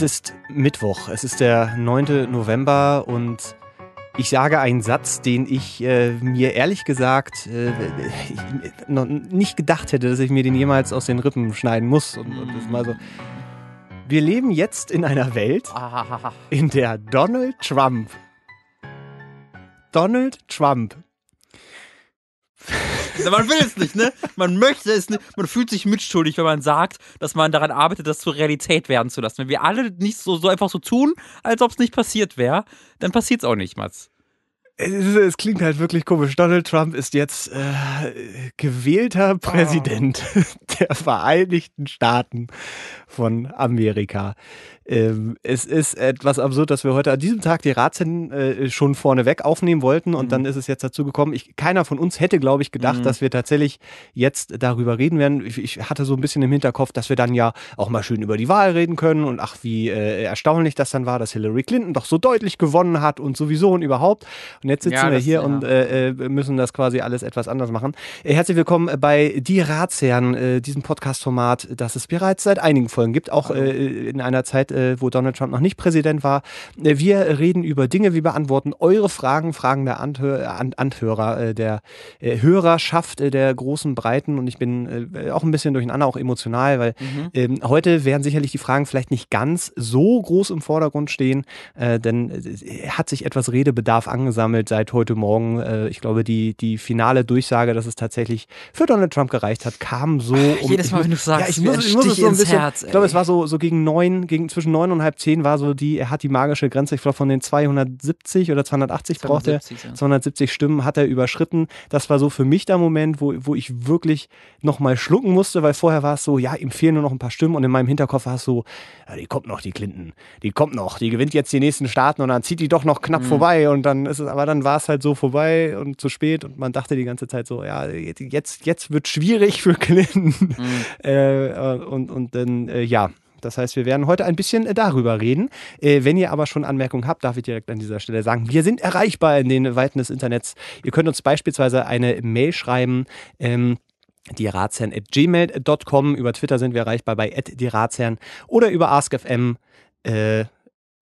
Es ist Mittwoch, es ist der 9. November und ich sage einen Satz, den ich äh, mir ehrlich gesagt äh, noch nicht gedacht hätte, dass ich mir den jemals aus den Rippen schneiden muss. Und, und das mal so. Wir leben jetzt in einer Welt, ah. in der Donald Trump. Donald Trump. Man will es nicht, ne? Man möchte es nicht. Man fühlt sich mitschuldig, wenn man sagt, dass man daran arbeitet, das zur Realität werden zu lassen. Wenn wir alle nicht so, so einfach so tun, als ob es nicht passiert wäre, dann passiert es auch nicht, Mats. Es, es, klingt halt wirklich komisch. Donald Trump ist jetzt äh, gewählter oh. Präsident der Vereinigten Staaten von Amerika. Ähm, es ist etwas absurd, dass wir heute an diesem Tag die Ratsen äh, schon vorneweg aufnehmen wollten und mhm. dann ist es jetzt dazu gekommen. Ich, keiner von uns hätte, glaube ich, gedacht, mhm. dass wir tatsächlich jetzt darüber reden werden. Ich, ich, hatte so ein bisschen im Hinterkopf, dass wir dann ja auch mal schön über die Wahl reden können und ach, wie äh, erstaunlich das dann war, dass Hillary Clinton doch so deutlich gewonnen hat und sowieso und überhaupt. Und jetzt sitzen ja, wir hier ja. und äh, äh, müssen das quasi alles etwas anders machen. Äh, herzlich willkommen bei Die Ratsherren, äh, diesem Podcast-Format, das es bereits seit einigen Folgen gibt, auch in einer Zeit, äh, wo Donald Trump noch nicht Präsident war. Äh, wir reden über Dinge, wir beantworten eure Fragen, Fragen der Anhörer, äh, An Anhörer äh, der äh, Hörerschaft äh, der großen Breiten. Und ich bin auch ein bisschen durcheinander, auch emotional, weil mhm. ähm, heute werden sicherlich die Fragen vielleicht nicht ganz so groß im Vordergrund stehen, denn hat sich etwas Redebedarf angesammelt seit heute Morgen. ich glaube, die, die finale Durchsage, dass es tatsächlich für Donald Trump gereicht hat, kam so. Um, Jedes Mal, wenn du sagst, ja, ich, muss, ich muss es so ein bisschen, Herz, Ich glaube, es war so, so gegen neun, gegen zwischen zwischen neun und halb zehn war so die, er hat die magische Grenze, ich glaube von den 270 oder 280 braucht er, 270 Stimmen hat er überschritten. Das war so für mich der Moment, wo, wo ich wirklich nochmal schlucken musste, weil vorher war es so, ja, ihm fehlen nur noch ein paar Stimmen und in meinem Hinterkopf war es so, ja, die kommt noch, die Clinton, die kommt noch, die gewinnt jetzt die nächsten Staaten und dann zieht die doch noch knapp mhm. vorbei und dann ist es, aber dann war es halt so vorbei und zu spät und man dachte die ganze Zeit so, ja, jetzt, jetzt wird schwierig für Clinton. Mhm. Äh, äh, und, und dann, äh, ja, das heißt, wir werden heute ein bisschen äh, darüber reden. Äh, wenn ihr aber schon Anmerkungen habt, darf ich direkt an dieser Stelle sagen, wir sind erreichbar in den Weiten des Internets. Ihr könnt uns beispielsweise eine Mail schreiben. Ähm, die Ratsherren at gmail.com. Über Twitter sind wir erreichbar bei die Ratsherren oder über AskFM. Äh,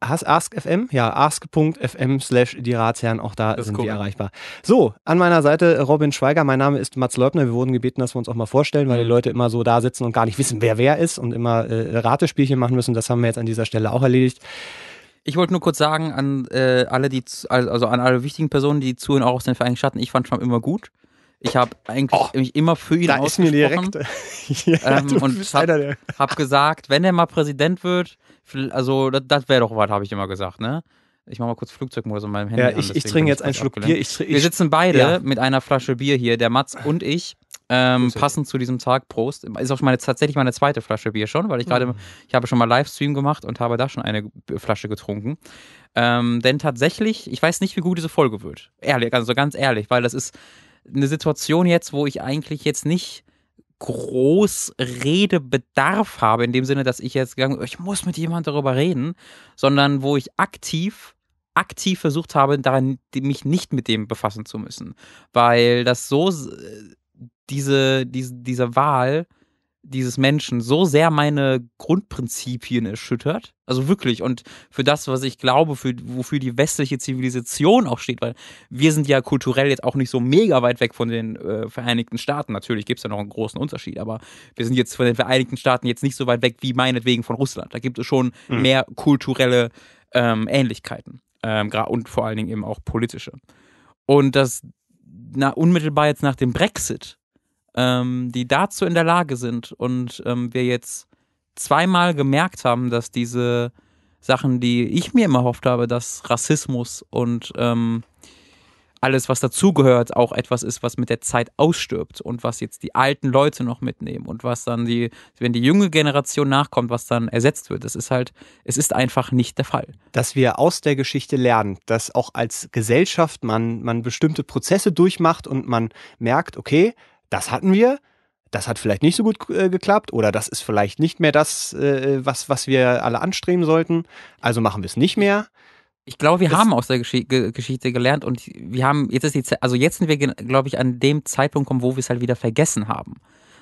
Ask.fm, ja, ask.fm slash die Ratsherren, auch da das sind cool. wir erreichbar. So, an meiner Seite Robin Schweiger, mein Name ist Mats Leubner. Wir wurden gebeten, dass wir uns auch mal vorstellen, weil die mhm. Leute immer so da sitzen und gar nicht wissen, wer wer ist und immer äh, Ratespielchen machen müssen. Das haben wir jetzt an dieser Stelle auch erledigt. Ich wollte nur kurz sagen an äh, alle, die also, also an alle wichtigen Personen, die zuhören, auch aus den Vereinigten Staaten, ich fand Trump immer gut. Ich habe eigentlich oh, mich immer für ihn da ausgesprochen. Ist mir direkt. ja, ähm, und habe hab gesagt, wenn er mal Präsident wird, also das, das wäre doch was, habe ich immer gesagt, ne? Ich mache mal kurz Flugzeugmodus in meinem Handy. Ja, ich, an, ich trinke jetzt einen Schluck Bier. Ich, ich, Wir sitzen beide ja. mit einer Flasche Bier hier, der Mats und ich. Ähm, passend zu diesem Tag, Prost. Ist auch meine, tatsächlich meine zweite Flasche Bier schon, weil ich gerade, mhm. ich habe schon mal Livestream gemacht und habe da schon eine Flasche getrunken. Ähm, denn tatsächlich, ich weiß nicht, wie gut diese Folge wird. Ehrlich, also ganz ehrlich, weil das ist, eine Situation jetzt, wo ich eigentlich jetzt nicht groß Redebedarf habe, in dem Sinne, dass ich jetzt gegangen ich muss mit jemand darüber reden, sondern wo ich aktiv aktiv versucht habe, daran, mich nicht mit dem befassen zu müssen, weil das so äh, diese, diese, diese Wahl dieses Menschen so sehr meine Grundprinzipien erschüttert. Also wirklich. Und für das, was ich glaube, für, wofür die westliche Zivilisation auch steht, weil wir sind ja kulturell jetzt auch nicht so mega weit weg von den äh, Vereinigten Staaten. Natürlich gibt es da noch einen großen Unterschied, aber wir sind jetzt von den Vereinigten Staaten jetzt nicht so weit weg wie meinetwegen von Russland. Da gibt es schon mhm. mehr kulturelle ähm, Ähnlichkeiten. Ähm, und vor allen Dingen eben auch politische. Und das na, unmittelbar jetzt nach dem Brexit ähm, die dazu in der Lage sind. Und ähm, wir jetzt zweimal gemerkt haben, dass diese Sachen, die ich mir immer erhofft habe, dass Rassismus und ähm, alles, was dazugehört, auch etwas ist, was mit der Zeit ausstirbt und was jetzt die alten Leute noch mitnehmen und was dann die, wenn die junge Generation nachkommt, was dann ersetzt wird. Das ist halt, es ist einfach nicht der Fall. Dass wir aus der Geschichte lernen, dass auch als Gesellschaft man, man bestimmte Prozesse durchmacht und man merkt, okay, das hatten wir, das hat vielleicht nicht so gut äh, geklappt oder das ist vielleicht nicht mehr das, äh, was, was wir alle anstreben sollten, also machen wir es nicht mehr. Ich glaube, wir das haben aus der Gesch Ge Geschichte gelernt und wir haben, jetzt ist die Zeit, also jetzt sind wir, glaube ich, an dem Zeitpunkt gekommen, wo wir es halt wieder vergessen haben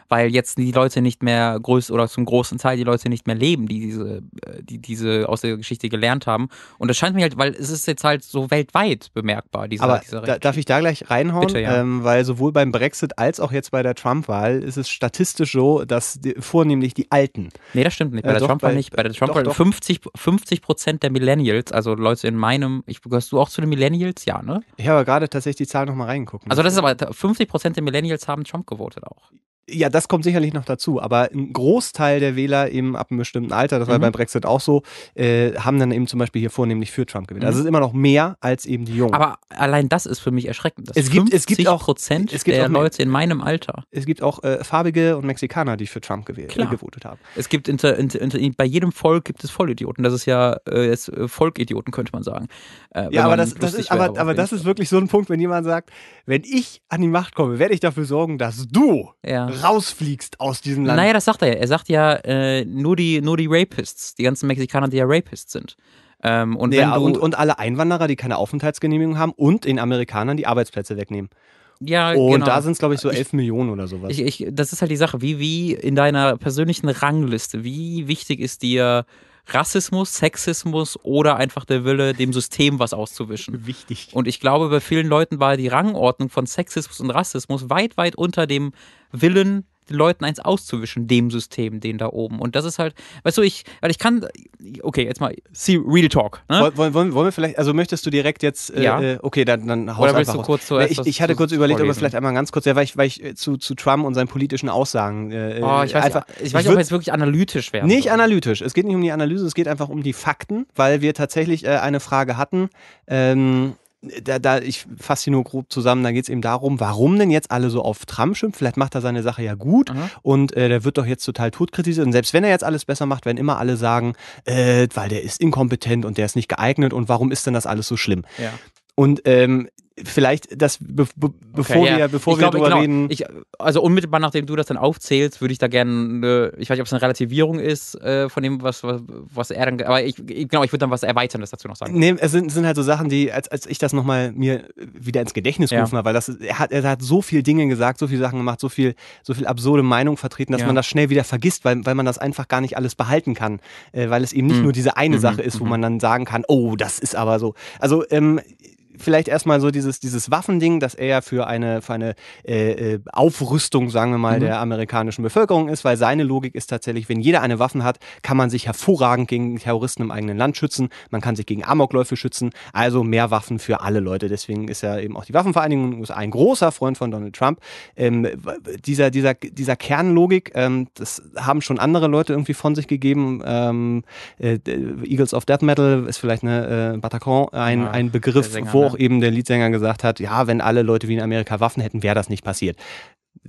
weil jetzt die Leute nicht mehr größ oder zum großen Teil die Leute nicht mehr leben, die diese, äh, die diese aus der Geschichte gelernt haben. Und das scheint mir halt, weil es ist jetzt halt so weltweit bemerkbar, diese, Aber dieser da, Darf ich da gleich reinhauen? Bitte, ja. ähm, weil sowohl beim Brexit als auch jetzt bei der Trump-Wahl ist es statistisch so, dass die, vornehmlich die Alten. Nee, das stimmt nicht. Bei äh, der Trump-Wahl nicht. Bei der Trump-Wahl 50, 50 Prozent der Millennials, also Leute in meinem, ich gehörst du auch zu den Millennials? Ja, ne? Ich habe gerade tatsächlich die Zahl nochmal reingucken. Also das ist aber 50 Prozent der Millennials haben Trump gewotet auch. Ja, das kommt sicherlich noch dazu, aber ein Großteil der Wähler eben ab einem bestimmten Alter, das war mhm. beim Brexit auch so, äh, haben dann eben zum Beispiel hier vornehmlich für Trump gewählt. Also mhm. Also es ist immer noch mehr als eben die Jungen. Aber allein das ist für mich erschreckend. Es gibt, es gibt auch Prozent es gibt der auch, Leute in meinem Alter. Es gibt auch äh, Farbige und Mexikaner, die für Trump gewählt, Klar. gewotet haben. Es gibt inter, inter, inter, bei jedem Volk gibt es Vollidioten. Das ist ja äh, äh Volkidioten, könnte man sagen. Äh, ja, aber, das, das ist, aber, aber das ist wirklich so ein Punkt, wenn jemand sagt, wenn ich an die Macht komme, werde ich dafür sorgen, dass du ja rausfliegst aus diesem Land. Naja, das sagt er ja. Er sagt ja, äh, nur, die, nur die Rapists, die ganzen Mexikaner, die ja Rapists sind. Ähm, und, ja, du, und, und alle Einwanderer, die keine Aufenthaltsgenehmigung haben und den Amerikanern die Arbeitsplätze wegnehmen. Ja, und genau. da sind es, glaube ich, so 11 ich, Millionen oder sowas. Ich, ich, das ist halt die Sache, wie, wie in deiner persönlichen Rangliste, wie wichtig ist dir Rassismus, Sexismus oder einfach der Wille, dem System was auszuwischen. Wichtig. Und ich glaube, bei vielen Leuten war die Rangordnung von Sexismus und Rassismus weit, weit unter dem Willen, den Leuten eins auszuwischen, dem System, den da oben. Und das ist halt, weißt du, ich, weil ich kann, okay, jetzt mal, see, real talk. Ne? Wollen, wollen, wollen wir vielleicht, also möchtest du direkt jetzt, äh, äh okay, dann, dann haus Oder willst du raus. kurz zuerst, ich, ich hatte kurz überlegt, ob wir vielleicht einmal ganz kurz, ja, weil ich, weil ich äh, zu, zu Trump und seinen politischen Aussagen äh, äh oh, ich weiß, einfach, ich, ich weiß nicht, ob jetzt wirklich analytisch werden. Nicht oder? analytisch, es geht nicht um die Analyse, es geht einfach um die Fakten, weil wir tatsächlich äh, eine Frage hatten, ähm, da, da, ich fasse sie nur grob zusammen, da geht es eben darum, warum denn jetzt alle so auf Trump schimpfen? Vielleicht macht er seine Sache ja gut Aha. und äh, der wird doch jetzt total totkritisiert. Und selbst wenn er jetzt alles besser macht, werden immer alle sagen, äh, weil der ist inkompetent und der ist nicht geeignet und warum ist denn das alles so schlimm? Ja. Und ähm, vielleicht das, be be bevor okay, wir, bevor ich wir glaub, drüber genau, reden. Ich, also unmittelbar nachdem du das dann aufzählst, würde ich da gerne, ich weiß nicht, ob es eine Relativierung ist äh, von dem, was, was, was, er dann, aber ich, genau, ich würde dann was Erweiterndes dazu noch sagen. Nee, es sind, sind halt so Sachen, die, als, als ich das nochmal mir wieder ins Gedächtnis ja. gerufen habe, weil das, er hat, er hat so viel Dinge gesagt, so viele Sachen gemacht, so viel, so viel absurde Meinung vertreten, dass ja. man das schnell wieder vergisst, weil, weil man das einfach gar nicht alles behalten kann, äh, weil es eben nicht mhm. nur diese eine mhm. Sache hm, ist, wo mhm. man dann sagen kann, oh, das ist aber so. Also, ähm, vielleicht erstmal so dieses, dieses Waffending, dass er für eine, für eine äh, äh, Aufrüstung, sagen wir mal, mhm. der amerikanischen Bevölkerung ist, weil seine Logik ist tatsächlich, wenn jeder eine Waffe hat, kann man sich hervorragend gegen Terroristen im eigenen Land schützen, man kann sich gegen Amokläufe schützen, also mehr Waffen für alle Leute. Deswegen ist ja eben auch die Waffenvereinigung USA ein großer Freund von Donald Trump. Ähm, dieser, dieser, dieser Kernlogik, ähm, das haben schon andere Leute irgendwie von sich gegeben. Ähm, äh, Eagles of Death Metal ist vielleicht eine äh, Bataclan, ein, ja, ein Begriff, wo auch eben der Leadsänger gesagt hat, ja, wenn alle Leute wie in Amerika Waffen hätten, wäre das nicht passiert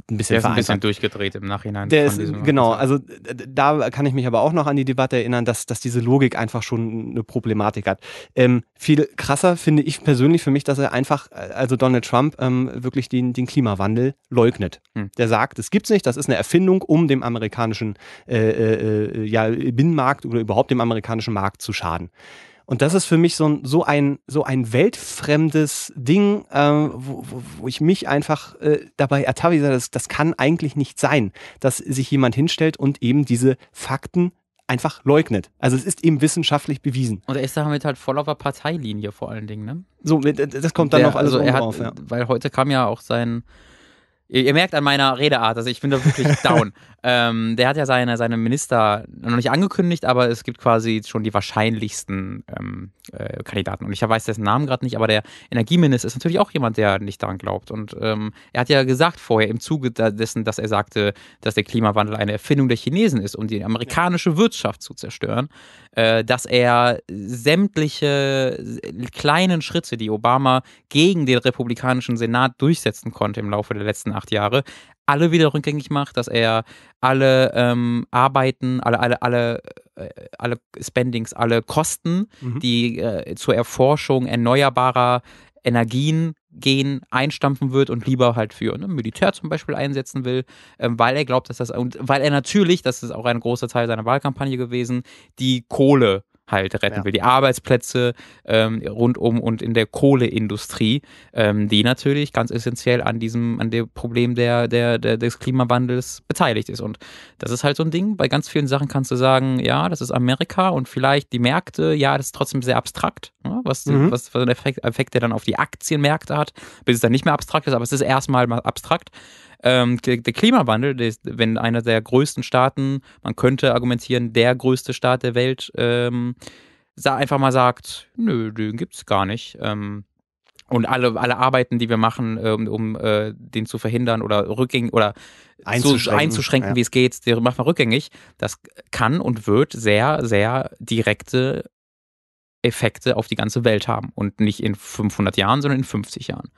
ein bisschen der ist ein bisschen durchgedreht im Nachhinein. Der ist, genau, also da kann ich mich aber auch noch an die Debatte erinnern, dass, dass diese Logik einfach schon eine Problematik hat. Ähm, viel krasser finde ich persönlich für mich, dass er einfach, also Donald Trump, ähm, wirklich den, den Klimawandel leugnet. Hm. Der sagt, es gibt's nicht, das ist eine Erfindung, um dem amerikanischen äh, äh, äh ja, Binnenmarkt oder überhaupt dem amerikanischen Markt zu schaden. Und das ist für mich so ein, so ein, so ein weltfremdes Ding, äh, wo, wo, wo, ich mich einfach äh, dabei ertappe, das, das kann eigentlich nicht sein, dass sich jemand hinstellt und eben diese Fakten einfach leugnet. Also es ist eben wissenschaftlich bewiesen. Und er ist damit halt voll auf der Parteilinie vor allen Dingen, ne? So, das kommt dann der, noch alles also er auf, hat, ja. Weil heute kam ja auch sein... Ihr, ihr merkt an meiner Redeart, also ich bin da wirklich down. Ähm, der hat ja seine, seine Minister noch nicht angekündigt, aber es gibt quasi schon die wahrscheinlichsten ähm, äh, Kandidaten. Und ich weiß dessen Namen gerade nicht, aber der Energieminister ist natürlich auch jemand, der nicht daran glaubt. Und ähm, er hat ja gesagt vorher im Zuge dessen, dass er sagte, dass der Klimawandel eine Erfindung der Chinesen ist, um die amerikanische Wirtschaft zu zerstören, äh, dass er sämtliche äh, kleinen Schritte, die Obama gegen den republikanischen Senat durchsetzen konnte im Laufe der letzten acht Jahre, alle wieder rückgängig macht, dass er alle ähm, Arbeiten, alle, alle, alle, äh, alle Spendings, alle Kosten, mhm. die äh, zur Erforschung erneuerbarer Energien gehen, einstampfen wird und lieber halt für ne, Militär zum Beispiel einsetzen will, ähm, weil er glaubt, dass das, und weil er natürlich, das ist auch ein großer Teil seiner Wahlkampagne gewesen, die Kohle halt retten ja. will. Die Arbeitsplätze ähm, rundum und in der Kohleindustrie, ähm, die natürlich ganz essentiell an diesem, an dem Problem der, der, der, des Klimawandels beteiligt ist. Und das ist halt so ein Ding. Bei ganz vielen Sachen kannst du sagen, ja, das ist Amerika und vielleicht die Märkte, ja, das ist trotzdem sehr abstrakt, ne? was, mhm. was, was ein Effekt, Effekt, der dann auf die Aktienmärkte hat, bis es dann nicht mehr abstrakt ist, aber es ist erstmal mal abstrakt. Ähm, der Klimawandel, der ist, wenn einer der größten Staaten, man könnte argumentieren, der größte Staat der Welt, ähm, einfach mal sagt, nö, den gibt es gar nicht. Ähm, und alle, alle Arbeiten, die wir machen, um, ähm, um äh, den zu verhindern oder rückgängig oder einzuschränken, so einzuschränken ja. wie es geht, die machen wir rückgängig. Das kann und wird sehr, sehr direkte Effekte auf die ganze Welt haben. Und nicht in 500 Jahren, sondern in 50 Jahren.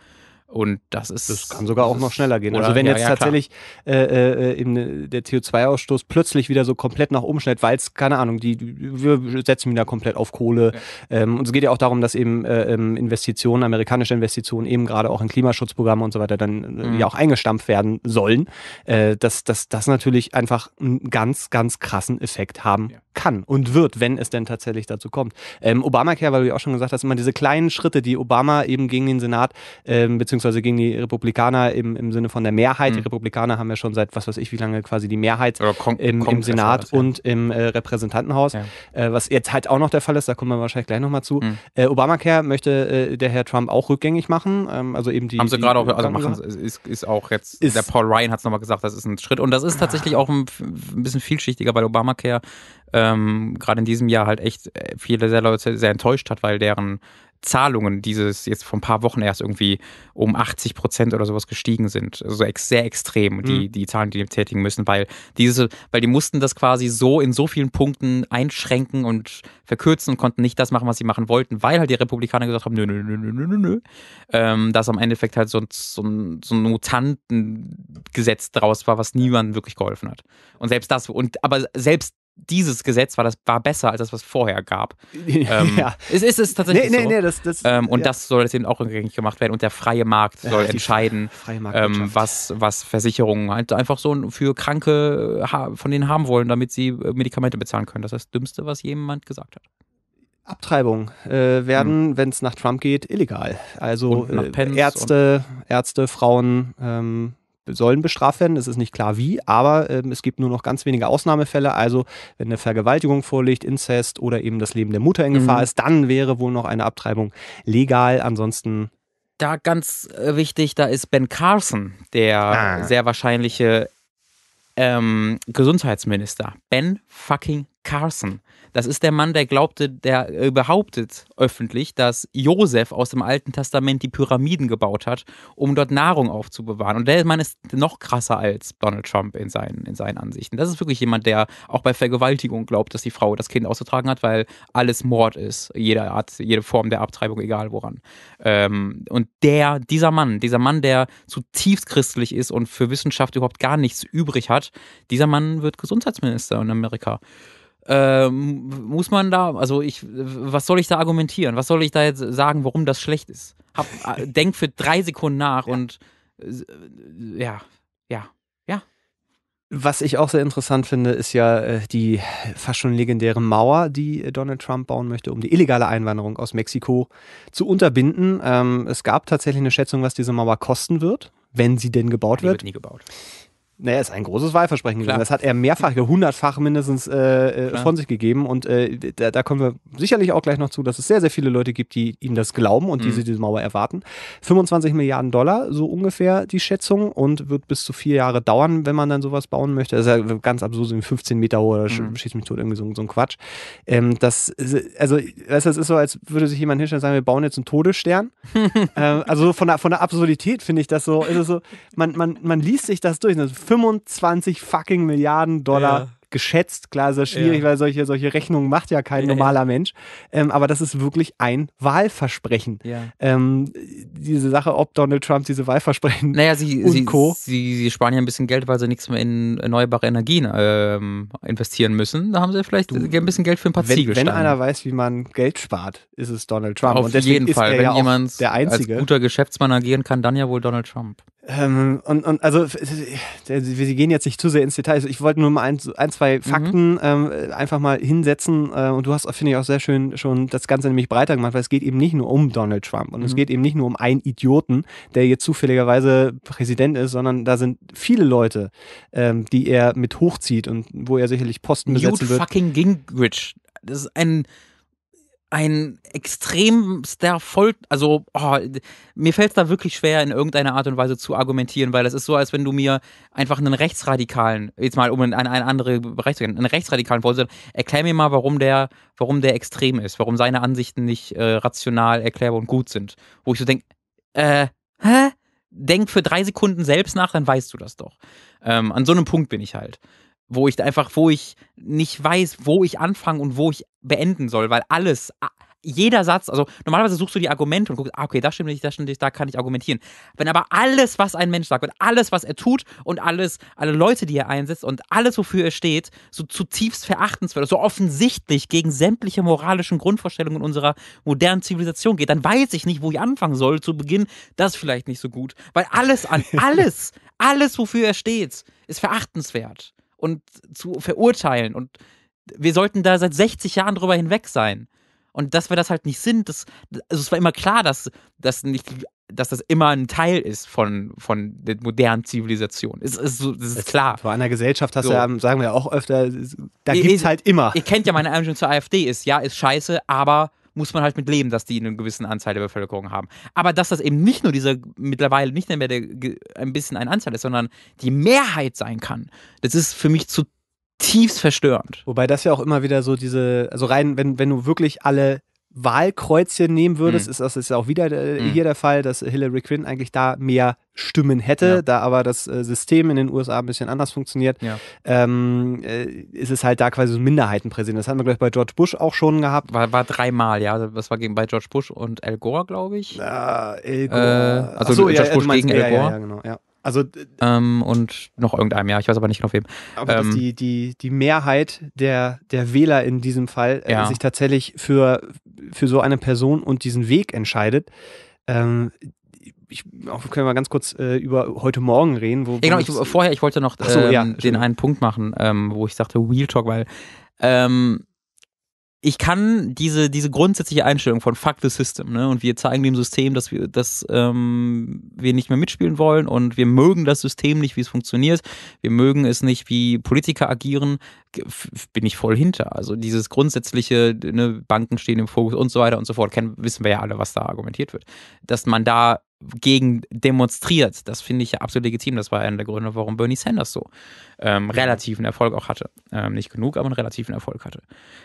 Und das ist. Das kann sogar das auch noch schneller gehen. Also oder, also, wenn ja, jetzt ja, tatsächlich äh, äh, äh, äh der CO2-Ausstoß plötzlich wieder so komplett nach oben umschneidet, weil es, keine Ahnung, die, wir setzen wieder komplett auf Kohle. Ja. Ähm, und es geht ja auch darum, dass eben äh, ähm, Investitionen, amerikanische Investitionen, eben gerade auch in Klimaschutzprogramme und so weiter, dann äh, mhm. ja auch eingestampft werden sollen, dass das natürlich einfach einen ganz, ganz krassen Effekt haben kann und wird, wenn es denn tatsächlich dazu kommt. Ähm, Obamacare, weil du ja auch schon gesagt hast, immer diese kleinen Schritte, die Obama eben gegen den Senat, ähm, beziehungsweise beziehungsweise gegen die Republikaner im, im Sinne von der Mehrheit. Mhm. Die hm. Republikaner haben ja schon seit was weiß ich wie lange quasi die Mehrheit im, im, Senat das, ja. und im äh, Repräsentantenhaus, ja. äh, was jetzt halt auch noch der Fall ist, da kommen wir wahrscheinlich gleich nochmal zu. Mhm. Äh, Obamacare möchte äh, der Herr Trump auch rückgängig machen. Ähm, also eben die. Haben sie gerade auch, also machen, ist, ist auch jetzt, ist, der Paul Ryan hat es nochmal gesagt, das ist ein Schritt und das ist tatsächlich auch ein, ein bisschen vielschichtiger, weil Obamacare ähm, gerade in diesem Jahr halt echt äh, viele sehr Leute sehr enttäuscht hat, weil deren Zahlungen dieses jetzt vor ein paar Wochen erst irgendwie um 80 Prozent oder sowas gestiegen sind. Also sehr extrem, die, mhm. die Zahlen, die die tätigen müssen, weil diese, weil die mussten das quasi so in so vielen Punkten einschränken und verkürzen und konnten nicht das machen, was sie machen wollten, weil halt die Republikaner gesagt haben, nö, nö, nö, nö, nö, nö. Ähm, dass am Endeffekt halt so, so, ein, so ein Mutantengesetz draus war, was niemandem wirklich geholfen hat. Und selbst das, und aber selbst dieses Gesetz war das war besser als das, was vorher gab. Ähm, ja. Es ist es tatsächlich nee, nee, so. Nee, das, das, ähm, und ja. das soll jetzt eben auch rückgängig gemacht werden. Und der freie Markt soll ja, entscheiden, ähm, was, was Versicherungen halt einfach so für Kranke äh, von denen haben wollen, damit sie äh, Medikamente bezahlen können. Das ist das Dümmste, was jemand gesagt hat. Abtreibung äh, werden, hm. wenn es nach Trump geht, illegal. Also äh, Ärzte, Ärzte, Frauen, ähm, sollen bestraft werden. Es ist nicht klar wie, aber ähm, es gibt nur noch ganz wenige Ausnahmefälle. Also wenn eine Vergewaltigung vorliegt, Inzest oder eben das Leben der Mutter in Gefahr mhm. ist, dann wäre wohl noch eine Abtreibung legal. Ansonsten da ganz äh, wichtig, da ist Ben Carson, der ah. sehr wahrscheinliche ähm, Gesundheitsminister. Ben fucking Carson. Das ist der Mann, der glaubte, der äh, behauptet öffentlich, dass Josef aus dem Alten Testament die Pyramiden gebaut hat, um dort Nahrung aufzubewahren. Und der Mann ist noch krasser als Donald Trump in seinen, in seinen Ansichten. Das ist wirklich jemand, der auch bei Vergewaltigung glaubt, dass die Frau das Kind auszutragen hat, weil alles Mord ist. Jede Art, jede Form der Abtreibung, egal woran. Ähm, und der, dieser Mann, dieser Mann, der zutiefst christlich ist und für Wissenschaft überhaupt gar nichts übrig hat, dieser Mann wird Gesundheitsminister in Amerika. Ähm, muss man da, also ich, was soll ich da argumentieren? Was soll ich da jetzt sagen, warum das schlecht ist? Hab, äh, denk für drei Sekunden nach ja. und äh, ja, ja, ja. Was ich auch sehr interessant finde, ist ja äh, die fast schon legendäre Mauer, die äh, Donald Trump bauen möchte, um die illegale Einwanderung aus Mexiko zu unterbinden. Ähm, es gab tatsächlich eine Schätzung, was diese Mauer kosten wird, wenn sie denn gebaut die wird. Die wird nie gebaut. Naja, ist ein großes Wahlversprechen gewesen. Das hat er mehrfach, hundertfach mindestens äh, äh von sich gegeben. Und äh, da, da, kommen wir sicherlich auch gleich noch zu, dass es sehr, sehr viele Leute gibt, die ihm das glauben und mhm. diese, diese Mauer erwarten. 25 Milliarden Dollar, so ungefähr die Schätzung, und wird bis zu vier Jahre dauern, wenn man dann sowas bauen möchte. Das ist ja ganz absurd, so 15 Meter hoch oder mhm. schießt mich tot, irgendwie so, so ein Quatsch. Ähm, das, also, das ist so, als würde sich jemand hinstellen und sagen, wir bauen jetzt einen Todesstern. ähm, also von der, von der Absurdität finde ich das so, ist also es so, man, man, man liest sich das durch. Das 25 fucking Milliarden Dollar ja. geschätzt. Klar ist das schwierig, ja. weil solche, solche Rechnungen macht ja kein ja, normaler Mensch. Ähm, aber das ist wirklich ein Wahlversprechen. Ähm, diese Sache, ob Donald Trump diese Wahlversprechen naja, sie, und sie, Co. Sie, sie sparen ja ein bisschen Geld, weil sie nichts mehr in erneuerbare Energien ähm, investieren müssen. Da haben sie vielleicht du, ein bisschen Geld für ein paar wenn, Ziegelsteine. Wenn einer weiß, wie man Geld spart, ist es Donald Trump. Auf jeden Fall. wenn jemand der Einzige. als guter Geschäftsmann agieren kann, dann ja wohl Donald Trump. Ähm, und, und also wir äh, gehen jetzt nicht zu sehr ins Detail. Also ich wollte nur mal ein, ein zwei mhm. Fakten mhm. ähm, einfach mal hinsetzen äh, und du hast, finde ich, auch sehr schön schon das Ganze nämlich breiter gemacht, weil es geht eben nicht nur um Donald Trump und mhm. es geht eben nicht nur um einen Idioten, der jetzt zufälligerweise Präsident ist, sondern da sind viele Leute, ähm, die er mit hochzieht und wo er sicherlich Posten Newt besetzen wird. Newt fucking Gingrich. Das ist ein ein extremster Voll, also oh, mir fällt es da wirklich schwer, in irgendeiner Art und Weise zu argumentieren, weil das ist so, als wenn du mir einfach einen Rechtsradikalen, jetzt mal um in eine, eine andere Bereich zu gehen, einen Rechtsradikalen vorstellst, erklär mir mal, warum der, warum der extrem ist, warum seine Ansichten nicht äh, rational erklärbar und gut sind. Wo ich so denke, äh, hä? Denk für drei Sekunden selbst nach, dann weißt du das doch. Ähm, an so einem Punkt bin ich halt wo ich einfach, wo ich nicht weiß, wo ich anfangen und wo ich beenden soll, weil alles, jeder Satz, also normalerweise suchst du die Argumente und guckst, ah, okay, das stimmt nicht, das stimmt nicht, da kann ich argumentieren. Wenn aber alles, was ein Mensch sagt und alles, was er tut und alles, alle Leute, die er einsetzt und alles, wofür er steht, so zutiefst verachtenswert, so offensichtlich gegen sämtliche moralischen Grundvorstellungen unserer modernen Zivilisation geht, dann weiß ich nicht, wo ich anfangen soll zu Beginn. Das ist vielleicht nicht so gut, weil alles an, alles, alles, wofür er steht, ist verachtenswert und zu verurteilen. Und wir sollten da seit 60 Jahren drüber hinweg sein. Und dass wir das halt nicht sind, das, also es war immer klar, dass, dass, nicht, dass das immer ein Teil ist von, von der modernen Zivilisation. Es, es, es ist klar. Vor einer Gesellschaft hast so. ja, sagen wir ja auch öfter, da gibt es halt immer. Ihr kennt ja meine Einstellung zur AfD, ist ja, ist scheiße, aber muss man halt mit leben, dass die eine gewisse Anzahl der Bevölkerung haben. Aber dass das eben nicht nur dieser mittlerweile nicht mehr der, ein bisschen ein Anzahl ist, sondern die Mehrheit sein kann, das ist für mich zutiefst verstörend. Wobei das ja auch immer wieder so diese, also rein, wenn, wenn du wirklich alle Wahlkreuzchen nehmen würdest, mhm. ist das ist ja auch wieder äh, mhm. hier der Fall, dass Hillary Clinton eigentlich da mehr Stimmen hätte, ja. da aber das äh, System in den USA ein bisschen anders funktioniert, ja. ähm, äh, ist es halt da quasi so ein Minderheitenpräsident. Das hatten wir gleich bei George Bush auch schon gehabt. War, war dreimal, ja. Also, das war gegen bei George Bush und Al Gore, glaube ich. Al äh, Gore. also so, George ja, Bush gegen Al Gore. Genau, also ähm, und noch irgendeinem, ja, ich weiß aber nicht auf genau wem. Aber ähm, dass die, die, die Mehrheit der, der Wähler in diesem Fall äh, ja. sich tatsächlich für, für so eine Person und diesen Weg entscheidet. Ähm, ich, auch, können wir ganz kurz äh, über heute Morgen reden. Wo, wo genau, ich, vorher, ich wollte noch so, ja, ähm, den einen Punkt machen, ähm, wo ich sagte Wheel Talk, weil ähm, ich kann diese, diese grundsätzliche Einstellung von fuck the system, ne? Und wir zeigen dem System, dass wir, dass ähm, wir nicht mehr mitspielen wollen und wir mögen das System nicht, wie es funktioniert, wir mögen es nicht, wie Politiker agieren, bin ich voll hinter. Also dieses grundsätzliche, ne, Banken stehen im Fokus und so weiter und so fort, kennen, wissen wir ja alle, was da argumentiert wird. Dass man da gegen demonstriert. Das finde ich ja absolut legitim. Das war einer der Gründe, warum Bernie Sanders so ähm, relativen Erfolg auch hatte. Ähm, nicht genug, aber einen relativen Erfolg hatte.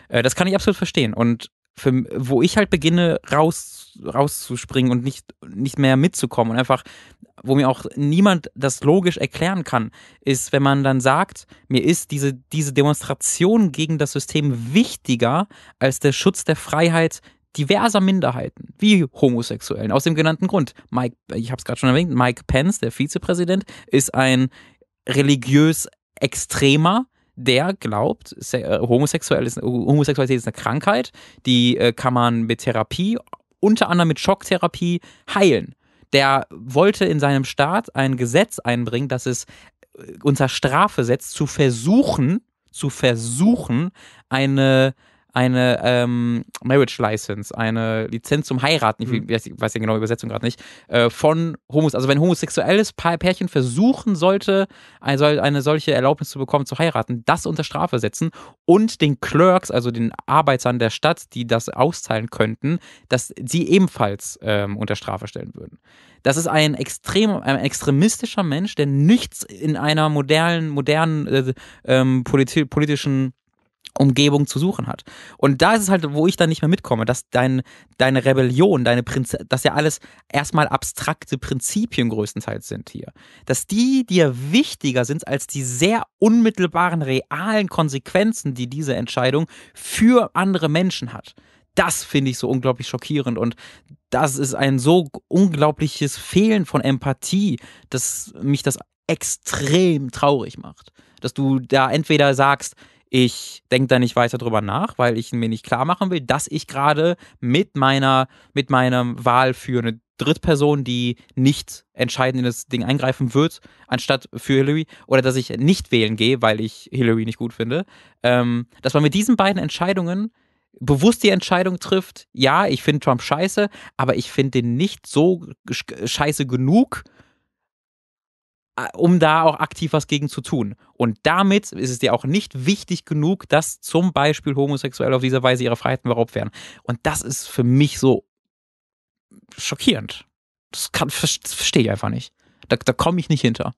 Äh, das kann ich absolut verstehen. Und für, wo ich halt beginne, raus, rauszuspringen und nicht, nicht mehr mitzukommen und einfach, wo mir auch niemand das logisch erklären kann, ist, wenn man dann sagt, mir ist diese, diese Demonstration gegen das System wichtiger als der Schutz der Freiheit diverser Minderheiten, wie Homosexuellen, aus dem genannten Grund. Mike, ich habe es gerade schon erwähnt, Mike Pence, der Vizepräsident, ist ein religiös extremer, der glaubt, äh, homosexuell ist, Homosexualität ist eine Krankheit, die äh, kann man mit Therapie, unter anderem mit Schocktherapie, heilen. Der wollte in seinem Staat ein Gesetz einbringen, das es äh, unter Strafe setzt, zu versuchen, zu versuchen, eine eine ähm, Marriage License, eine Lizenz zum Heiraten, mhm. ich weiß ja genau Übersetzung gerade nicht, äh, von Homos, also wenn homosexuelles Pärchen versuchen sollte, eine solche Erlaubnis zu bekommen zu heiraten, das unter Strafe setzen und den Clerks, also den Arbeitern der Stadt, die das auszahlen könnten, dass sie ebenfalls ähm, unter Strafe stellen würden. Das ist ein extrem, ein extremistischer Mensch, der nichts in einer modernen, modernen äh, ähm, politi politischen Umgebung zu suchen hat. Und da ist es halt, wo ich dann nicht mehr mitkomme, dass dein, deine Rebellion, deine Prinz, dass ja alles erstmal abstrakte Prinzipien größtenteils sind hier. Dass die dir wichtiger sind als die sehr unmittelbaren, realen Konsequenzen, die diese Entscheidung für andere Menschen hat. Das finde ich so unglaublich schockierend und das ist ein so unglaubliches Fehlen von Empathie, dass mich das extrem traurig macht. Dass du da entweder sagst, ich denke da nicht weiter drüber nach, weil ich mir nicht klar machen will, dass ich gerade mit meiner, mit meiner Wahl für eine Drittperson, die nicht entscheidend in das Ding eingreifen wird, anstatt für Hillary, oder dass ich nicht wählen gehe, weil ich Hillary nicht gut finde, ähm, dass man mit diesen beiden Entscheidungen bewusst die Entscheidung trifft, ja, ich finde Trump scheiße, aber ich finde den nicht so scheiße genug, äh, um da auch aktiv was gegen zu tun. Und damit ist es dir auch nicht wichtig genug, dass zum Beispiel Homosexuelle auf diese Weise ihre Freiheiten beraubt werden. Und das ist für mich so schockierend. Das, kann, das verstehe ich einfach nicht. Da, da komme ich nicht hinter.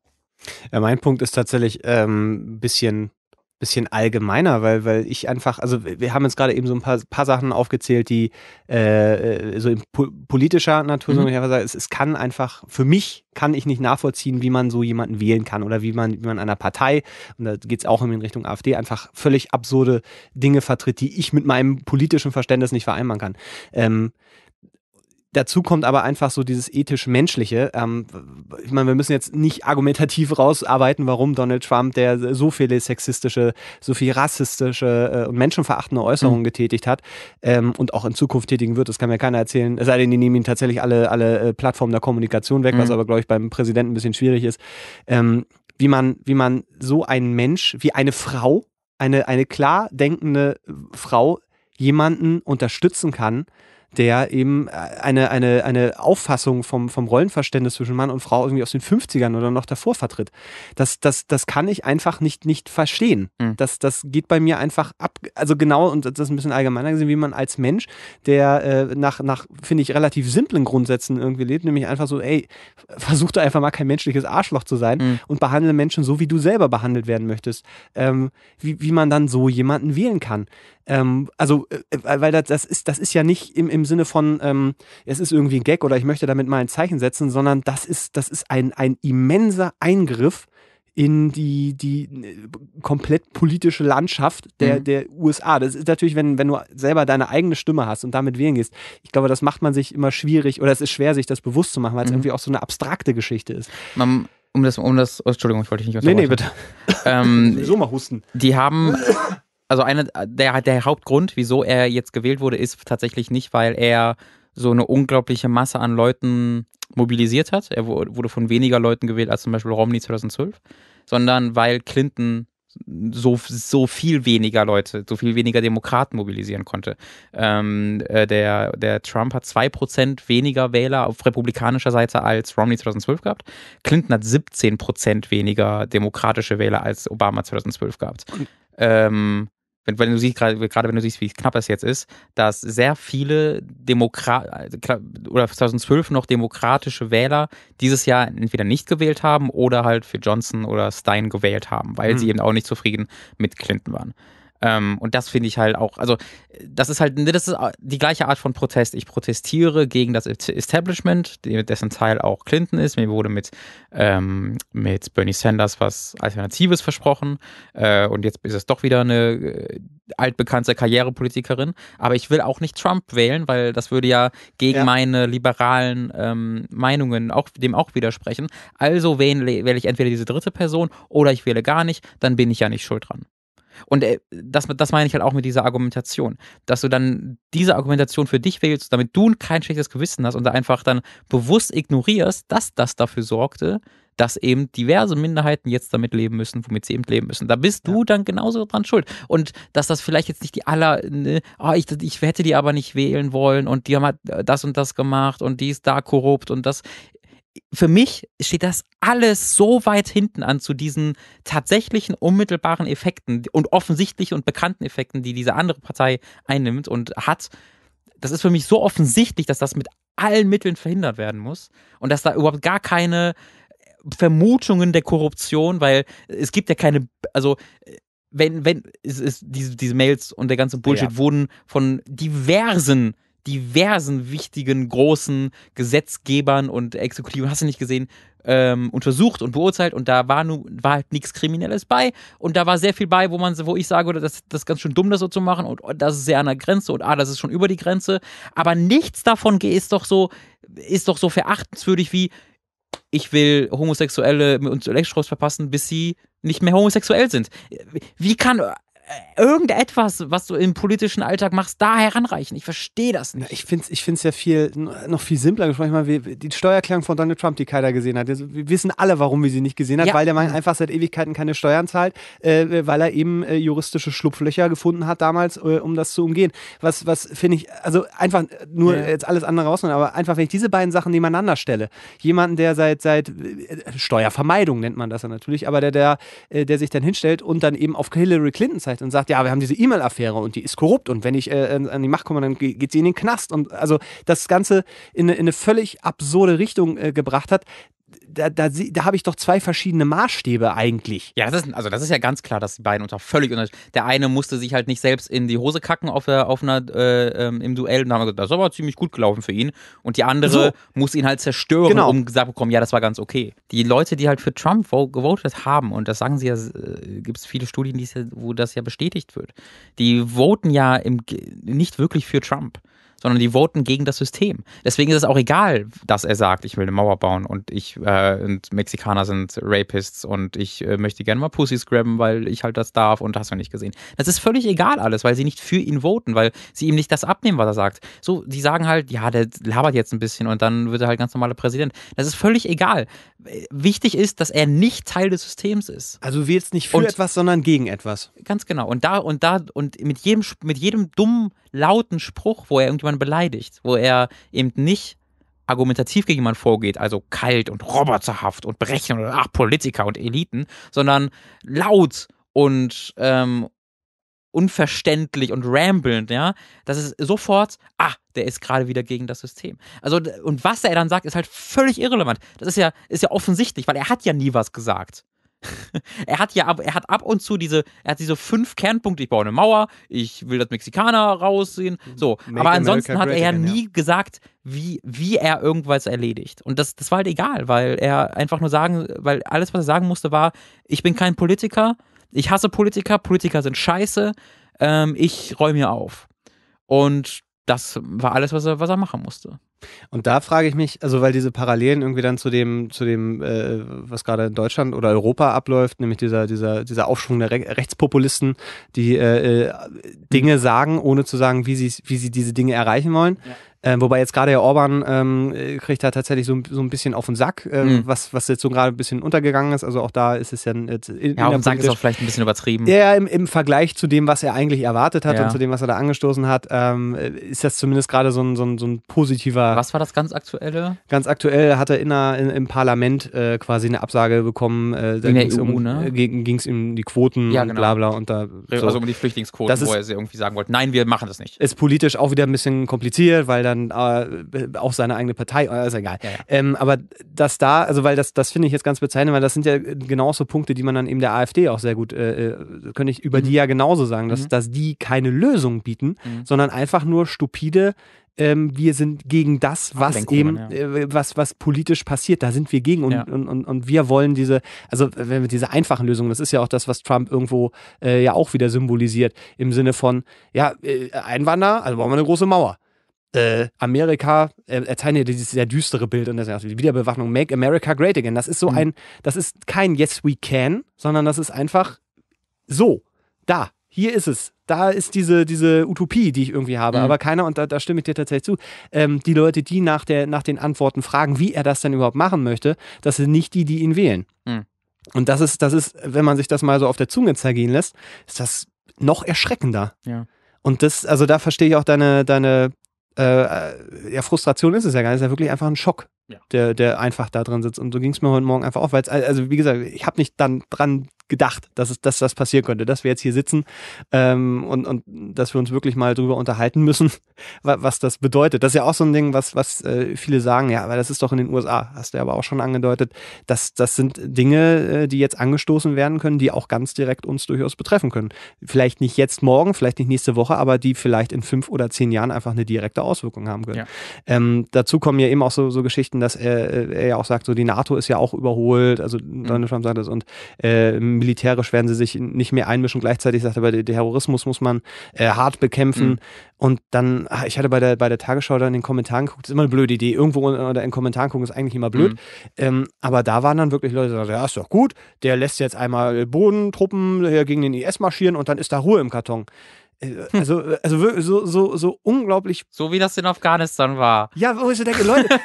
Ja, mein Punkt ist tatsächlich ein ähm, bisschen bisschen allgemeiner, weil, weil ich einfach, also wir haben jetzt gerade eben so ein paar, paar Sachen aufgezählt, die äh, äh so in po politischer Natur mhm. so es, es kann einfach, für mich kann ich nicht nachvollziehen, wie man so jemanden wählen kann oder wie man, wie man einer Partei, und da geht es auch in Richtung AfD, einfach völlig absurde Dinge vertritt, die ich mit meinem politischen Verständnis nicht vereinbaren kann. Ähm, Dazu kommt aber einfach so dieses ethisch-menschliche. Ähm, ich meine, wir müssen jetzt nicht argumentativ rausarbeiten, warum Donald Trump, der so viele sexistische, so viel rassistische äh, und äh, menschenverachtende Äußerungen mhm. getätigt hat ähm, und auch in Zukunft tätigen wird, das kann mir keiner erzählen. Es sei denn, die nehmen ihn tatsächlich alle, alle äh, Plattformen der Kommunikation weg, mhm. was aber, glaube ich, beim Präsidenten ein bisschen schwierig ist. Ähm, wie man, wie man so einen Mensch, wie eine Frau, eine, eine klar denkende Frau jemanden unterstützen kann, der eben äh, eine, eine, eine Auffassung vom, vom Rollenverständnis zwischen Mann und Frau irgendwie aus den 50ern oder noch davor vertritt. Das, das, das kann ich einfach nicht, nicht verstehen. Mhm. Das, das geht bei mir einfach ab. Also genau, und das ist ein bisschen allgemeiner gesehen, wie man als Mensch, der äh, nach, nach finde ich, relativ simplen Grundsätzen irgendwie lebt, nämlich einfach so, ey, versuch doch einfach mal kein menschliches Arschloch zu sein mhm. und behandle Menschen so, wie du selber behandelt werden möchtest. Ähm, wie, wie man dann so jemanden wählen kann. Ähm, also, äh, äh weil das, das, ist, das ist ja nicht im, im Sinne von, ähm, es ist irgendwie ein Gag oder ich möchte damit mal ein Zeichen setzen, sondern das ist, das ist ein, ein immenser Eingriff in die, die äh, komplett politische Landschaft der, mhm. der USA. Das ist natürlich, wenn, wenn du selber deine eigene Stimme hast und damit wählen gehst. Ich glaube, das macht man sich immer schwierig oder es ist schwer, sich das bewusst zu machen, weil es mhm. irgendwie auch so eine abstrakte Geschichte ist. Man, um das, um das, oh, Entschuldigung, ich wollte dich nicht unterbrechen. Nee, nee, bitte. Ähm, so mal husten. Die haben also eine, der, der Hauptgrund, wieso er jetzt gewählt wurde, ist tatsächlich nicht, weil er so eine unglaubliche Masse an Leuten mobilisiert hat. Er wurde von weniger Leuten gewählt als zum Beispiel Romney 2012, sondern weil Clinton so, so viel weniger Leute, so viel weniger Demokraten mobilisieren konnte. Ähm, äh, der, der Trump hat 2% weniger Wähler auf republikanischer Seite als Romney 2012 gehabt. Clinton hat 17% weniger demokratische Wähler als Obama 2012 gehabt. Ähm, wenn, wenn du siehst, gerade, wenn du siehst, wie knapp es jetzt ist, dass sehr viele Demokrat also oder 2012 noch demokratische Wähler dieses Jahr entweder nicht gewählt haben oder halt für Johnson oder Stein gewählt haben, weil mhm. sie eben auch nicht zufrieden mit Clinton waren. Ähm, und das finde ich halt auch, also das ist halt, ne, das ist die gleiche Art von Protest. Ich protestiere gegen das Establishment, dessen Teil auch Clinton ist. Mir wurde mit, ähm, mit Bernie Sanders was Alternatives versprochen. Äh, und jetzt ist es doch wieder eine äh, altbekannte Karrierepolitikerin. Aber ich will auch nicht Trump wählen, weil das würde ja gegen ja. meine liberalen ähm, Meinungen auch, dem auch widersprechen. Also wähle, wähle ich entweder diese dritte Person oder ich wähle gar nicht, dann bin ich ja nicht schuld dran. Und äh, das, das meine ich halt auch mit dieser Argumentation, dass du dann diese Argumentation für dich wählst, damit du kein schlechtes Gewissen hast und da einfach dann bewusst ignorierst, dass das dafür sorgte, dass eben diverse Minderheiten jetzt damit leben müssen, womit sie eben leben müssen. Da bist du ja. dann genauso dran schuld. Und dass das vielleicht jetzt nicht die aller, ne, oh, ich, ich hätte die aber nicht wählen wollen und die haben halt äh, das und das gemacht und die ist da korrupt und das für mich steht das alles so weit hinten an zu diesen tatsächlichen unmittelbaren Effekten und offensichtlichen und bekannten Effekten, die diese andere Partei einnimmt und hat. Das ist für mich so offensichtlich, dass das mit allen Mitteln verhindert werden muss und dass da überhaupt gar keine Vermutungen der Korruption, weil es gibt ja keine, also wenn, wenn, es ist, diese, diese Mails und der ganze Bullshit ja. wurden von diversen diversen wichtigen, großen Gesetzgebern und Exekutiven, hast du nicht gesehen, ähm, untersucht und beurteilt und da war, nu, war halt nichts Kriminelles bei und da war sehr viel bei, wo man, wo ich sage, das, das ist ganz schön dumm, das so zu machen und, und das ist sehr an der Grenze und ah, das ist schon über die Grenze, aber nichts davon ist doch so, ist doch so verachtenswürdig wie ich will Homosexuelle mit uns Elektroschrauben verpassen, bis sie nicht mehr homosexuell sind. Wie kann irgendetwas, was du im politischen Alltag machst, da heranreichen. Ich verstehe das nicht. ich finde es ich find's ja viel, noch viel simpler gesprochen. Ich meine, die Steuererklärung von Donald Trump, die keiner gesehen hat. Also, wir wissen alle, warum wir sie nicht gesehen hat, ja. weil der Mann einfach seit Ewigkeiten keine Steuern zahlt, äh, weil er eben äh, juristische Schlupflöcher gefunden hat damals, äh, um das zu umgehen. Was, was finde ich, also einfach nur ja. jetzt alles andere rausnehmen, aber einfach, wenn ich diese beiden Sachen nebeneinander stelle, jemanden, der seit, seit äh, Steuervermeidung nennt man das ja natürlich, aber der, der, äh, der sich dann hinstellt und dann eben auf Hillary Clinton zeigt, vielleicht und sagt, ja, wir haben diese E-Mail-Affäre und die ist korrupt und wenn ich äh, an die Macht komme, dann geht sie in den Knast und also das Ganze in eine, in eine völlig absurde Richtung äh, gebracht hat, da, da, da habe ich doch zwei verschiedene Maßstäbe eigentlich. Ja, das ist, also das ist ja ganz klar, dass die beiden unter völlig unterschiedlich. Der eine musste sich halt nicht selbst in die Hose kacken auf, der, auf einer, äh, ähm, im Duell und da haben wir gesagt, das ist aber ziemlich gut gelaufen für ihn. Und die andere so. muss ihn halt zerstören, genau. um gesagt zu bekommen, ja, das war ganz okay. Die Leute, die halt für Trump gewotet haben, und das sagen sie ja, äh, gibt es viele Studien, ja, wo das ja bestätigt wird. Die voten ja im, nicht wirklich für Trump sondern die voten gegen das System. Deswegen ist es auch egal, dass er sagt, ich will eine Mauer bauen und ich äh, und Mexikaner sind Rapists und ich äh, möchte gerne mal Pussys grabben, weil ich halt das darf und hast du nicht gesehen. Das ist völlig egal alles, weil sie nicht für ihn voten, weil sie ihm nicht das abnehmen, was er sagt. So, die sagen halt, ja, der labert jetzt ein bisschen und dann wird er halt ganz normaler Präsident. Das ist völlig egal. Wichtig ist, dass er nicht Teil des Systems ist. Also wählst nicht für und, etwas, sondern gegen etwas. Ganz genau. Und da und da und mit jedem mit jedem dummen lauten Spruch, wo er irgendjemanden beleidigt, wo er eben nicht argumentativ gegen jemanden vorgeht, also kalt und roboterhaft und berechnend und ach, Politiker und Eliten, sondern laut und ähm, unverständlich und rambelnd, ja, das ist sofort, ah, der ist gerade wieder gegen das System. Also, und was er dann sagt, ist halt völlig irrelevant. Das ist ja, ist ja offensichtlich, weil er hat ja nie was gesagt. er hat ja ab, er hat ab und zu diese, er hat diese fünf Kernpunkte, ich baue eine Mauer, ich will das Mexikaner raussehen, mhm. so. Make aber ansonsten America hat er again, nie ja nie gesagt, wie, wie er irgendwas erledigt. Und das, das war halt egal, weil er einfach nur sagen, weil alles, was er sagen musste, war, ich bin kein Politiker, ich hasse Politiker, Politiker sind scheiße, ähm, ich räume mir auf. Und das war alles, was er, was er machen musste. Und da frage ich mich, also weil diese Parallelen irgendwie dann zu dem, zu dem, äh, was gerade in Deutschland oder Europa abläuft, nämlich dieser, dieser, dieser Aufschwung der Re Rechtspopulisten, die äh, äh Dinge mhm. sagen, ohne zu sagen, wie sie, wie sie diese Dinge erreichen wollen. Äh, wobei jetzt gerade Herr Orban ähm, äh, kriegt da tatsächlich so, so ein bisschen auf den Sack, äh, mhm. was, was jetzt so gerade ein bisschen untergegangen ist. Also auch da ist es ja jetzt in, Ja, auf den Sack ist auch vielleicht ein bisschen übertrieben. Ja, im, im Vergleich zu dem, was er eigentlich erwartet hat ja. und zu dem, was er da angestoßen hat, ähm, äh, ist das zumindest gerade so ein, so, ein, so ein positiver. Was war das ganz aktuelle? Ganz aktuell hat er in der, in, im Parlament äh, quasi eine Absage bekommen. Äh, in der EU, um, e ne? Äh, ging es um die Quoten ja, genau. und bla bla. Und da, also so. Also um die Flüchtlingsquoten, das wo ist, er irgendwie sagen wollte, nein, wir machen das nicht. Ist politisch auch wieder ein bisschen kompliziert, weil dann dann äh, auch seine eigene Partei, äh, ist egal. Ja, ja. Ähm, aber das da, also weil das, das finde ich jetzt ganz bezeichnend, weil das sind ja genauso Punkte, die man dann eben der AfD auch sehr gut, äh, äh könnte ich über mhm. die ja genauso sagen, dass, mhm. dass die keine Lösung bieten, mhm. sondern einfach nur stupide ähm, wir sind gegen das, was eben, ja. äh, was, was politisch passiert, da sind wir gegen und, ja. und, und, und, wir wollen diese, also wenn wir diese einfachen Lösungen, das ist ja auch das, was Trump irgendwo äh, ja auch wieder symbolisiert, im Sinne von, ja, äh, Einwanderer, also brauchen wir eine große Mauer äh, Amerika, er, er zeichnet dieses sehr düstere Bild und das die Wiederbewaffnung, Make America Great Again. Das ist so mhm. ein, das ist kein Yes We Can, sondern das ist einfach so, da, hier ist es. Da ist diese, diese Utopie, die ich irgendwie habe. Mhm. Aber keiner, und da, da, stimme ich dir tatsächlich zu, ähm, die Leute, die nach, der, nach den Antworten fragen, wie er das denn überhaupt machen möchte, das sind nicht die, die ihn wählen. Mhm. Und das ist, das ist, wenn man sich das mal so auf der Zunge zergehen lässt, ist das noch erschreckender. Ja. Und das, also da verstehe ich auch deine, deine, äh, ja, Frustration ist es ja gar nicht, es ist ja wirklich einfach ein Schock, ja. der, der einfach da drin sitzt. Und so ging es mir heute Morgen einfach auf, weil es, also wie gesagt, ich habe nicht dann dran gedacht, dass, es, dass das passieren könnte, dass wir jetzt hier sitzen ähm, und, und dass wir uns wirklich mal drüber unterhalten müssen, was das bedeutet. Das ist ja auch so ein Ding, was, was äh, viele sagen, ja, aber das ist doch in den USA, hast du ja aber auch schon angedeutet, dass das sind Dinge, äh, die jetzt angestoßen werden können, die auch ganz direkt uns durchaus betreffen können. Vielleicht nicht jetzt morgen, vielleicht nicht nächste Woche, aber die vielleicht in fünf oder zehn Jahren einfach eine direkte Auswirkung haben können. Ja. Ähm, dazu kommen ja eben auch so, so Geschichten, dass er, äh, er ja auch sagt, so die NATO ist ja auch überholt, also Donald mhm. Trump sagt das und äh, militärisch werden sie sich nicht mehr einmischen. Gleichzeitig sagt er, bei Terrorismus muss man äh, hart bekämpfen. Mhm. Und dann, ah, ich hatte bei der, bei der Tagesschau dann in den Kommentaren geguckt, das ist immer eine blöde Idee. Irgendwo oder in Kommentaren gucken ist eigentlich immer blöd. Mhm. Ähm, aber da waren dann wirklich Leute, die sagten, ja, ist doch gut, der lässt jetzt einmal Bodentruppen gegen den IS marschieren und dann ist da Ruhe im Karton. Äh, hm. Also, äh, also so, so, so unglaublich. So wie das in Afghanistan war. Ja, wo ich so denke, Leute, ist,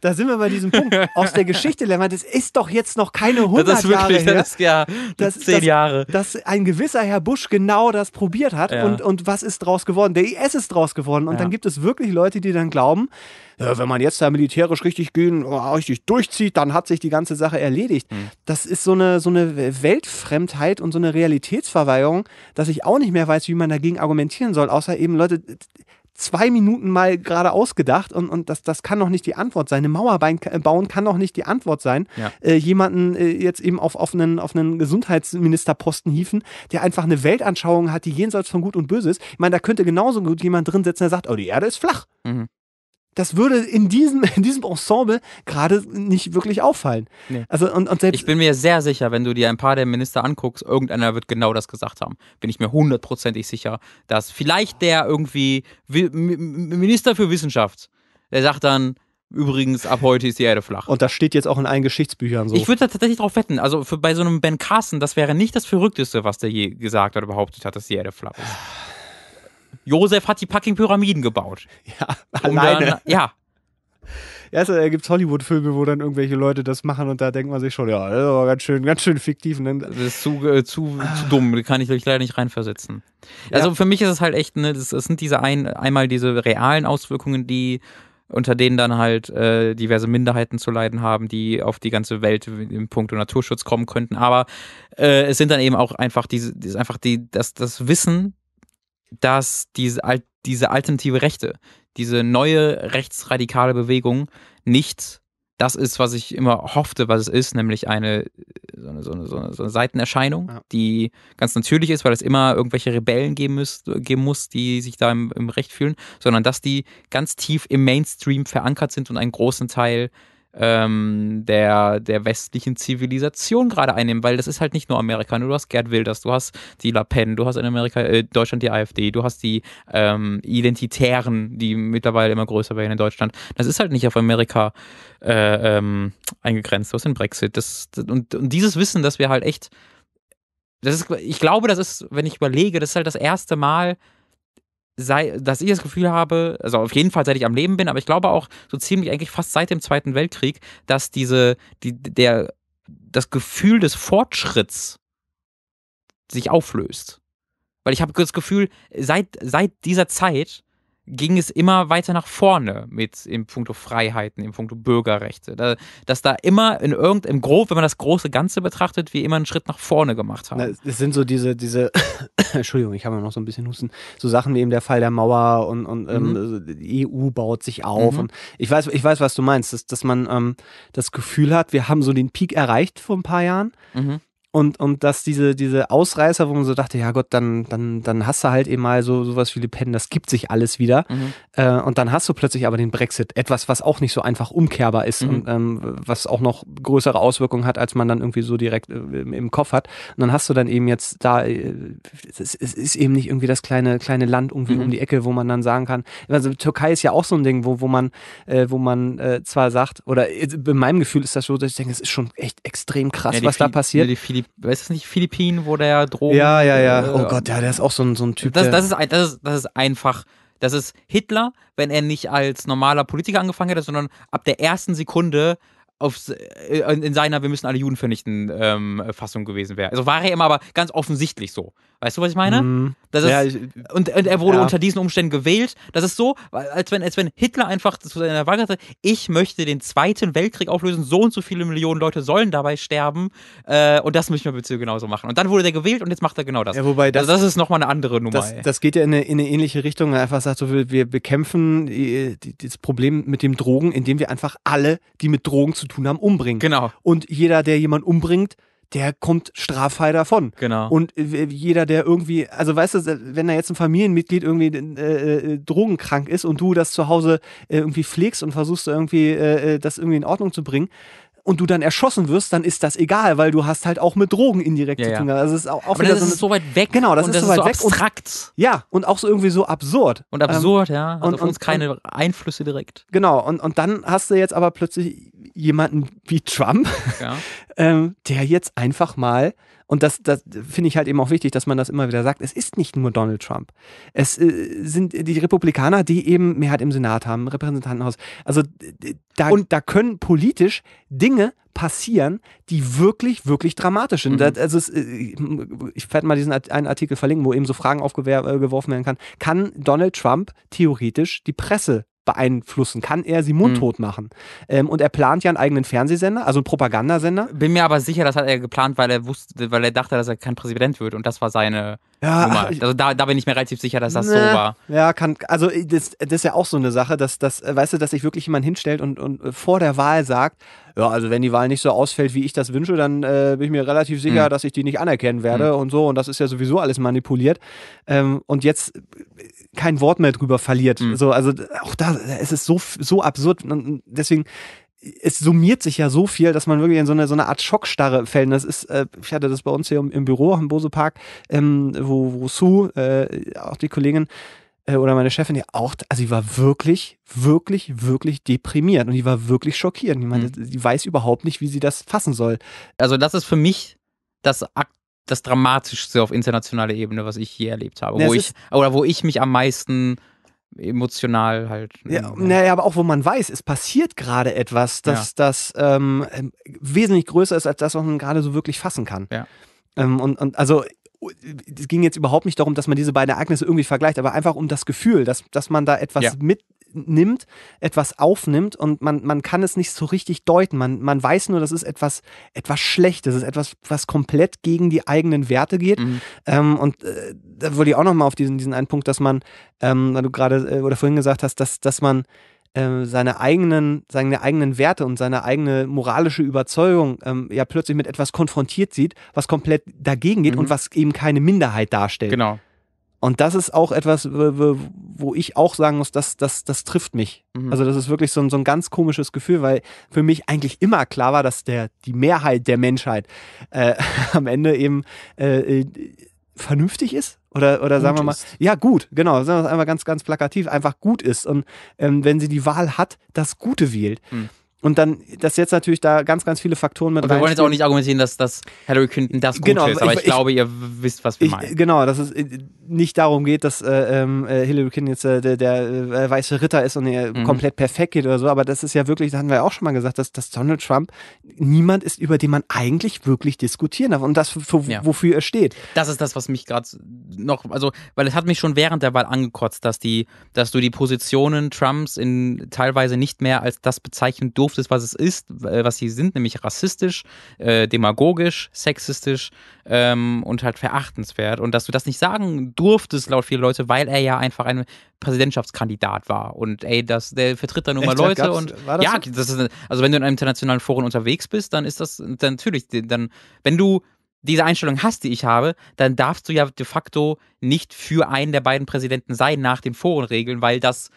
da sind wir bei diesem Punkt. Aus der Geschichte lernen, das ist doch jetzt noch keine 100 das ist wirklich, Jahre her. Das ist ja das, zehn das, Jahre. Dass ein gewisser Herr Bush genau das probiert hat ja. und, und was ist draus geworden? Der IS ist draus geworden. Und ja. dann gibt es wirklich Leute, die dann glauben, ja, wenn man jetzt da militärisch richtig gehen, äh, richtig durchzieht, dann hat sich die ganze Sache erledigt. Mhm. Das ist so eine, so eine Weltfremdheit und so eine Realitätsverweigerung, dass ich auch nicht mehr weiß, wie man dagegen argumentieren soll, außer eben, Leute, zwei Minuten mal gerade ausgedacht und, und das, das kann doch nicht die Antwort sein. Eine Mauer äh, bauen kann doch nicht die Antwort sein. Ja. Äh, jemanden äh, jetzt eben auf, auf, einen, auf einen Gesundheitsministerposten hieven, der einfach eine Weltanschauung hat, die jenseits von Gut und Böse ist. Ich meine, da könnte genauso gut jemand drin sitzen, der sagt, oh, die Erde ist flach. Mhm das würde in diesem, in diesem Ensemble gerade nicht wirklich auffallen. Nee. Also, und, und selbst ich bin mir sehr sicher, wenn du dir ein paar der Minister anguckst, irgendeiner wird genau das gesagt haben. Bin ich mir hundertprozentig sicher, dass vielleicht der irgendwie Minister für Wissenschaft, der sagt dann, Übrigens, ab heute ist die Erde flach. Und das steht jetzt auch in allen Geschichtsbüchern so. Ich würde da tatsächlich drauf wetten. Also für, bei so einem Ben Carson, das wäre nicht das Verrückteste, was der je gesagt oder behauptet hat, dass die Erde flach ist. Josef hat die fucking Pyramiden gebaut. Ja, alleine. dann, ja. Ja, also, da gibt es Hollywood-Filme, wo dann irgendwelche Leute das machen und da denkt man sich schon, ja, das ist aber ganz schön, ganz schön fiktiv. Und ne? dann, das ist zu, äh, zu, zu dumm, kann ich euch leider nicht reinversetzen. Ja. Also für mich ist es halt echt, ne, das, das sind diese ein, einmal diese realen Auswirkungen, die unter denen dann halt äh, diverse Minderheiten zu leiden haben, die auf die ganze Welt im Punkt Naturschutz kommen könnten. Aber äh, es sind dann eben auch einfach diese, einfach die, das, das Wissen dass diese, diese alternative Rechte, diese neue rechtsradikale Bewegung nicht das ist, was ich immer hoffte, was es ist, nämlich eine so eine, so eine, so eine Seitenerscheinung, ja. die ganz natürlich ist, weil es immer irgendwelche Rebellen geben, müsst, geben muss, die sich da im, im, Recht fühlen, sondern dass die ganz tief im Mainstream verankert sind und einen großen Teil ähm, der, der westlichen Zivilisation gerade einnehmen, weil das ist halt nicht nur Amerika. Du hast Gerd Wilders, du hast die La Pen, du hast in Amerika, äh, Deutschland die AfD, du hast die ähm, Identitären, die mittlerweile immer größer werden in Deutschland. Das ist halt nicht auf Amerika äh, ähm, eingegrenzt. Du hast den Brexit. Das, und, und dieses Wissen, dass wir halt echt, das ist, ich glaube, das ist, wenn ich überlege, das ist halt das erste Mal, sei, dass ich das Gefühl habe, also auf jeden Fall seit ich am Leben bin, aber ich glaube auch so ziemlich eigentlich fast seit dem Zweiten Weltkrieg, dass diese, die, der, das Gefühl des Fortschritts sich auflöst. Weil ich habe das Gefühl, seit, seit dieser Zeit ging es immer weiter nach vorne mit im Punkto Freiheiten, im Punkto Bürgerrechte. Da, dass da immer in irgendeinem Grob, wenn man das große Ganze betrachtet, wir immer einen Schritt nach vorne gemacht haben. Es sind so diese, diese, Entschuldigung, ich habe noch so ein bisschen Husten, so Sachen wie eben der Fall der Mauer und, und ähm, mhm. ähm, die EU baut sich auf. Mhm. Und ich weiß, ich weiß, was du meinst, dass, dass man ähm, das Gefühl hat, wir haben so den Peak erreicht vor ein paar Jahren. Mhm und, und dass diese, diese Ausreißer, wo man so dachte, ja Gott, dann, dann, dann hast du halt eben mal so sowas wie Le Pen, das gibt sich alles wieder. Mhm. Äh, und dann hast du plötzlich aber den Brexit, etwas, was auch nicht so einfach umkehrbar ist mhm. und ähm, was auch noch größere Auswirkungen hat, als man dann irgendwie so direkt äh, im, im, Kopf hat. Und dann hast du dann eben jetzt da, äh, es, es, ist eben nicht irgendwie das kleine, kleine Land irgendwie mhm. um die Ecke, wo man dann sagen kann, also Türkei ist ja auch so ein Ding, wo, wo man, äh, wo man äh, zwar sagt, oder in meinem Gefühl ist das so, dass ich denke, es ist schon echt extrem krass, ja, was da passiert. Ja, Philipp, weißt du nicht, Philippinen, wo der Drogen. Ja, ja, ja. Äh, oh Gott, ja, der ist auch so ein, so ein Typ. Das, das, ist, das, ist, das ist einfach. Das ist Hitler, wenn er nicht als normaler Politiker angefangen hätte, sondern ab der ersten Sekunde auf, äh, in seiner Wir müssen alle Juden vernichten ähm, Fassung gewesen wäre. Also war er immer aber ganz offensichtlich so. Weißt du, was ich meine? Mm. Das ist, ja, ich, und, und, er wurde ja. unter diesen Umständen gewählt. Das ist so, als wenn, als wenn Hitler einfach zu seiner Wahl sagte, ich möchte den Zweiten Weltkrieg auflösen, so und so viele Millionen Leute sollen dabei sterben äh, und das müssen wir bitte genauso machen. Und dann wurde der gewählt und jetzt macht er genau das. Ja, wobei das, also das ist nochmal eine andere Nummer. Das, das geht ja in eine, in eine, ähnliche Richtung. Er einfach sagt, so, wir, wir bekämpfen die, äh, die, das Problem mit dem Drogen, indem wir einfach alle, die mit Drogen zu tun haben, umbringen. Genau. Und jeder, der jemanden umbringt, der kommt straffrei davon. Genau. Und äh, jeder, der irgendwie, also weißt du, wenn da jetzt ein Familienmitglied irgendwie äh, äh, drogenkrank ist und du das zu Hause äh, irgendwie pflegst und versuchst irgendwie äh, äh, das irgendwie in Ordnung zu bringen, und du dann erschossen wirst, dann ist das egal, weil du hast halt auch mit Drogen indirekt ja, zu tun. Also es ist auch, auch Aber das so ist so weit weg. Genau, das, ist, das so ist so weit so abstrakt. Und, ja, und auch so irgendwie so absurd. Und absurd, ähm, ja. Also ähm, und, uns keine und, Einflüsse direkt. Genau, und, und dann hast du jetzt aber plötzlich jemanden wie Trump, ja. ähm, der jetzt einfach mal, und das, das finde ich halt eben auch wichtig, dass man das immer wieder sagt, es ist nicht nur Donald Trump. Es äh, sind die Republikaner, die eben Mehrheit im Senat haben, Repräsentantenhaus. Also da, und da können politisch Dinge passieren, die wirklich, wirklich dramatisch sind. Mhm. Das, also es, äh, ich werde mal diesen einen Artikel verlinken, wo eben so Fragen aufgeworfen äh, werden kann. Kann Donald Trump theoretisch die Presse beeinflussen? Kann er sie mundtot mhm. machen? Ähm, und er plant ja einen eigenen Fernsehsender, also einen Propagandasender. Bin mir aber sicher, das hat er geplant, weil er wusste, weil er dachte, dass er kein Präsident wird und das war seine ja, Nummer. Also da, da bin ich mir relativ sicher, dass das ne, so war. Ja, kann, also das, das ist ja auch so eine Sache, dass das, äh, weißt du, dass sich wirklich jemand hinstellt und, und äh, vor der Wahl sagt, ja, also wenn die Wahl nicht so ausfällt, wie ich das wünsche, dann äh, bin ich mir relativ sicher, mhm. dass ich die nicht anerkennen werde mhm. und so. Und das ist ja sowieso alles manipuliert. Ähm, und jetzt kein Wort mehr drüber verliert. Mhm. So, also auch da, es ist so, so absurd. Und deswegen, es summiert sich ja so viel, dass man wirklich in so eine, so eine Art Schockstarre fällt. Das ist, äh, ich hatte das bei uns hier im, im Büro im Bose Park, ähm, wo, wo Sue, äh, auch die Kollegin, äh, oder meine Chefin, die auch, also die war wirklich, wirklich, wirklich deprimiert und die war wirklich schockiert. Die, meinte, mhm. die weiß überhaupt nicht, wie sie das fassen soll. Also das ist für mich das Akt das Dramatischste auf internationaler Ebene, was ich je erlebt habe. Ja, wo ich, oder wo ich mich am meisten emotional halt. Ja, ähm, Naja, aber auch wo man weiß, es passiert gerade etwas, das, ja. das ähm, ähm, wesentlich größer ist als das, was man gerade so wirklich fassen kann. Ja. Ähm, und, und also es ging jetzt überhaupt nicht darum, dass man diese beiden Ereignisse irgendwie vergleicht, aber einfach um das Gefühl, dass, dass man da etwas ja. mit nimmt, etwas aufnimmt und man, man kann es nicht so richtig deuten. Man, man weiß nur, das ist etwas, etwas Schlechtes, ist etwas, was komplett gegen die eigenen Werte geht. Mhm. Ähm, und äh, da würde ich auch nochmal auf diesen, diesen einen Punkt, dass man, ähm, weil du gerade äh, oder vorhin gesagt hast, dass, dass man äh, seine eigenen, seine eigenen Werte und seine eigene moralische Überzeugung ähm, ja plötzlich mit etwas konfrontiert sieht, was komplett dagegen geht mhm. und was eben keine Minderheit darstellt. Genau. Und das ist auch etwas, wo ich auch sagen muss, das, das, das trifft mich. Mhm. Also das ist wirklich so ein, so ein ganz komisches Gefühl, weil für mich eigentlich immer klar war, dass der, die Mehrheit der Menschheit äh, am Ende eben äh, äh, vernünftig ist. Oder, oder sagen wir mal, ist. ja gut, genau, sagen wir es einmal ganz, ganz plakativ, einfach gut ist. Und ähm, wenn sie die Wahl hat, das Gute wählt. Mhm. Und dann, dass jetzt natürlich da ganz, ganz viele Faktoren mit rein. Wir wollen jetzt auch nicht argumentieren, dass, dass Hillary Clinton das Gute genau, ist, aber ich, ich glaube, ihr wisst, was wir ich, meinen. Genau, dass es äh, nicht darum geht, dass äh, ähm, äh, Hillary Clinton jetzt äh, der, der äh, weiße Ritter ist und er mhm. komplett perfekt geht oder so, aber das ist ja wirklich, das hatten wir ja auch schon mal gesagt, dass, dass Donald Trump niemand ist, über den man eigentlich wirklich diskutieren darf und das, für, ja. wofür er steht. Das ist das, was mich gerade noch, also, weil es hat mich schon während der Wahl angekotzt, dass die, dass du die Positionen Trumps in teilweise nicht mehr als das bezeichnen durftest eingestuft ist, was es ist, äh, was sie sind, nämlich rassistisch, äh, demagogisch, sexistisch ähm, und halt verachtenswert. Und dass du das nicht sagen durftest, laut vielen Leute, weil er ja einfach ein Präsidentschaftskandidat war. Und ey, das, der vertritt dann nur mal Leute war das ja, das ist, also wenn du in einem internationalen Forum unterwegs bist, dann ist das dann natürlich, dann, wenn du diese Einstellung hast, die ich habe, dann darfst du ja de facto nicht für einen der beiden Präsidenten sein nach den Forenregeln, weil das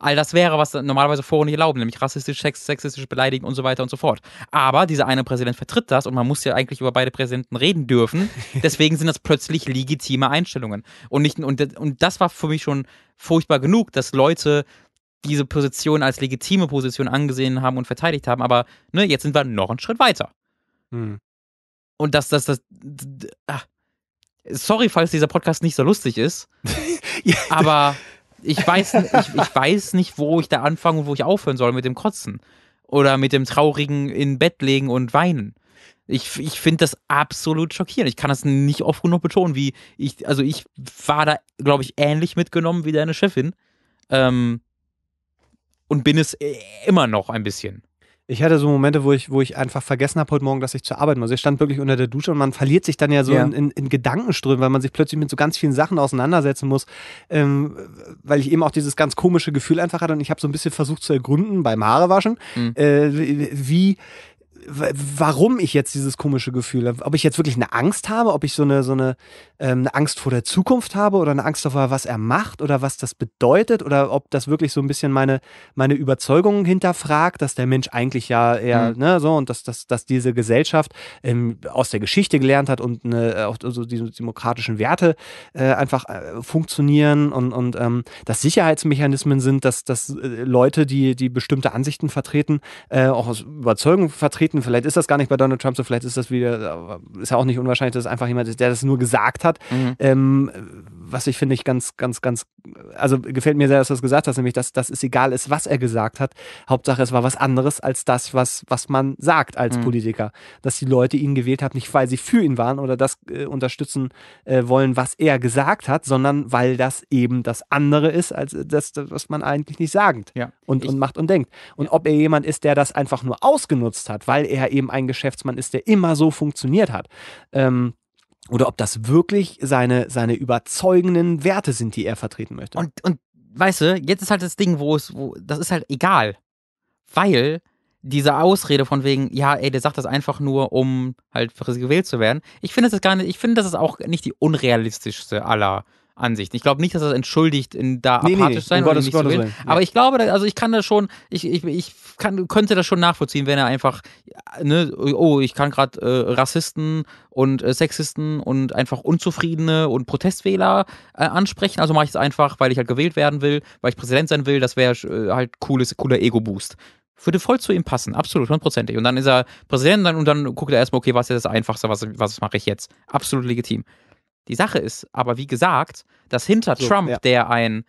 all das wäre, was normalerweise Foren nicht erlauben, nämlich rassistisch, sex, sexistisch beleidigen und so weiter und so fort. Aber dieser eine Präsident vertritt das und man muss ja eigentlich über beide Präsidenten reden dürfen. Deswegen sind das plötzlich legitime Einstellungen. Und, nicht, und, und das war für mich schon furchtbar genug, dass Leute diese Position als legitime Position angesehen haben und verteidigt haben. Aber ne, jetzt sind wir noch einen Schritt weiter. Hm. Und dass das, das, das ach, sorry, falls dieser Podcast nicht so lustig ist, aber ich weiß, ich, ich weiß nicht, wo ich da anfangen und wo ich aufhören soll mit dem Kotzen. Oder mit dem traurigen in Bett legen und weinen. Ich, ich finde das absolut schockierend. Ich kann das nicht oft genug betonen, wie ich, also ich war da, glaube ich, ähnlich mitgenommen wie deine Chefin. Ähm, und bin es äh, immer noch ein bisschen ich hatte so Momente, wo ich, wo ich einfach vergessen habe heute Morgen, dass ich zur Arbeit muss. Also ich stand wirklich unter der Dusche und man verliert sich dann ja so ja. In, in, in, Gedankenströmen, weil man sich plötzlich mit so ganz vielen Sachen auseinandersetzen muss, ähm, weil ich eben auch dieses ganz komische Gefühl einfach hatte und ich habe so ein bisschen versucht zu ergründen beim Haarewaschen, mhm. äh, wie warum ich jetzt dieses komische Gefühl habe. Ob ich jetzt wirklich eine Angst habe, ob ich so eine, so eine, ähm, eine Angst vor der Zukunft habe oder eine Angst davor, was er macht oder was das bedeutet oder ob das wirklich so ein bisschen meine, meine Überzeugung hinterfragt, dass der Mensch eigentlich ja eher, mhm. ne, so und dass, dass, dass diese Gesellschaft ähm, aus der Geschichte gelernt hat und eine, äh, auch so diese demokratischen Werte äh, einfach äh, funktionieren und, und ähm, dass Sicherheitsmechanismen sind, dass, dass äh, Leute, die, die bestimmte Ansichten vertreten, äh, auch aus Überzeugung vertreten, Clinton, vielleicht ist das gar nicht bei Donald Trump so, vielleicht ist das wieder, äh, ist ja auch nicht unwahrscheinlich, dass es einfach jemand ist, der das nur gesagt hat. Mhm. Ähm, was ich finde ich ganz, ganz, ganz, also gefällt mir sehr, dass du das gesagt hast, nämlich, dass, dass es egal ist, was er gesagt hat. Hauptsache, es war was anderes als das, was, was man sagt als mhm. Politiker. Dass die Leute ihn gewählt haben, nicht weil sie für ihn waren oder das äh, unterstützen äh, wollen, was er gesagt hat, sondern weil das eben das andere ist, als das, das was man eigentlich nicht sagt ja. und, und macht und denkt. Und ja. ob er jemand ist, der das einfach nur ausgenutzt hat, weil er eben ein Geschäftsmann ist, der immer so funktioniert hat. Ähm, oder ob das wirklich seine, seine überzeugenden Werte sind, die er vertreten möchte. Und, und weißt du, jetzt ist halt das Ding, wo es, wo, das ist halt egal. Weil diese Ausrede von wegen, ja, ey, der sagt das einfach nur, um halt gewählt zu werden. Ich finde das gar nicht, ich finde, das ist auch nicht die unrealistischste aller Ansicht. Ich glaube nicht, dass das entschuldigt, in da nee, apathisch nee, sein oder nicht Gottes so Aber ja. ich glaube, also ich kann das schon, ich, ich, ich kann, könnte das schon nachvollziehen, wenn er einfach, äh, ne, oh, ich kann gerade äh, Rassisten und äh, Sexisten und einfach Unzufriedene und Protestwähler äh, ansprechen. Also mache ich es einfach, weil ich halt gewählt werden will, weil ich Präsident sein will. Das wäre äh, halt cooles, cooler Ego-Boost würde voll zu ihm passen, absolut, hundertprozentig. Und dann ist er Präsident dann, und dann guckt er erstmal, okay, was ist das Einfachste, was, was mache ich jetzt? Absolut legitim. Die Sache ist aber, wie gesagt, dass hinter so, Trump, ja. der ein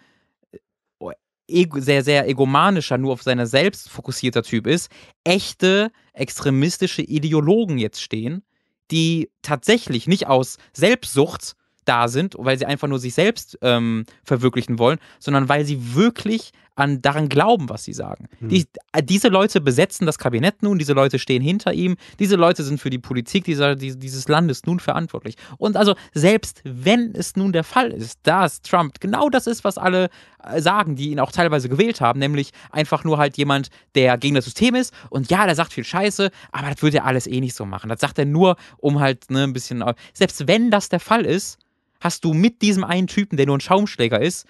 äh, sehr, sehr egomanischer, nur auf seine selbst fokussierter Typ ist, echte extremistische Ideologen jetzt stehen, die tatsächlich nicht aus Selbstsucht da sind, weil sie einfach nur sich selbst ähm, verwirklichen wollen, sondern weil sie wirklich an daran glauben, was sie sagen. Hm. Die, äh, diese Leute besetzen das Kabinett nun, diese Leute stehen hinter ihm, diese Leute sind für die Politik dieser, dieses Landes nun verantwortlich. Und also selbst wenn es nun der Fall ist, dass Trump genau das ist, was alle äh, sagen, die ihn auch teilweise gewählt haben, nämlich einfach nur halt jemand, der gegen das System ist und ja, der sagt viel Scheiße, aber das würde er alles eh nicht so machen. Das sagt er nur, um halt ne, ein bisschen. Äh, selbst wenn das der Fall ist, hast du mit diesem einen Typen, der nur ein Schaumschläger ist,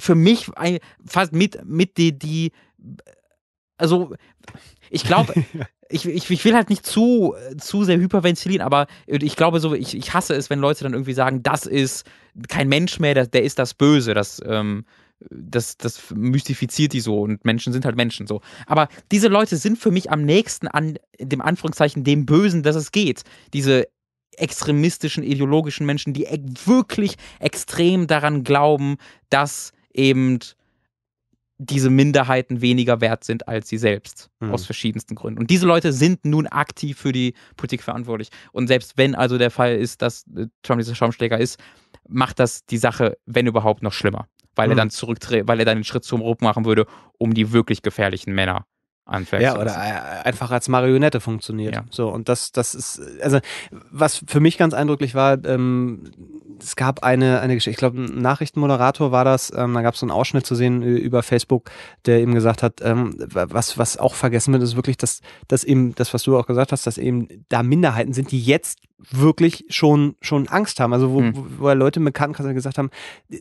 für mich ein, fast mit, mit die, die also ich glaube, ich, ich, ich, will halt nicht zu, zu sehr hyperventilieren, aber ich glaube so, ich, ich hasse es, wenn Leute dann irgendwie sagen, das ist kein Mensch mehr, der, der ist das Böse, das, ähm, das, das mystifiziert die so und Menschen sind halt Menschen so. Aber diese Leute sind für mich am nächsten an dem Anführungszeichen dem Bösen, dass es geht. Diese extremistischen, ideologischen Menschen, die e-, wirklich extrem daran glauben, dass eben diese Minderheiten weniger wert sind als sie selbst, mhm. aus verschiedensten Gründen. Und diese Leute sind nun aktiv für die Politik verantwortlich. Und selbst wenn also der Fall ist, dass äh, Trump dieser Schaumschläger ist, macht das die Sache, wenn überhaupt, noch schlimmer. Weil mhm. er dann zurückdreht, weil er dann den Schritt zum Ruck machen würde, um die wirklich gefährlichen Männer anfängt. Ja, oder äh, einfach als Marionette funktioniert. Ja. So, und das, das ist, also, was für mich ganz eindrücklich war, ähm, es gab eine, eine Geschichte, ich glaube, ein Nachrichtenmoderator war das, ähm, da gab es so einen Ausschnitt zu sehen über Facebook, der eben gesagt hat, ähm, was, was auch vergessen wird, ist wirklich, dass, dass eben das, was du auch gesagt hast, dass eben da Minderheiten sind, die jetzt wirklich schon, schon Angst haben. Also wo, hm. wo Leute im Bekanntenkreis gesagt haben,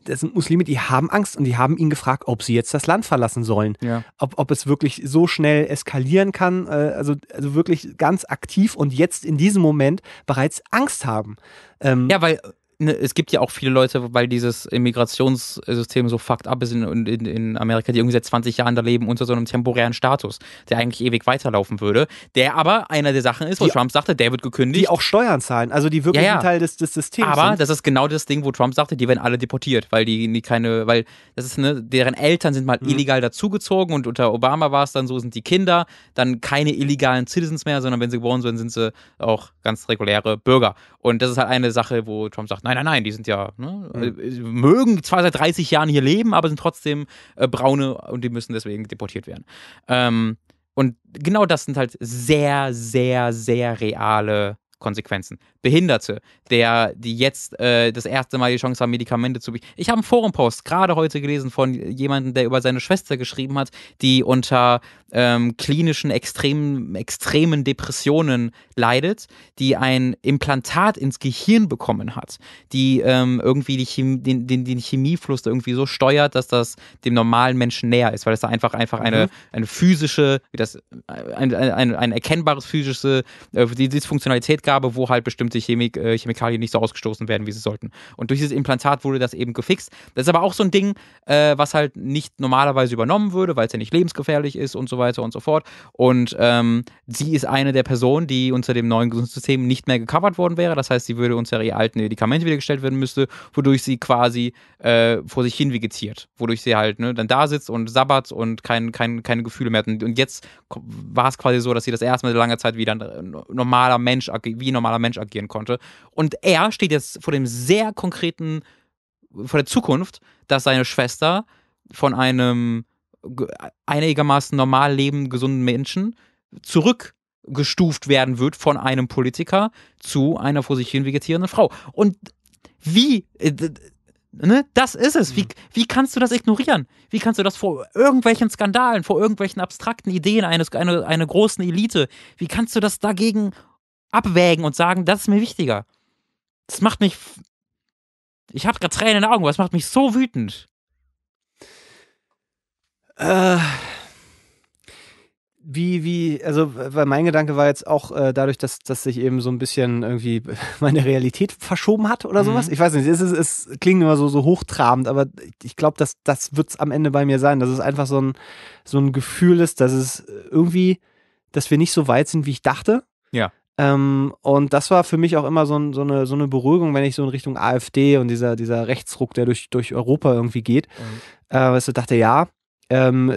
das sind Muslime, die haben Angst und die haben ihn gefragt, ob sie jetzt das Land verlassen sollen. Ja. Ob, ob es wirklich so schnell eskalieren kann. Äh, also, also wirklich ganz aktiv und jetzt in diesem Moment bereits Angst haben. Ähm, ja, weil ne, es gibt ja auch viele Leute, weil dieses Immigrationssystem so fucked up ist in, in, in Amerika, die irgendwie seit 20 Jahren da leben unter so einem temporären Status, der eigentlich ewig weiterlaufen würde, der aber einer der Sachen ist, wo die, Trump sagte, der wird gekündigt. Die auch Steuern zahlen, also die wirklich ja, ja. Teil des, des Systems Aber sind. das ist genau das Ding, wo Trump sagte, die werden alle deportiert, weil die, die keine, weil das ist ne, deren Eltern sind mal mhm. illegal dazugezogen und unter Obama war es dann so, sind die Kinder dann keine illegalen Citizens mehr, sondern wenn sie geboren sind, sind sie auch ganz reguläre Bürger. Und das ist halt eine Sache, wo Trump sagt, Nein, nein, nein, die sind ja, ne, mhm. mögen zwar seit 30 Jahren hier leben, aber sind trotzdem äh, Braune und die müssen deswegen deportiert werden. Ähm, und genau das sind halt sehr, sehr, sehr reale Konsequenzen. Behinderte, der, die jetzt äh, das erste Mal die Chance haben, Medikamente zu bekommen. Ich habe einen Forenpost gerade heute gelesen von jemandem, der über seine Schwester geschrieben hat, die unter ähm, klinischen extremen, extremen Depressionen leidet, die ein Implantat ins Gehirn bekommen hat, die ähm, irgendwie die Chemie, den, den, den Chemiefluss irgendwie so steuert, dass das dem normalen Menschen näher ist, weil es da einfach, einfach eine, mhm. eine physische, das, ein, ein, ein, ein erkennbares physische, äh, die Dysfunktionalität Ausgabe, wo halt bestimmte Chemik äh, Chemikalien nicht so ausgestoßen werden, wie sie sollten. Und durch dieses Implantat wurde das eben gefixt. Das ist aber auch so ein Ding, äh, was halt nicht normalerweise übernommen würde, weil es ja nicht lebensgefährlich ist und so weiter und so fort. Und ähm, sie ist eine der Personen, die unter dem neuen Gesundheitssystem nicht mehr gecovert worden wäre. Das heißt, sie würde unter ihr alten Medikamente wiedergestellt werden müsste, wodurch sie quasi äh, vor sich hin vegetiert. Wodurch sie halt ne, dann da sitzt und sabbat und kein, kein, keine Gefühle mehr hat. Und jetzt war es quasi so, dass sie das erstmal lange Zeit wieder ein normaler Mensch agiert wie, ein normaler Mensch agieren konnte. Und er steht jetzt vor dem sehr konkreten, vor der Zukunft, dass seine Schwester von einem einigermaßen normal lebenden, gesunden Menschen zurückgestuft werden wird von einem Politiker zu einer vor sich hin vegetierenden Frau. Und wie, äh, ne, das ist es. Wie, mhm. wie kannst du das ignorieren? Wie kannst du das vor irgendwelchen Skandalen, vor irgendwelchen abstrakten Ideen eines, einer, einer großen Elite, wie kannst du das dagegen abwägen und sagen, das ist mir wichtiger. Das macht mich. Ich habe gerade Tränen in den Augen, aber es macht mich so wütend. Äh, wie, wie, also, weil mein Gedanke war jetzt auch äh, dadurch, dass, dass sich eben so ein bisschen irgendwie meine Realität verschoben hat oder mhm. sowas. Ich weiß nicht, es, es, es klingt immer so, so hochtrabend, aber ich glaube, dass das wird es am Ende bei mir sein, dass es einfach so ein, so ein Gefühl ist, dass es irgendwie, dass wir nicht so weit sind, wie ich dachte. Ja. Ähm, und das war für mich auch immer so, ein, so, eine, so eine Beruhigung, wenn ich so in Richtung AfD und dieser, dieser Rechtsruck, der durch, durch Europa irgendwie geht. Mhm. Äh, weißt du, dachte, ja, ähm, äh,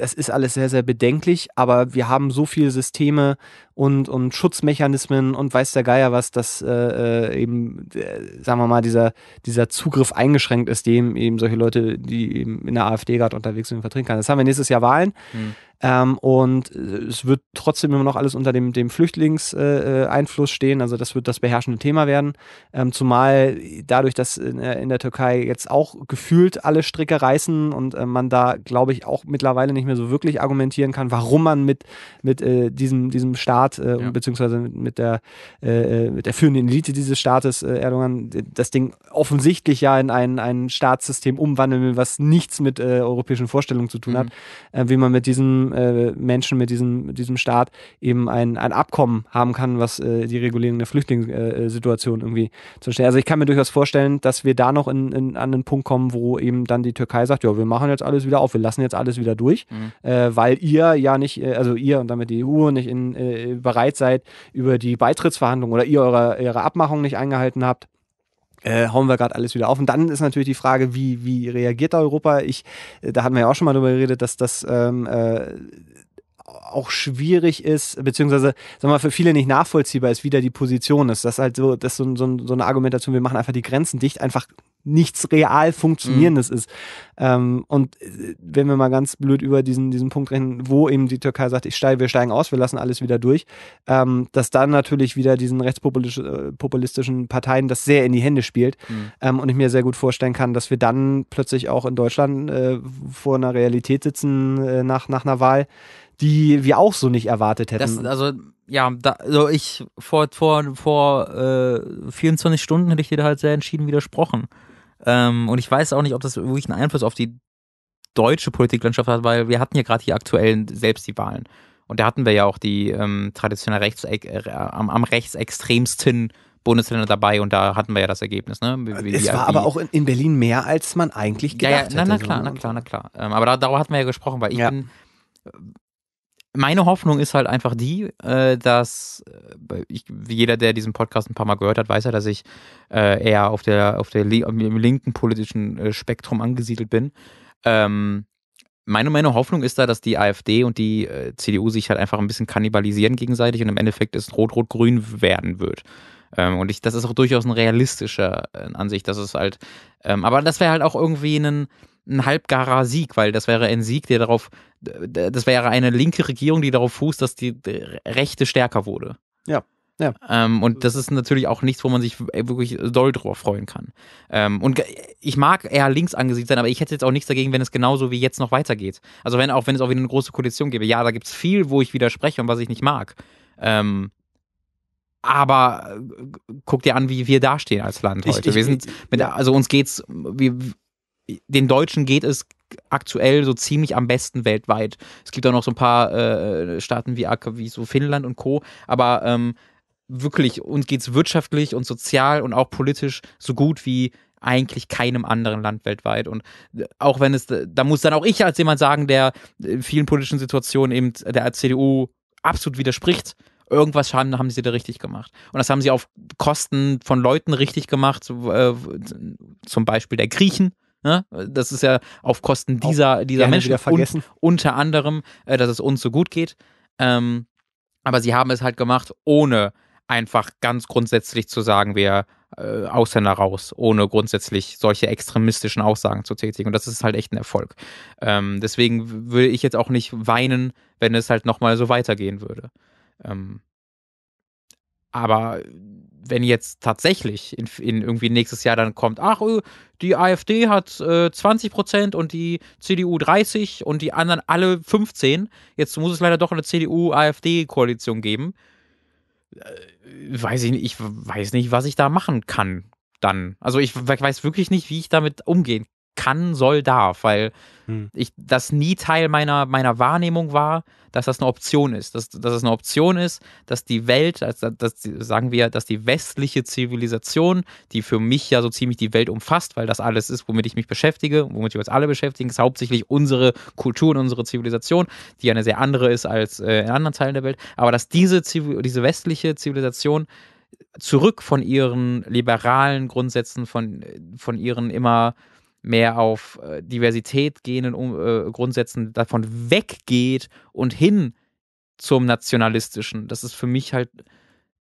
es ist alles sehr, sehr bedenklich, aber wir haben so viele Systeme und, und Schutzmechanismen und weiß der Geier was, dass äh, äh, eben, äh, sagen wir mal, dieser, dieser Zugriff eingeschränkt ist, dem eben solche Leute, die eben in der AfD gerade unterwegs sind, vertreten kann. Das haben wir nächstes Jahr Wahlen. Mhm. Ähm, und äh, es wird trotzdem immer noch alles unter dem, dem Flüchtlingseinfluss äh, stehen. Also das wird das beherrschende Thema werden. Ähm, zumal dadurch, dass in, in, der Türkei jetzt auch gefühlt alle Stricke reißen und äh, man da, glaube ich, auch mittlerweile nicht mehr so wirklich argumentieren kann, warum man mit, mit äh, diesem, diesem Staat Staat äh, ja. beziehungsweise mit, der, äh, äh, mit der führenden Elite dieses Staates, äh, Erdogan, das Ding offensichtlich ja in ein, ein Staatssystem umwandeln will, was nichts mit äh, europäischen Vorstellungen zu tun mhm. hat, äh, wie man mit diesem Menschen, mit diesem, mit diesem Staat eben ein, ein Abkommen haben kann, was die Regulierung der Flüchtlingssituation irgendwie zu stellen. Also ich kann mir durchaus vorstellen, dass wir da noch in, in, an einen Punkt kommen, wo eben dann die Türkei sagt, ja, wir machen jetzt alles wieder auf, wir lassen jetzt alles wieder durch, mhm. weil ihr ja nicht, also ihr und damit die EU nicht in bereit seid, über die Beitrittsverhandlungen oder ihr eure, eure Abmachung nicht eingehalten habt, äh, hauen wir gerade alles wieder auf. Und dann ist natürlich die Frage, wie, wie reagiert Europa? Ich, äh, da hatten wir ja auch schon mal drüber geredet, dass das ähm, äh, auch schwierig ist, beziehungsweise sag mal, für viele nicht nachvollziehbar ist, wie da die Position ist. Das ist halt so, das ist so, so, so eine Argumentation, wir machen einfach die Grenzen dicht, einfach nichts real Funktionierendes mhm. ist. Ähm, und äh, wenn wir mal ganz blöd über diesen, diesen Punkt reden, wo eben die Türkei sagt, ich steige, wir steigen aus, wir lassen alles wieder durch, ähm, dass dann natürlich wieder diesen rechtspopulistischen äh, Parteien das sehr in die Hände spielt. Mhm. Ähm, und ich mir sehr gut vorstellen kann, dass wir dann plötzlich auch in Deutschland äh, vor einer Realität sitzen äh, nach, nach einer Wahl, die wir auch so nicht erwartet hätten. Das, also ja, da, also ich vor vor vor äh, 24 Stunden hätte ich dir halt sehr entschieden widersprochen. Ähm, und ich weiß auch nicht, ob das wirklich einen Einfluss auf die deutsche Politiklandschaft hat, weil wir hatten ja gerade hier aktuell selbst die Wahlen. Und da hatten wir ja auch die ähm, traditionell rechts, äh, äh am, am rechtsextremsten Bundesländer dabei und da hatten wir ja das Ergebnis. Ne? Wie, es war wie, aber auch in, in, Berlin mehr, als man eigentlich gedacht ja, ja, na, hätte. Klar, na klar, ne? na klar, na klar. Ähm, aber da, darüber hatten wir ja gesprochen, weil ich ja. bin meine Hoffnung ist halt einfach die, äh, dass äh, ich, jeder, der diesen Podcast ein paar Mal gehört hat, weiß ja, dass ich äh, eher auf der, auf der im linken politischen Spektrum angesiedelt bin. Ähm, meine, meine Hoffnung ist da, dass die AfD und die CDU sich halt einfach ein bisschen kannibalisieren gegenseitig und im Endeffekt es rot-rot-grün werden wird. Ähm, und ich, das ist auch durchaus eine realistische Ansicht, dass es halt, ähm, aber das wäre halt auch irgendwie ein, ein halbgarer Sieg, weil das wäre ein Sieg, der darauf, das wäre eine linke Regierung, die darauf fußt, dass die Rechte stärker wurde. Ja. Ja. Ähm, und das ist natürlich auch nichts, wo man sich wirklich doll drüber freuen kann. Ähm, und ich mag eher links angesiedelt sein, aber ich hätte jetzt auch nichts dagegen, wenn es genauso wie jetzt noch weitergeht. Also wenn auch wenn es auch wieder eine große Koalition gäbe. Ja, da gibt es viel, wo ich widerspreche und was ich nicht mag. Ähm, aber äh, guck dir an, wie wir dastehen als Land heute. Ich, ich, wir sind mit, also uns geht's, wir, den Deutschen geht es aktuell so ziemlich am besten weltweit. Es gibt auch noch so ein paar äh, Staaten wie, wie so Finnland und Co. Aber ähm, wirklich, uns geht es wirtschaftlich und sozial und auch politisch so gut wie eigentlich keinem anderen Land weltweit. Und äh, auch wenn es, äh, da muss dann auch ich als jemand sagen, der in vielen politischen Situationen eben der CDU absolut widerspricht, irgendwas haben, haben sie da richtig gemacht. Und das haben sie auf Kosten von Leuten richtig gemacht, äh, zum Beispiel der Griechen, Ne? Das ist ja auf Kosten dieser, dieser Menschen und unter anderem, äh, dass es uns so gut geht. Ähm, aber sie haben es halt gemacht, ohne einfach ganz grundsätzlich zu sagen, wer äh, Ausländer raus, ohne grundsätzlich solche extremistischen Aussagen zu tätigen. Und das ist halt echt ein Erfolg. Ähm, deswegen würde ich jetzt auch nicht weinen, wenn es halt nochmal so weitergehen würde. Ähm, aber wenn jetzt tatsächlich in, in, irgendwie nächstes Jahr dann kommt, ach, äh, die AfD hat äh, 20 Prozent und die CDU 30 und die anderen alle 15. Jetzt muss es leider doch eine CDU-AfD-Koalition geben. Äh, weiß ich nicht, ich weiß nicht, was ich da machen kann dann. Also ich weiß wirklich nicht, wie ich damit umgehen kann, soll, darf, weil hm. ich das nie Teil meiner, meiner Wahrnehmung war, dass das eine Option ist, dass, dass es eine Option ist, dass die Welt, dass, dass, sagen wir, dass die westliche Zivilisation, die für mich ja so ziemlich die Welt umfasst, weil das alles ist, womit ich mich beschäftige, womit wir uns alle beschäftigen, ist hauptsächlich unsere Kultur und unsere Zivilisation, die ja eine sehr andere ist als äh, in anderen Teilen der Welt, aber dass diese, Ziv diese westliche Zivilisation zurück von ihren liberalen Grundsätzen, von, von ihren immer mehr auf äh, Diversität gehenden äh, Grundsätzen davon weggeht und hin zum Nationalistischen. Das ist für mich halt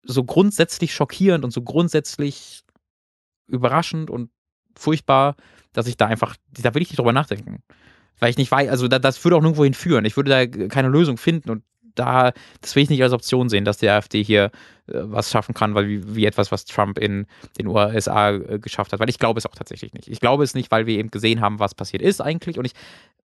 so grundsätzlich schockierend und so grundsätzlich überraschend und furchtbar, dass ich da einfach, da will ich nicht drüber nachdenken. Weil ich nicht weiß, also da, das würde auch nirgendwo hinführen. Ich würde da keine Lösung finden und da, das will ich nicht als Option sehen, dass die AfD hier äh, was schaffen kann, weil wie, wie, etwas, was Trump in den USA äh, geschafft hat. Weil ich glaube es auch tatsächlich nicht. Ich glaube es nicht, weil wir eben gesehen haben, was passiert ist eigentlich. Und ich,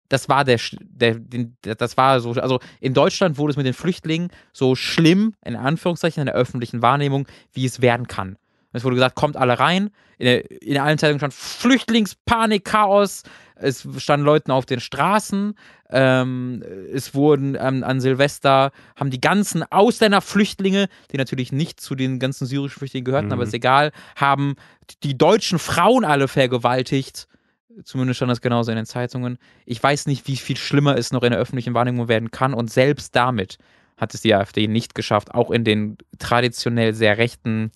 das war der, der, den, das war so, also in Deutschland wurde es mit den Flüchtlingen so schlimm, in Anführungszeichen, in der öffentlichen Wahrnehmung, wie es werden kann es wurde gesagt, kommt alle rein. In, der, in allen Zeitungen stand Flüchtlingspanik, Chaos. Es standen Leuten auf den Straßen. Ähm, es wurden ähm, an Silvester, haben die ganzen Ausländerflüchtlinge, die natürlich nicht zu den ganzen syrischen Flüchtlingen gehörten, mhm. aber ist egal, haben die deutschen Frauen alle vergewaltigt. Zumindest stand das genauso in den Zeitungen. Ich weiß nicht, wie viel schlimmer es noch in der öffentlichen Wahrnehmung werden kann. Und selbst damit hat es die AfD nicht geschafft, auch in den traditionell sehr rechten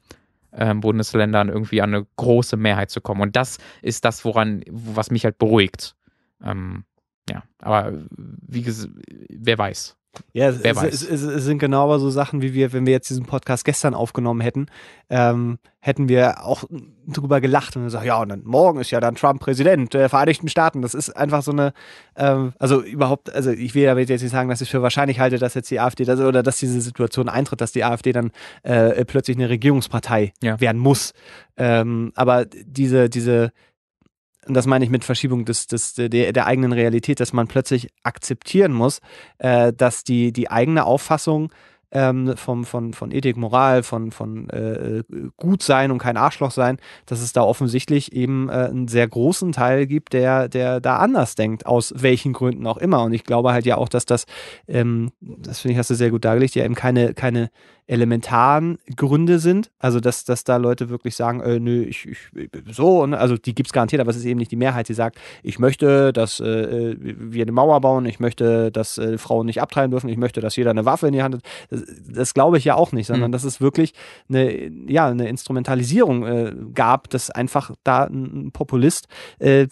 ähm, Bundesländern irgendwie an eine große Mehrheit zu kommen. Und das ist das, woran, was mich halt beruhigt. Ähm, ja, aber äh, wie gesagt, wer weiß. Ja, es, es, es, es, sind genau aber so Sachen, wie wir, wenn wir jetzt diesen Podcast gestern aufgenommen hätten, ähm, hätten wir auch drüber gelacht und gesagt, ja, und dann morgen ist ja dann Trump Präsident der Vereinigten Staaten. Das ist einfach so eine, ähm, also überhaupt, also ich will damit jetzt nicht sagen, dass ich für wahrscheinlich halte, dass jetzt die AfD, das, oder dass diese Situation eintritt, dass die AfD dann äh, plötzlich eine Regierungspartei ja. werden muss. Ähm, aber diese, diese, und das meine ich mit Verschiebung des, des, der, der eigenen Realität, dass man plötzlich akzeptieren muss, äh, dass die, die eigene Auffassung ähm, vom, von, von Ethik, Moral, von, von äh, gut sein und kein Arschloch sein, dass es da offensichtlich eben äh, einen sehr großen Teil gibt, der, der da anders denkt, aus welchen Gründen auch immer. Und ich glaube halt ja auch, dass das, ähm, das finde ich, hast du sehr gut dargelegt, ja eben keine, keine elementaren Gründe sind. Also, dass, dass da Leute wirklich sagen, äh, nö, ich, ich, so, ne? also die gibt es garantiert, aber es ist eben nicht die Mehrheit, die sagt, ich möchte, dass äh, äh, wir eine Mauer bauen, ich möchte, dass äh, Frauen nicht abtreiben dürfen, ich möchte, dass jeder eine Waffe in die Hand hat. Das, das glaube ich ja auch nicht, sondern mhm. dass es wirklich eine, ja, eine Instrumentalisierung äh, gab, dass einfach da ein Populist äh,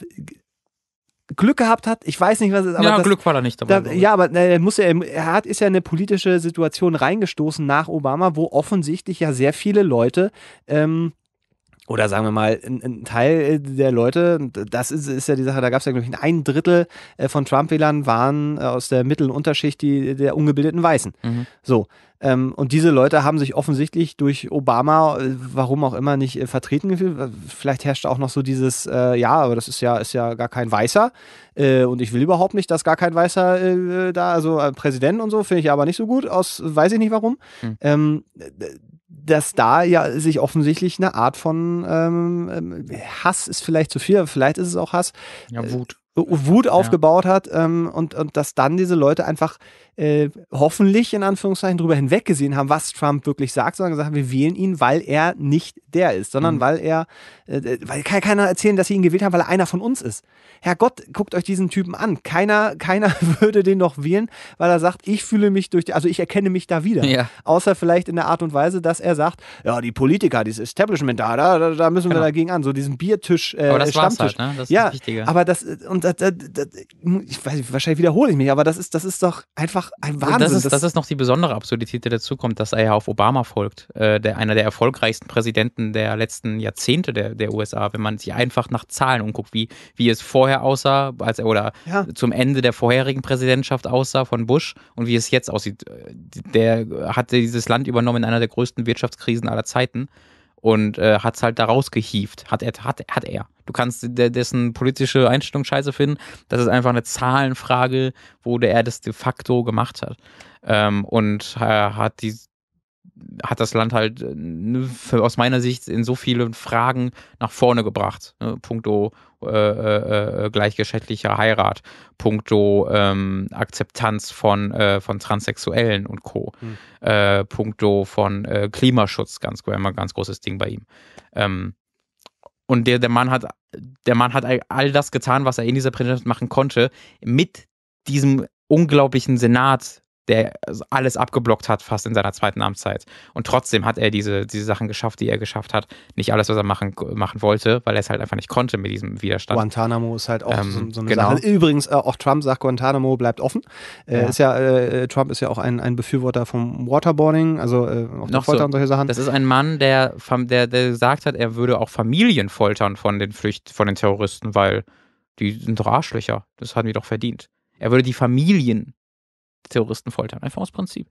Glück gehabt hat. Ich weiß nicht, was es ist. Aber ja, das, Glück war da nicht dabei. Da, ja, aber er, muss ja, er hat, ist ja in eine politische Situation reingestoßen nach Obama, wo offensichtlich ja sehr viele Leute ähm, oder sagen wir mal, ein, ein, Teil äh, der Leute, das ist, ist ja die Sache, da gab es ja, glaube ich, ein Drittel äh, von Trump-Wählern waren äh, aus der Mittel- und Unterschicht die, der ungebildeten Weißen. Mhm. So, ähm, und diese Leute haben sich offensichtlich durch Obama, äh, warum auch immer, nicht äh, vertreten gefühlt. Äh, vielleicht herrscht auch noch so dieses, äh, ja, aber das ist ja, ist ja gar kein Weißer. Äh, und ich will überhaupt nicht, dass gar kein Weißer äh, da, also Präsident und so, finde ich aber nicht so gut, aus weiß ich nicht warum. Mhm. Ähm, dass da ja sich offensichtlich eine Art von ähm, ähm Hass ist vielleicht zu viel, vielleicht ist es auch Hass. Ja, Wut. Wut aufgebaut ja. hat ähm, und, und dass dann diese Leute einfach äh, hoffentlich in Anführungszeichen drüber hinweggesehen haben, was Trump wirklich sagt, sondern gesagt haben, wir wählen ihn, weil er nicht der ist, sondern mhm. weil er, äh, äh weil kann keiner erzählen, dass sie ihn gewählt haben, weil er einer von uns ist. Herrgott, guckt euch diesen Typen an. Keiner, keiner würde den noch wählen, weil er sagt, ich fühle mich durch, die, also ich erkenne mich da wieder. Ja. Außer vielleicht in der Art und Weise, dass er sagt, ja, die Politiker, dieses Establishment, da, da, da müssen genau. wir dagegen an, so diesen Biertisch, äh, aber das Stammtisch. War's halt, ne? Das ja, ist das Wichtige. aber das, äh, und das, das, das, ich weiß, wahrscheinlich wiederhole ich mich, aber das ist, das ist doch einfach ein Wahnsinn. Das ist, das, das ist noch die besondere Absurdität, die dazu kommt, dass er ja auf Obama folgt. Äh, der, einer der erfolgreichsten Präsidenten der letzten Jahrzehnte der, der USA, wenn man sich einfach nach Zahlen umguckt, wie, wie es vorher aussah, als er oder ja. zum Ende der vorherigen Präsidentschaft aussah von Bush und wie es jetzt aussieht. Äh, der hatte dieses Land übernommen in einer der größten Wirtschaftskrisen aller Zeiten und äh, hat es halt da rausgehievt. Hat er, hat, hat er du kannst dessen politische Einstellung scheiße finden. Das ist einfach eine Zahlenfrage, wo der er das de facto gemacht hat. Ähm, und äh, hat die, hat das Land halt äh, ne, aus meiner Sicht in so vielen Fragen nach vorne gebracht. Ne? Punkto äh, äh, äh, gleichgeschlechtlicher Heirat, punkto ähm, Akzeptanz von, äh, von Transsexuellen und Co., hm. Äh, punkto von Klimaschutz, ganz, immer ein ganz großes Ding bei ihm. Ähm, und der, der Mann hat, der Mann hat all das getan, was er in dieser Präsidentschaft machen konnte, mit diesem unglaublichen Senat, der alles abgeblockt hat, fast in seiner zweiten Amtszeit. Und trotzdem hat er diese, diese Sachen geschafft, die er geschafft hat. Nicht alles, was er machen, machen wollte, weil er es halt einfach nicht konnte mit diesem Widerstand. Guantanamo ist halt auch ähm, so, so, eine genau. Sache. Übrigens, äh, auch Trump sagt, Guantanamo bleibt offen. Äh, ja. Ist ja, äh, äh Trump ist ja auch ein, ein Befürworter vom Waterboarding, also äh, auch Noch Folter so. und solche Sachen. Das ist ein Mann, der, der, der gesagt hat, er würde auch Familien foltern von den Flücht von den Terroristen, weil die sind doch Arschlöcher. Das haben die doch verdient. Er würde die Familien Terroristen foltern. Einfach aus Prinzip.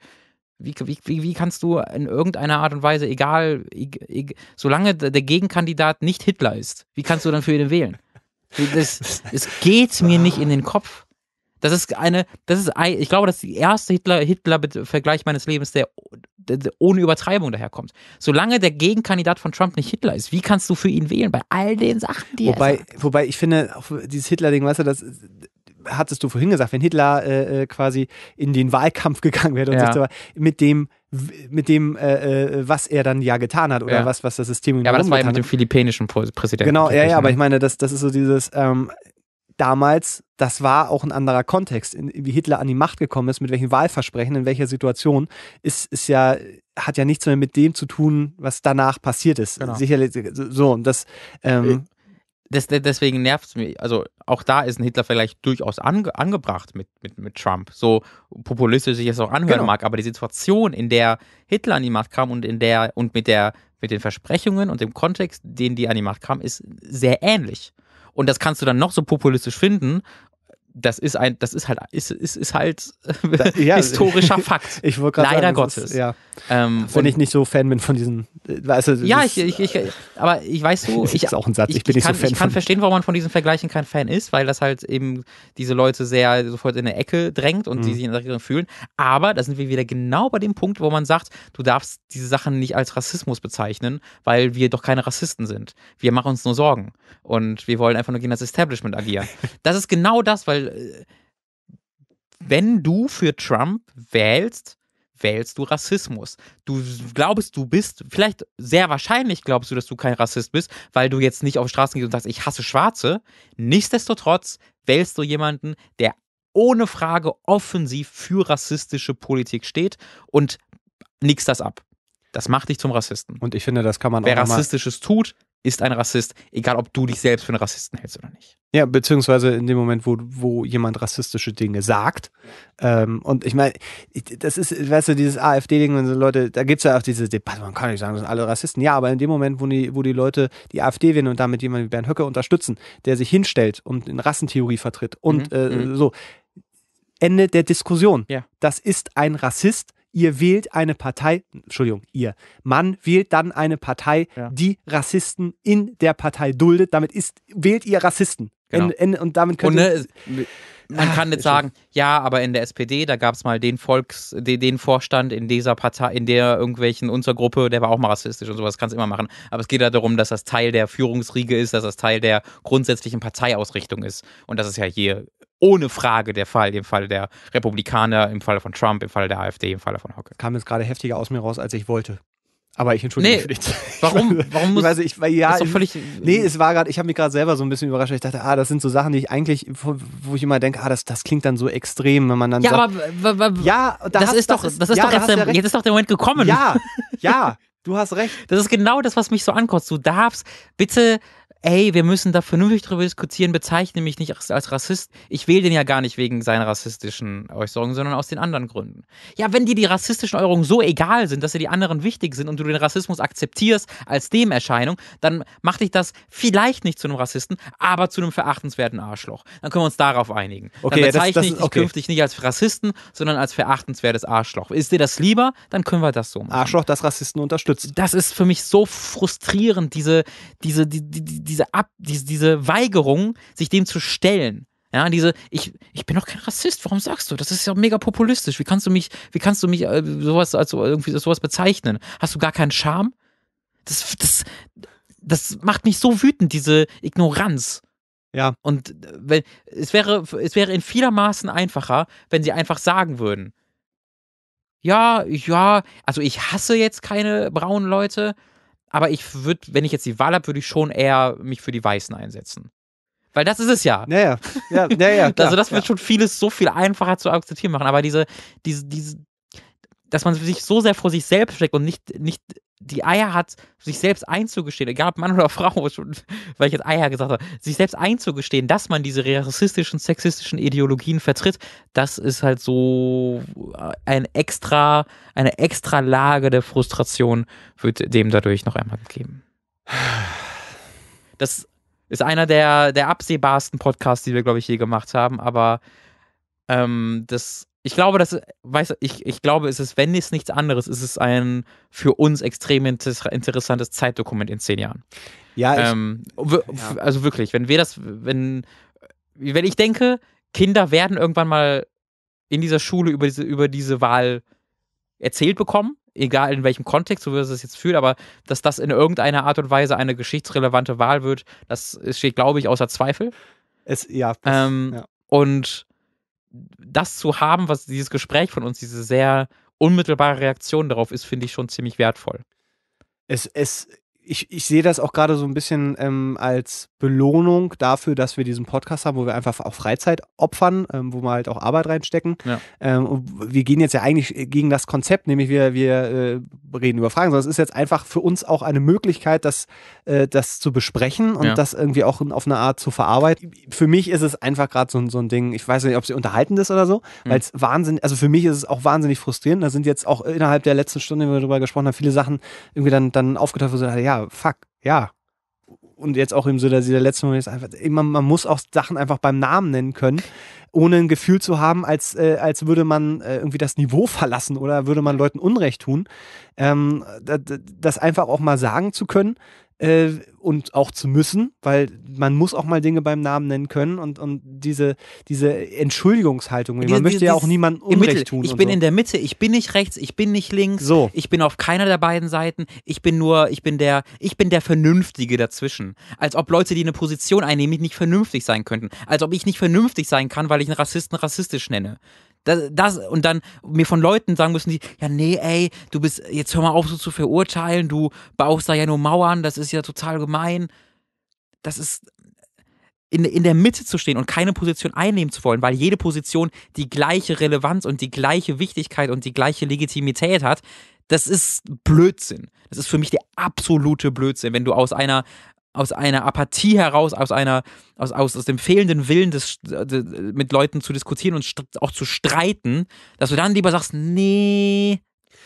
Wie, wie, wie kannst du in irgendeiner Art und Weise, egal, egal, solange der Gegenkandidat nicht Hitler ist, wie kannst du dann für ihn wählen? Das, es geht mir nicht in den Kopf. Das ist eine, das ist, ein, ich glaube, das ist die erste Hitler-Hitler-Vergleich meines Lebens, der, der ohne Übertreibung daherkommt. Solange der Gegenkandidat von Trump nicht Hitler ist, wie kannst du für ihn wählen bei all den Sachen, die wobei, er sagt? Wobei ich finde, auch dieses Hitler-Ding, weißt du, das, hattest du vorhin gesagt, wenn Hitler äh, äh quasi in den Wahlkampf gegangen wäre und ja. so, mit dem mit dem, äh, äh, was er dann ja getan hat oder ja. was, was das System Ja, aber das war ja mit dem philippinischen Präsidenten. Genau, ja, ja, aber ne? ich meine, das, das ist so dieses, ähm, damals, das war auch ein anderer Kontext, in, wie Hitler an die Macht gekommen ist, mit welchen Wahlversprechen, in welcher Situation, ist, ist ja, hat ja nichts mehr mit dem zu tun, was danach passiert ist. Genau. Sicherlich, so, und das, ähm, äh, das, deswegen nervt es mich. Also auch da ist ein Hitler-Vergleich durchaus ange, angebracht mit, mit, mit Trump. So populistisch sich das auch anhören genau. mag, aber die Situation, in der Hitler an die Macht kam und in der und mit der mit den Versprechungen und dem Kontext, den die an die Macht kam, ist sehr ähnlich. Und das kannst du dann noch so populistisch finden das ist ein, das ist halt, ist, ist, ist halt äh, ja, historischer Fakt. ich Leider sagen, Gottes. Ist, ja. ähm, Wenn ich nicht so Fan bin von diesen. Äh, also, ja, ist, ich, ich, ich, äh, aber ich weiß so. Ich, ist auch ein Satz. Ich, ich bin nicht kann, so Fan. Ich kann verstehen, warum man von diesen Vergleichen kein Fan ist, weil das halt eben diese Leute sehr sofort in eine Ecke drängt und mhm. die sich in der Regel fühlen. Aber da sind wir wieder genau bei dem Punkt, wo man sagt, du darfst diese Sachen nicht als Rassismus bezeichnen, weil wir doch keine Rassisten sind. Wir machen uns nur Sorgen und wir wollen einfach nur gegen das Establishment agieren. Das ist genau das, weil äh, wenn du für Trump wählst, wählst du Rassismus. Du glaubst, du bist, vielleicht sehr wahrscheinlich glaubst du, dass du kein Rassist bist, weil du jetzt nicht auf Straßen gehst und sagst, ich hasse Schwarze. Nichtsdestotrotz wählst du jemanden, der ohne Frage offensiv für rassistische Politik steht und nix das ab. Das macht dich zum Rassisten. Und ich finde, das kann man Wer auch. Wer Rassistisches tut, ist ein Rassist, egal ob du dich selbst für einen Rassisten hältst oder nicht. Ja, beziehungsweise in dem Moment, wo, wo jemand rassistische Dinge sagt. Ähm, und ich meine, das ist, weißt du, dieses AfD-Ding, wenn so Leute, da gibt es ja auch diese Debatte, man kann nicht sagen, das sind alle Rassisten. Ja, aber in dem Moment, wo die, wo die Leute die AfD wählen und damit jemanden wie Bernd Höcke unterstützen, der sich hinstellt und in Rassentheorie vertritt und mhm. Äh, mhm. so, Ende der Diskussion. Ja. Das ist ein Rassist, ihr wählt eine Partei, Entschuldigung, ihr Mann wählt dann eine Partei, ja. die Rassisten in der Partei duldet. Damit ist, wählt ihr Rassisten. Genau. Ende, Ende, und damit könnt und, ne, man ah, kann jetzt sagen, ja, aber in der SPD, da gab es mal den Volks, den, Vorstand in dieser Partei, in der irgendwelchen Untergruppe, der war auch mal rassistisch und sowas, kannst immer machen. Aber es geht ja halt darum, dass das Teil der Führungsriege ist, dass das Teil der grundsätzlichen Parteiausrichtung ist. Und das ist ja hier ohne Frage der Fall, im Falle der Republikaner, im Falle von Trump, im Falle der AfD, im Falle von Hocke. Kam jetzt gerade heftiger aus mir raus, als ich wollte. Aber ich entschuldige nee, mich. Warum? Warum muss also ich, weil, ja, völlig, Nee, es war gerade, ich habe mich gerade selber so ein bisschen überrascht. Ich dachte, ah, das sind so Sachen, die ich eigentlich, wo ich immer denke, ah, das, das klingt dann so extrem, wenn man dann ja, sagt. Aber, aber, ja, da das ist doch, das, das ist ja, doch jetzt, der, jetzt ist doch der Moment gekommen. Ja, ja, du hast recht. Das ist genau das, was mich so ankotzt. Du darfst bitte ey, wir müssen da vernünftig drüber diskutieren, bezeichne mich nicht als Rassist. Ich wähle den ja gar nicht wegen seiner rassistischen Äußerungen, sondern aus den anderen Gründen. Ja, wenn dir die rassistischen Äußerungen so egal sind, dass dir die anderen wichtig sind und du den Rassismus akzeptierst als dem Erscheinung, dann macht dich das vielleicht nicht zu einem Rassisten, aber zu einem verachtenswerten Arschloch. Dann können wir uns darauf einigen. Okay, dann bezeichne das, das ich dich künftig nicht als Rassisten, sondern als verachtenswertes Arschloch. Ist dir das lieber? Dann können wir das so machen. Arschloch, das Rassisten unterstützt. Das ist für mich so frustrierend, diese, diese, die, die, die diese, Ab, diese, diese Weigerung, sich dem zu stellen. Ja, diese, ich, ich bin doch kein Rassist, warum sagst du? Das ist ja mega populistisch. Wie kannst du mich, wie kannst du mich äh, sowas als irgendwie sowas bezeichnen? Hast du gar keinen Charme? Das, das, das macht mich so wütend, diese Ignoranz. Ja. Und äh, wenn, es wäre, es wäre in vielermaßen einfacher, wenn sie einfach sagen würden. Ja, ja, also ich hasse jetzt keine braunen Leute, aber ich würde, wenn ich jetzt die Wahl habe, würde ich schon eher mich für die Weißen einsetzen. Weil das ist es ja. Naja, ja, naja. also das wird ja. schon vieles so viel einfacher zu akzeptieren machen. Aber diese, diese, diese, dass man sich so sehr vor sich selbst steckt und nicht, nicht die Eier hat, sich selbst einzugestehen, egal ob Mann oder Frau, weil ich jetzt Eier gesagt habe, sich selbst einzugestehen, dass man diese rassistischen, sexistischen Ideologien vertritt, das ist halt so äh, ein extra, eine extra Lage der Frustration wird dem dadurch noch einmal gegeben. Das ist einer der, der absehbarsten Podcasts, die wir, glaube ich, je gemacht haben, aber ähm, das ich glaube, das, weißt ich, ich glaube, es ist, wenn es nichts anderes, ist es ein für uns extrem interessantes Zeitdokument in zehn Jahren. Ja, ich, ähm, ja. also wirklich, wenn wir das, wenn, wenn ich denke, Kinder werden irgendwann mal in dieser Schule über diese, über diese Wahl erzählt bekommen, egal in welchem Kontext, so wie es jetzt fühlt, aber dass das in irgendeiner Art und Weise eine geschichtsrelevante Wahl wird, das steht, glaube ich, außer Zweifel. Es, ja, das, ähm, ja. Und das zu haben, was dieses Gespräch von uns, diese sehr unmittelbare Reaktion darauf ist, finde ich schon ziemlich wertvoll. Es, es, ich, ich sehe das auch gerade so ein bisschen ähm, als Belohnung dafür, dass wir diesen Podcast haben, wo wir einfach auch Freizeit opfern, ähm, wo wir halt auch Arbeit reinstecken. Ja. Ähm, wir gehen jetzt ja eigentlich gegen das Konzept, nämlich wir, wir äh, reden über Fragen, sondern es ist jetzt einfach für uns auch eine Möglichkeit, das, äh, das zu besprechen und ja. das irgendwie auch auf eine Art zu verarbeiten. Für mich ist es einfach gerade so, so ein Ding, ich weiß nicht, ob sie unterhaltend ist oder so, mhm. weil es wahnsinnig, also für mich ist es auch wahnsinnig frustrierend. Da sind jetzt auch innerhalb der letzten Stunde, wo wir darüber gesprochen haben, viele Sachen irgendwie dann, dann aufgetaucht, wo sie dachte, ja, fuck, ja, und jetzt auch eben so der, der letzte Moment ist einfach, man, man, muss auch Sachen einfach beim Namen nennen können, ohne ein Gefühl zu haben, als, äh, als würde man äh, irgendwie das Niveau verlassen oder würde man Leuten Unrecht tun. Ähm, das, das einfach auch mal sagen zu können, äh, und auch zu müssen, weil man muss auch mal Dinge beim Namen nennen können und, und diese, diese Entschuldigungshaltung. Diese, man möchte ja auch niemandem Unrecht Mitte. tun. Ich bin so. in der Mitte, ich bin nicht rechts, ich bin nicht links, so. ich bin auf keiner der beiden Seiten, ich bin nur, ich bin der, ich bin der Vernünftige dazwischen. Als ob Leute, die eine Position einnehmen, nicht vernünftig sein könnten. Als ob ich nicht vernünftig sein kann, weil ich einen Rassisten rassistisch nenne. Das, das, und dann mir von Leuten sagen müssen, die, ja, nee, ey, du bist, jetzt hör mal auf, so zu verurteilen, du baust da ja nur Mauern, das ist ja total gemein. Das ist in, in der Mitte zu stehen und keine Position einnehmen zu wollen, weil jede Position die gleiche Relevanz und die gleiche Wichtigkeit und die gleiche Legitimität hat, das ist Blödsinn. Das ist für mich der absolute Blödsinn, wenn du aus einer aus einer Apathie heraus, aus einer, aus, aus, aus dem fehlenden Willen, des, äh, mit Leuten zu diskutieren und auch zu streiten, dass du dann lieber sagst, nee,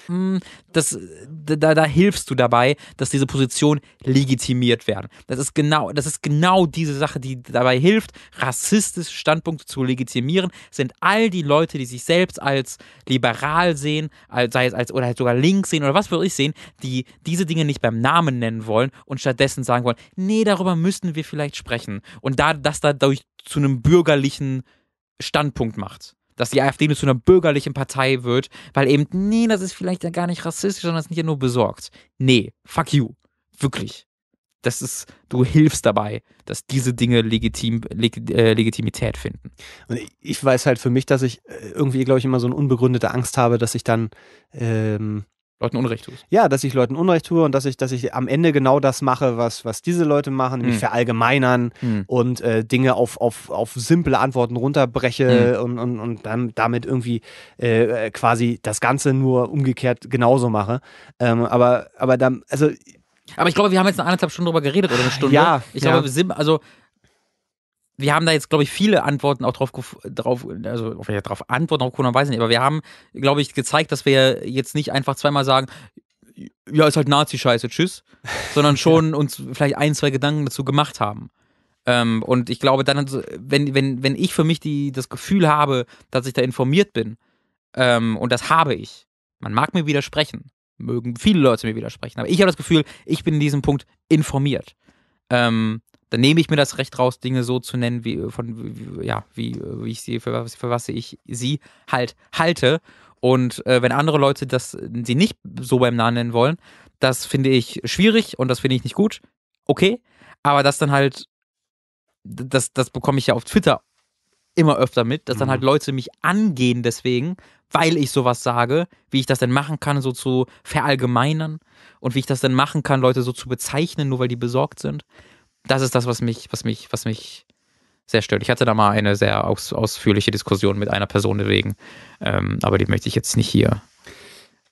hm, das, da, da hilfst du dabei, dass diese Position legitimiert werden. Das ist genau, das ist genau diese Sache, die dabei hilft, rassistische Standpunkte zu legitimieren, sind all die Leute, die sich selbst als liberal sehen, als, sei es als oder halt sogar links sehen oder was würde ich sehen, die diese Dinge nicht beim Namen nennen wollen und stattdessen sagen wollen, nee, darüber müssten wir vielleicht sprechen. Und da das dadurch zu einem bürgerlichen Standpunkt macht dass die AfD nur zu einer bürgerlichen Partei wird, weil eben, nee, das ist vielleicht ja gar nicht rassistisch, sondern das sind ja nur besorgt. Nee, fuck you. Wirklich. Das ist, du hilfst dabei, dass diese Dinge legitim, leg, äh, Legitimität finden. Und ich weiß halt für mich, dass ich äh, irgendwie, glaube ich, immer so eine unbegründete Angst habe, dass ich dann ähm, Leuten Unrecht tust. Ja, dass ich Leuten Unrecht tue und dass ich, dass ich am Ende genau das mache, was, was diese Leute machen, nämlich mhm. verallgemeinern mhm. und äh, Dinge auf, auf, auf simple Antworten runterbreche mhm. und, und, und dann damit irgendwie äh, äh, quasi das Ganze nur umgekehrt genauso mache. Ähm, aber, aber dann, also aber ich glaube, wir haben jetzt eine anderthalb Stunden darüber geredet oder eine ah, Stunde. Ja. Ich ja. glaube, wir sind, also wir haben da jetzt, glaube ich, viele Antworten auch drauf, drauf also ja, darauf Antworten drauf gefunden, weiß ich nicht, aber wir haben, glaube ich, gezeigt, dass wir jetzt nicht einfach zweimal sagen, ja, ist halt Nazi-Scheiße, tschüss, sondern schon ja. uns vielleicht ein, zwei Gedanken dazu gemacht haben. Ähm, und ich glaube, dann, wenn, wenn, wenn ich für mich die, das Gefühl habe, dass ich da informiert bin, ähm, und das habe ich, man mag mir widersprechen, mögen viele Leute mir widersprechen, aber ich habe das Gefühl, ich bin in diesem Punkt informiert. Ähm, dann nehme ich mir das Recht raus, Dinge so zu nennen, wie, äh, von, wie, ja, wie, äh, wie ich sie, für, für was ich sie halt halte. Und äh, wenn andere Leute das äh, sie nicht so beim Namen nennen wollen, das finde ich schwierig und das finde ich nicht gut. Okay. Aber das dann halt, das, das bekomme ich ja auf Twitter immer öfter mit, dass dann mhm. halt Leute mich angehen deswegen, weil ich sowas sage, wie ich das denn machen kann, so zu verallgemeinern und wie ich das denn machen kann, Leute so zu bezeichnen, nur weil die besorgt sind das ist das, was mich, was mich, was mich sehr stört. Ich hatte da mal eine sehr aus, ausführliche Diskussion mit einer Person deswegen, ähm, aber die möchte ich jetzt nicht hier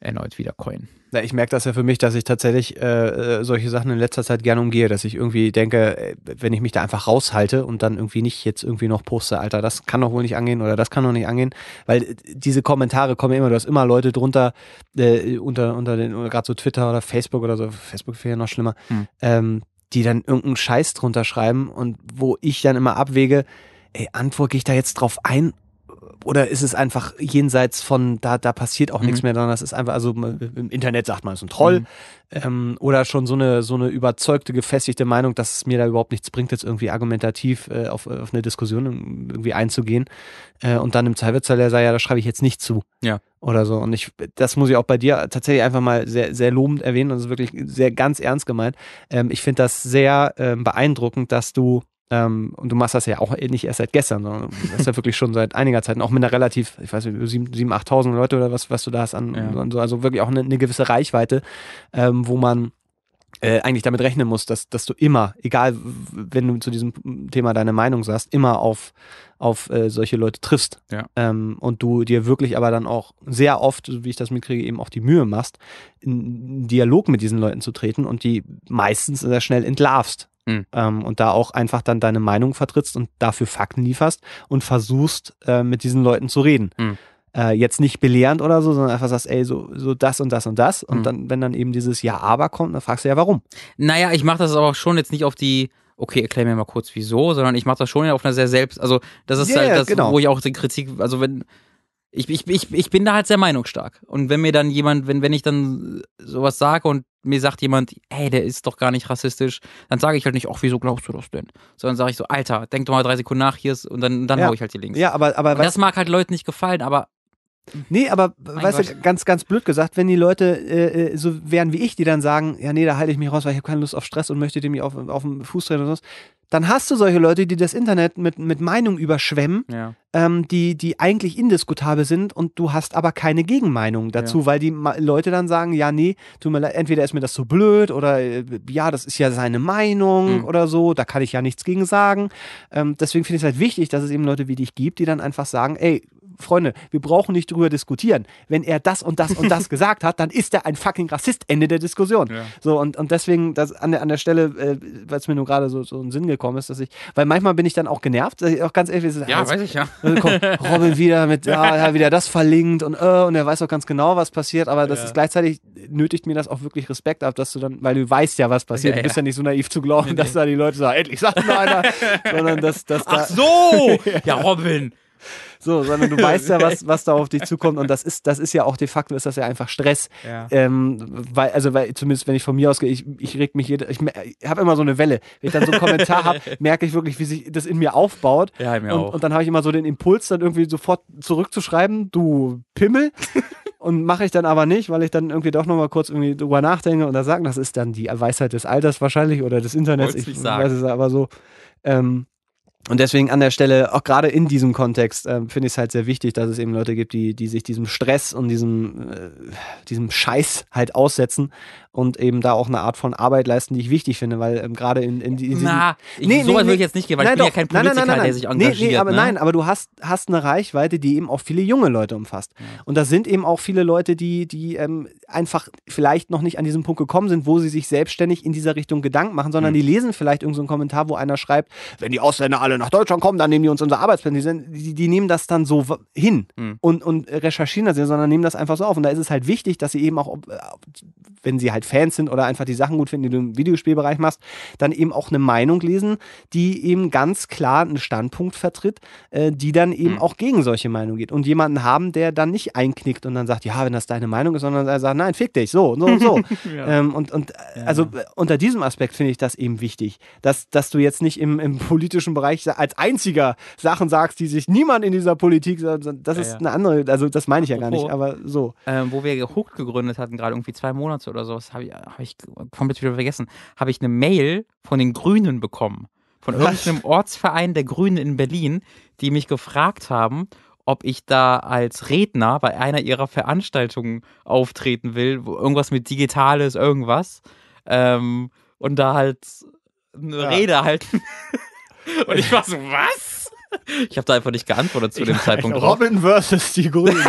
erneut wieder coin. Ja, ich merke das ja für mich, dass ich tatsächlich äh, äh solche Sachen in letzter Zeit gerne umgehe, dass ich irgendwie denke, äh, wenn ich mich da einfach raushalte und dann irgendwie nicht jetzt irgendwie noch poste, Alter, das kann doch wohl nicht angehen oder das kann doch nicht angehen, weil äh, diese Kommentare kommen immer, du hast immer Leute drunter, äh, unter, unter den, gerade so Twitter oder Facebook oder so, Facebook wäre ja noch schlimmer, hm. ähm, die dann irgendeinen Scheiß drunter schreiben und wo ich dann immer abwäge, ey, antworte ich da jetzt drauf ein oder ist es einfach jenseits von, da, da passiert auch mhm. nichts mehr, sondern das ist einfach, also im Internet sagt man, es ist ein Troll. Mhm. Ähm, oder schon so eine, so eine überzeugte, gefestigte Meinung, dass es mir da überhaupt nichts bringt, jetzt irgendwie argumentativ äh, auf, äh, auf eine Diskussion irgendwie einzugehen. Äh, und dann im Zweifelsfall sei ja, da schreibe ich jetzt nicht zu. Ja. Oder so. Und ich, das muss ich auch bei dir tatsächlich einfach mal sehr, sehr lobend erwähnen und es ist wirklich sehr ganz ernst gemeint. Ähm, ich finde das sehr ähm, beeindruckend, dass du ähm, und du machst das ja auch nicht erst seit gestern, sondern das ist ja wirklich schon seit einiger Zeit, auch mit einer relativ, ich weiß nicht, 7.000, 8.000 Leute oder was, was du da hast an, ja. so, also wirklich auch eine, eine gewisse Reichweite, ähm, wo man äh, eigentlich damit rechnen muss, dass, dass du immer, egal wenn du zu diesem Thema deine Meinung sagst, immer auf, auf äh, solche Leute triffst. Ja. Ähm, und du dir wirklich aber dann auch sehr oft, wie ich das mitkriege, eben auch die Mühe machst, in Dialog mit diesen Leuten zu treten und die meistens sehr schnell entlarvst. Hm. ähm, und da auch einfach dann deine Meinung vertrittst und dafür Fakten lieferst und versuchst, äh, mit diesen Leuten zu reden. Hm. Äh, jetzt nicht belehrend oder so, sondern einfach sagst, ey, so, so das und das und das. Und hm. dann, wenn dann eben dieses Ja, aber kommt, dann fragst du ja, warum. Naja, ich mache das aber schon jetzt nicht auf die, okay, erklär mir mal kurz wieso, sondern ich mache das schon auf einer sehr selbst, also das ist yeah, halt das, genau. wo ich auch die Kritik, also wenn, ich, ich, ich, ich bin da halt sehr meinungsstark. Und wenn mir dann jemand, wenn, wenn ich dann sowas sage und mir sagt jemand, ey, der ist doch gar nicht rassistisch, dann sage ich halt nicht, ach, wieso glaubst du das denn? Sondern sage ich so, Alter, denk doch mal drei Sekunden nach, hier ist, und dann, dann ja. hau ich halt die Links. Ja, aber, aber. Und das mag halt Leuten nicht gefallen, aber Nee, aber mein weißt Gott. du, ganz, ganz blöd gesagt, wenn die Leute äh, äh, so wären wie ich, die dann sagen, ja, nee, da halte ich mich raus, weil ich habe keine Lust auf Stress und möchte dem auf, auf dem Fuß treten oder sonst, dann hast du solche Leute, die das Internet mit, mit Meinungen überschwemmen, ja. ähm, die, die eigentlich indiskutabel sind und du hast aber keine Gegenmeinung dazu, ja. weil die Leute dann sagen, ja, nee, tut mir leid, entweder ist mir das so blöd oder äh, ja, das ist ja seine Meinung mhm. oder so, da kann ich ja nichts gegen sagen. Ähm, deswegen finde ich es halt wichtig, dass es eben Leute wie dich gibt, die dann einfach sagen, ey, Freunde, wir brauchen nicht drüber diskutieren. Wenn er das und das und das gesagt hat, dann ist er ein fucking Rassist. Ende der Diskussion. Ja. So, und, und deswegen, das an der, an der Stelle, äh, weil es mir nur gerade so, so ein Sinn gekommen ist, dass ich, weil manchmal bin ich dann auch genervt, dass ich auch ganz ehrlich, ja, also, weiß ich ja. Also komm, Robin wieder mit, ja, ah, ja, wieder das verlinkt und, äh, und er weiß auch ganz genau, was passiert, aber das ja. ist gleichzeitig nötigt mir das auch wirklich Respekt ab, dass du dann, weil du weißt ja, was passiert. Du bist ja nicht so naiv zu glauben, nee, dass da die Leute sagen, endlich sagt mir einer, sondern dass, dass Ach so! ja, Robin, so, sondern du weißt ja, was, was da auf dich zukommt. Und das ist, das ist ja auch de facto, ist das ja einfach Stress. Ja. Ähm, weil, also, weil, zumindest wenn ich von mir ausgehe, ich, ich reg mich jede, ich, ich habe immer so eine Welle. Wenn ich dann so einen Kommentar habe, merke ich wirklich, wie sich das in mir aufbaut. Ja, in mir und, auch. und dann habe ich immer so den Impuls, dann irgendwie sofort zurückzuschreiben, du Pimmel. und mache ich dann aber nicht, weil ich dann irgendwie doch nochmal kurz irgendwie drüber nachdenke und da sagen, das ist dann die Weisheit des Alters wahrscheinlich oder des Internets. Wollt's ich weiß es aber so. Ähm, und deswegen an der Stelle, auch gerade in diesem Kontext, äh, finde ich es halt sehr wichtig, dass es eben Leute gibt, die, die sich diesem Stress und diesem, äh, diesem Scheiß halt aussetzen und eben da auch eine Art von Arbeit leisten, die ich wichtig finde, weil ähm, gerade in, in diesem... Na, ich, nee, so nee, würde ich jetzt nicht gehen, weil nein, ich bin doch. ja kein Politiker, nein, nein, nein, der sich engagiert. Nee, nee, aber ne? Nein, aber du hast, hast eine Reichweite, die eben auch viele junge Leute umfasst. Ja. Und da sind eben auch viele Leute, die, die ähm, einfach vielleicht noch nicht an diesem Punkt gekommen sind, wo sie sich selbstständig in dieser Richtung Gedanken machen, sondern mhm. die lesen vielleicht irgendeinen so Kommentar, wo einer schreibt, wenn die Ausländer alle alle nach Deutschland kommen, dann nehmen die uns unsere Arbeitsplätze. Die, die nehmen das dann so hin mhm. und, und recherchieren das, nicht, sondern nehmen das einfach so auf. Und da ist es halt wichtig, dass sie eben auch, äh, wenn sie halt Fans sind oder einfach die Sachen gut finden, die du im Videospielbereich machst, dann eben auch eine Meinung lesen, die eben ganz klar einen Standpunkt vertritt, äh, die dann eben mhm. auch gegen solche Meinungen geht. Und jemanden haben, der dann nicht einknickt und dann sagt, ja, wenn das deine Meinung ist, sondern er sagt, nein, fick dich, so und so und so. ja. Ähm, und und äh, also ja. also unter diesem Aspekt finde ich das eben wichtig, dass, dass du jetzt nicht im, im politischen Bereich gleich als einziger Sachen sagst, die sich niemand in dieser Politik, das ist ja, ja. eine andere, also das meine ich ja gar nicht, aber so. Ähm, wo wir Hooked gegründet hatten, gerade irgendwie zwei Monate oder sowas, habe ich, hab ich komplett wieder vergessen, habe ich eine Mail von den Grünen bekommen. Von Was? irgendeinem Ortsverein der Grünen in Berlin, die mich gefragt haben, ob ich da als Redner bei einer ihrer Veranstaltungen auftreten will, wo irgendwas mit Digitales, irgendwas. Ähm, und da halt eine ja. Rede halten. Und ich war so, was? Ich habe da einfach nicht geantwortet zu ich dem Zeitpunkt. Robin versus die Grünen.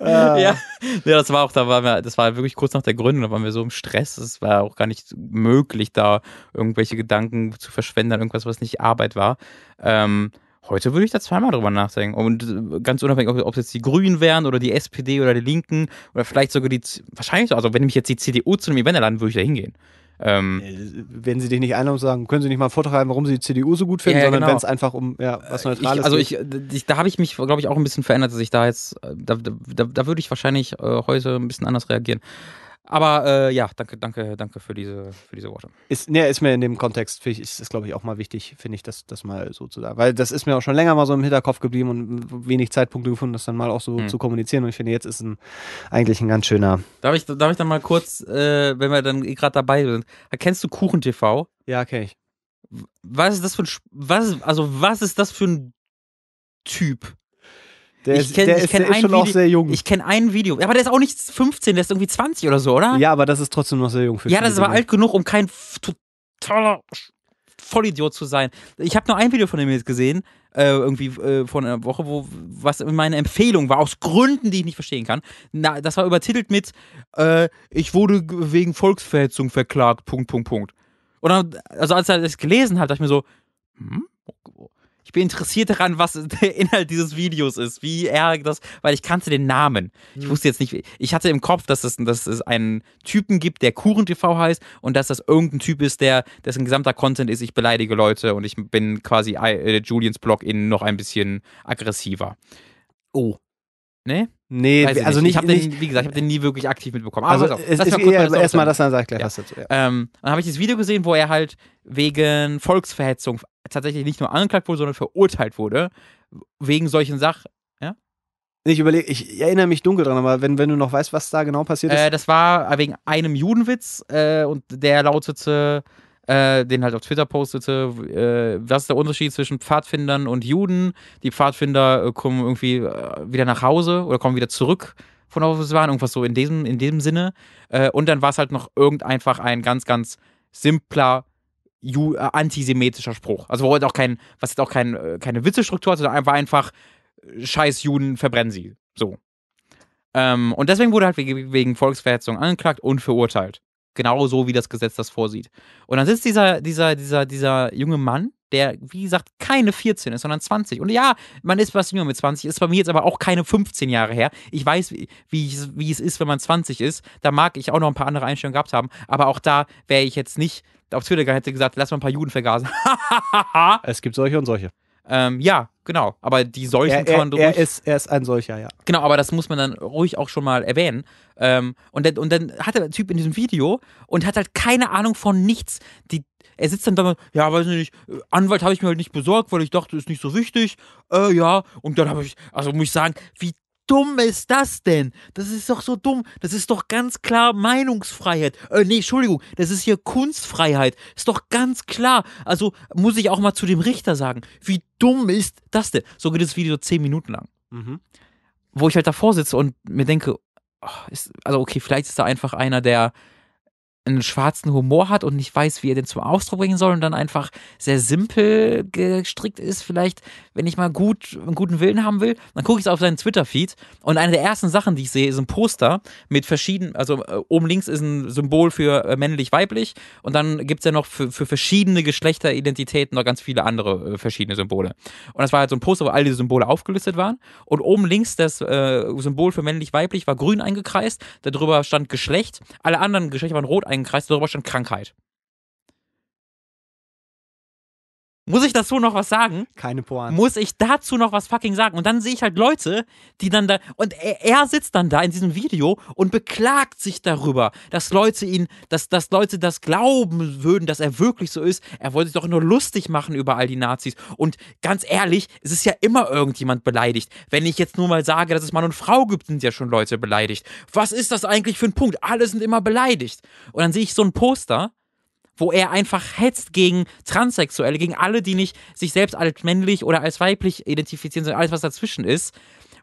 Äh. ja. ja, das war auch, da waren wir, das war wirklich kurz nach der Gründung, da waren wir so im Stress. Es war auch gar nicht möglich, da irgendwelche Gedanken zu verschwenden an irgendwas, was nicht Arbeit war. Ähm, Heute würde ich da zweimal drüber nachdenken. Und äh, ganz unabhängig, ob, ob es jetzt die Grünen wären oder die SPD oder die Linken oder vielleicht sogar die, wahrscheinlich, also wenn mich jetzt die CDU zu einem Event erladen, würde ich da hingehen. Ähm, wenn sie dich nicht einladen und sagen, können sie nicht mal einen warum sie die CDU so gut finden, ja, sondern genau. wenn es einfach um ja, was äh, Neutrales also geht. Also ich, ich, da habe ich mich, glaube ich, auch ein bisschen verändert, dass ich da jetzt, äh, da, da, da würde ich wahrscheinlich äh, heute ein bisschen anders reagieren. Aber äh, ja, danke, danke, danke für diese, für diese Worte. Ist, ne, ist mir in dem Kontext, ich, ist, ist glaube ich, auch mal wichtig, finde ich, das, das mal so zu sagen. Weil das ist mir auch schon länger mal so im Hinterkopf geblieben und wenig Zeitpunkte gefunden, das dann mal auch so hm. zu kommunizieren. Und ich finde, jetzt ist ein, eigentlich ein ganz schöner. Darf ich, darf ich dann mal kurz, äh, wenn wir dann eh gerade dabei sind, erkennst du Kuchen TV? Ja, kenne ich. Was ist das für ein, was, also was ist das für ein Typ? Der ich kenn, ist, kenn, der schon Video, auch sehr jung. Ich kenne ein Video. Aber der ist auch nicht 15, der ist irgendwie 20 oder so, oder? Ja, aber das ist trotzdem noch sehr jung für Ja, das ist aber alt genug, um kein totaler Vollidiot zu sein. Ich habe nur ein Video von dem jetzt gesehen, äh, irgendwie äh, vor einer Woche, wo was meine Empfehlung war, aus Gründen, die ich nicht verstehen kann. Na, das war übertitelt mit äh, Ich wurde wegen Volksverhetzung verklagt, Punkt, Punkt, Punkt. Und dann, also als er das gelesen hat, dachte ich mir so, hm? Ich bin interessiert daran, was der Inhalt dieses Videos ist, wie er das, weil ich kannte den Namen. Ich hm. wusste jetzt nicht, ich hatte im Kopf, dass es, dass es einen Typen gibt, der KurenTV heißt und dass das irgendein Typ ist, der, dessen gesamter Content ist, ich beleidige Leute und ich bin quasi äh, Julians Blog in noch ein bisschen aggressiver. Oh. Ne? Nee, Weiß also nicht. nicht, ich den, wie gesagt, ich habe den nie wirklich aktiv mitbekommen. Aber also, also erstmal ja, erst mal das, dann sag ich gleich ja. was dazu. Ja. Ähm, dann habe ich das Video gesehen, wo er halt wegen Volksverhetzung tatsächlich nicht nur angeklagt wurde, sondern verurteilt wurde. Wegen solchen Sachen. Ja? Ich überlege, ich erinnere mich dunkel dran, aber wenn, wenn du noch weißt, was da genau passiert ist. Äh, das war wegen einem Judenwitz äh, und der lautete. Äh, äh, den halt auf Twitter postete, äh, was ist der Unterschied zwischen Pfadfindern und Juden? Die Pfadfinder äh, kommen irgendwie äh, wieder nach Hause oder kommen wieder zurück von wo sie waren, irgendwas so in diesem, in dem Sinne. Äh, und dann war es halt noch irgend einfach ein ganz, ganz simpler Ju äh, antisemitischer Spruch. Also wo halt auch kein, was jetzt auch kein, keine Witzestruktur hat, sondern war einfach Scheiß Juden, verbrennen sie. So. Ähm, und deswegen wurde halt wegen Volksverhetzung angeklagt und verurteilt. Genau so, wie das Gesetz das vorsieht. Und dann sitzt dieser, dieser, dieser, dieser junge Mann, der, wie gesagt, keine 14 ist, sondern 20. Und ja, man ist was jünger mit 20, ist bei mir jetzt aber auch keine 15 Jahre her. Ich weiß, wie, wie, ich, wie es ist, wenn man 20 ist. Da mag ich auch noch ein paar andere Einstellungen gehabt haben. Aber auch da wäre ich jetzt nicht auf Twitter hätte gesagt, lass mal ein paar Juden vergasen. es gibt solche und solche. Ähm, ja, genau. Aber die solchen er, er, kann man ruhig. Er ist, er ist ein solcher, ja. Genau, aber das muss man dann ruhig auch schon mal erwähnen. Ähm, und, dann, und dann hat der Typ in diesem Video und hat halt keine Ahnung von nichts. Die, er sitzt dann da, ja, weiß nicht, Anwalt habe ich mir halt nicht besorgt, weil ich dachte, ist nicht so wichtig. Äh, ja, und dann habe ich, also muss ich sagen, wie dumm ist das denn? Das ist doch so dumm. Das ist doch ganz klar Meinungsfreiheit. Äh, nee, Entschuldigung, das ist hier Kunstfreiheit. Ist doch ganz klar. Also muss ich auch mal zu dem Richter sagen, wie dumm ist das denn? So geht das Video zehn Minuten lang. Mhm. Wo ich halt davor sitze und mir denke, oh, ist, also okay, vielleicht ist da einfach einer, der einen schwarzen Humor hat und nicht weiß, wie er den zum Ausdruck bringen soll und dann einfach sehr simpel gestrickt ist, vielleicht, wenn ich mal gut, einen guten Willen haben will, dann gucke ich es auf seinen Twitter-Feed und eine der ersten Sachen, die ich sehe, ist ein Poster mit verschiedenen, also äh, oben links ist ein Symbol für äh, männlich-weiblich und dann gibt es ja noch für, für verschiedene Geschlechteridentitäten noch ganz viele andere äh, verschiedene Symbole. Und das war halt so ein Poster, wo all diese Symbole aufgelistet waren und oben links das äh, Symbol für männlich-weiblich war grün eingekreist, darüber stand Geschlecht, alle anderen Geschlechter waren rot eingekreist einen Kreis, der darüber stand Krankheit. Muss ich dazu noch was sagen? Keine Pointe. Muss ich dazu noch was fucking sagen? Und dann sehe ich halt Leute, die dann da. Und er, er, sitzt dann da in diesem Video und beklagt sich darüber, dass Leute ihn, dass, dass Leute das glauben würden, dass er wirklich so ist. Er wollte sich doch nur lustig machen über all die Nazis. Und ganz ehrlich, es ist ja immer irgendjemand beleidigt. Wenn ich jetzt nur mal sage, dass es Mann und Frau gibt, sind ja schon Leute beleidigt. Was ist das eigentlich für ein Punkt? Alle sind immer beleidigt. Und dann sehe ich so ein Poster wo er einfach hetzt gegen Transsexuelle, gegen alle, die nicht sich selbst als männlich oder als weiblich identifizieren, sondern alles, was dazwischen ist,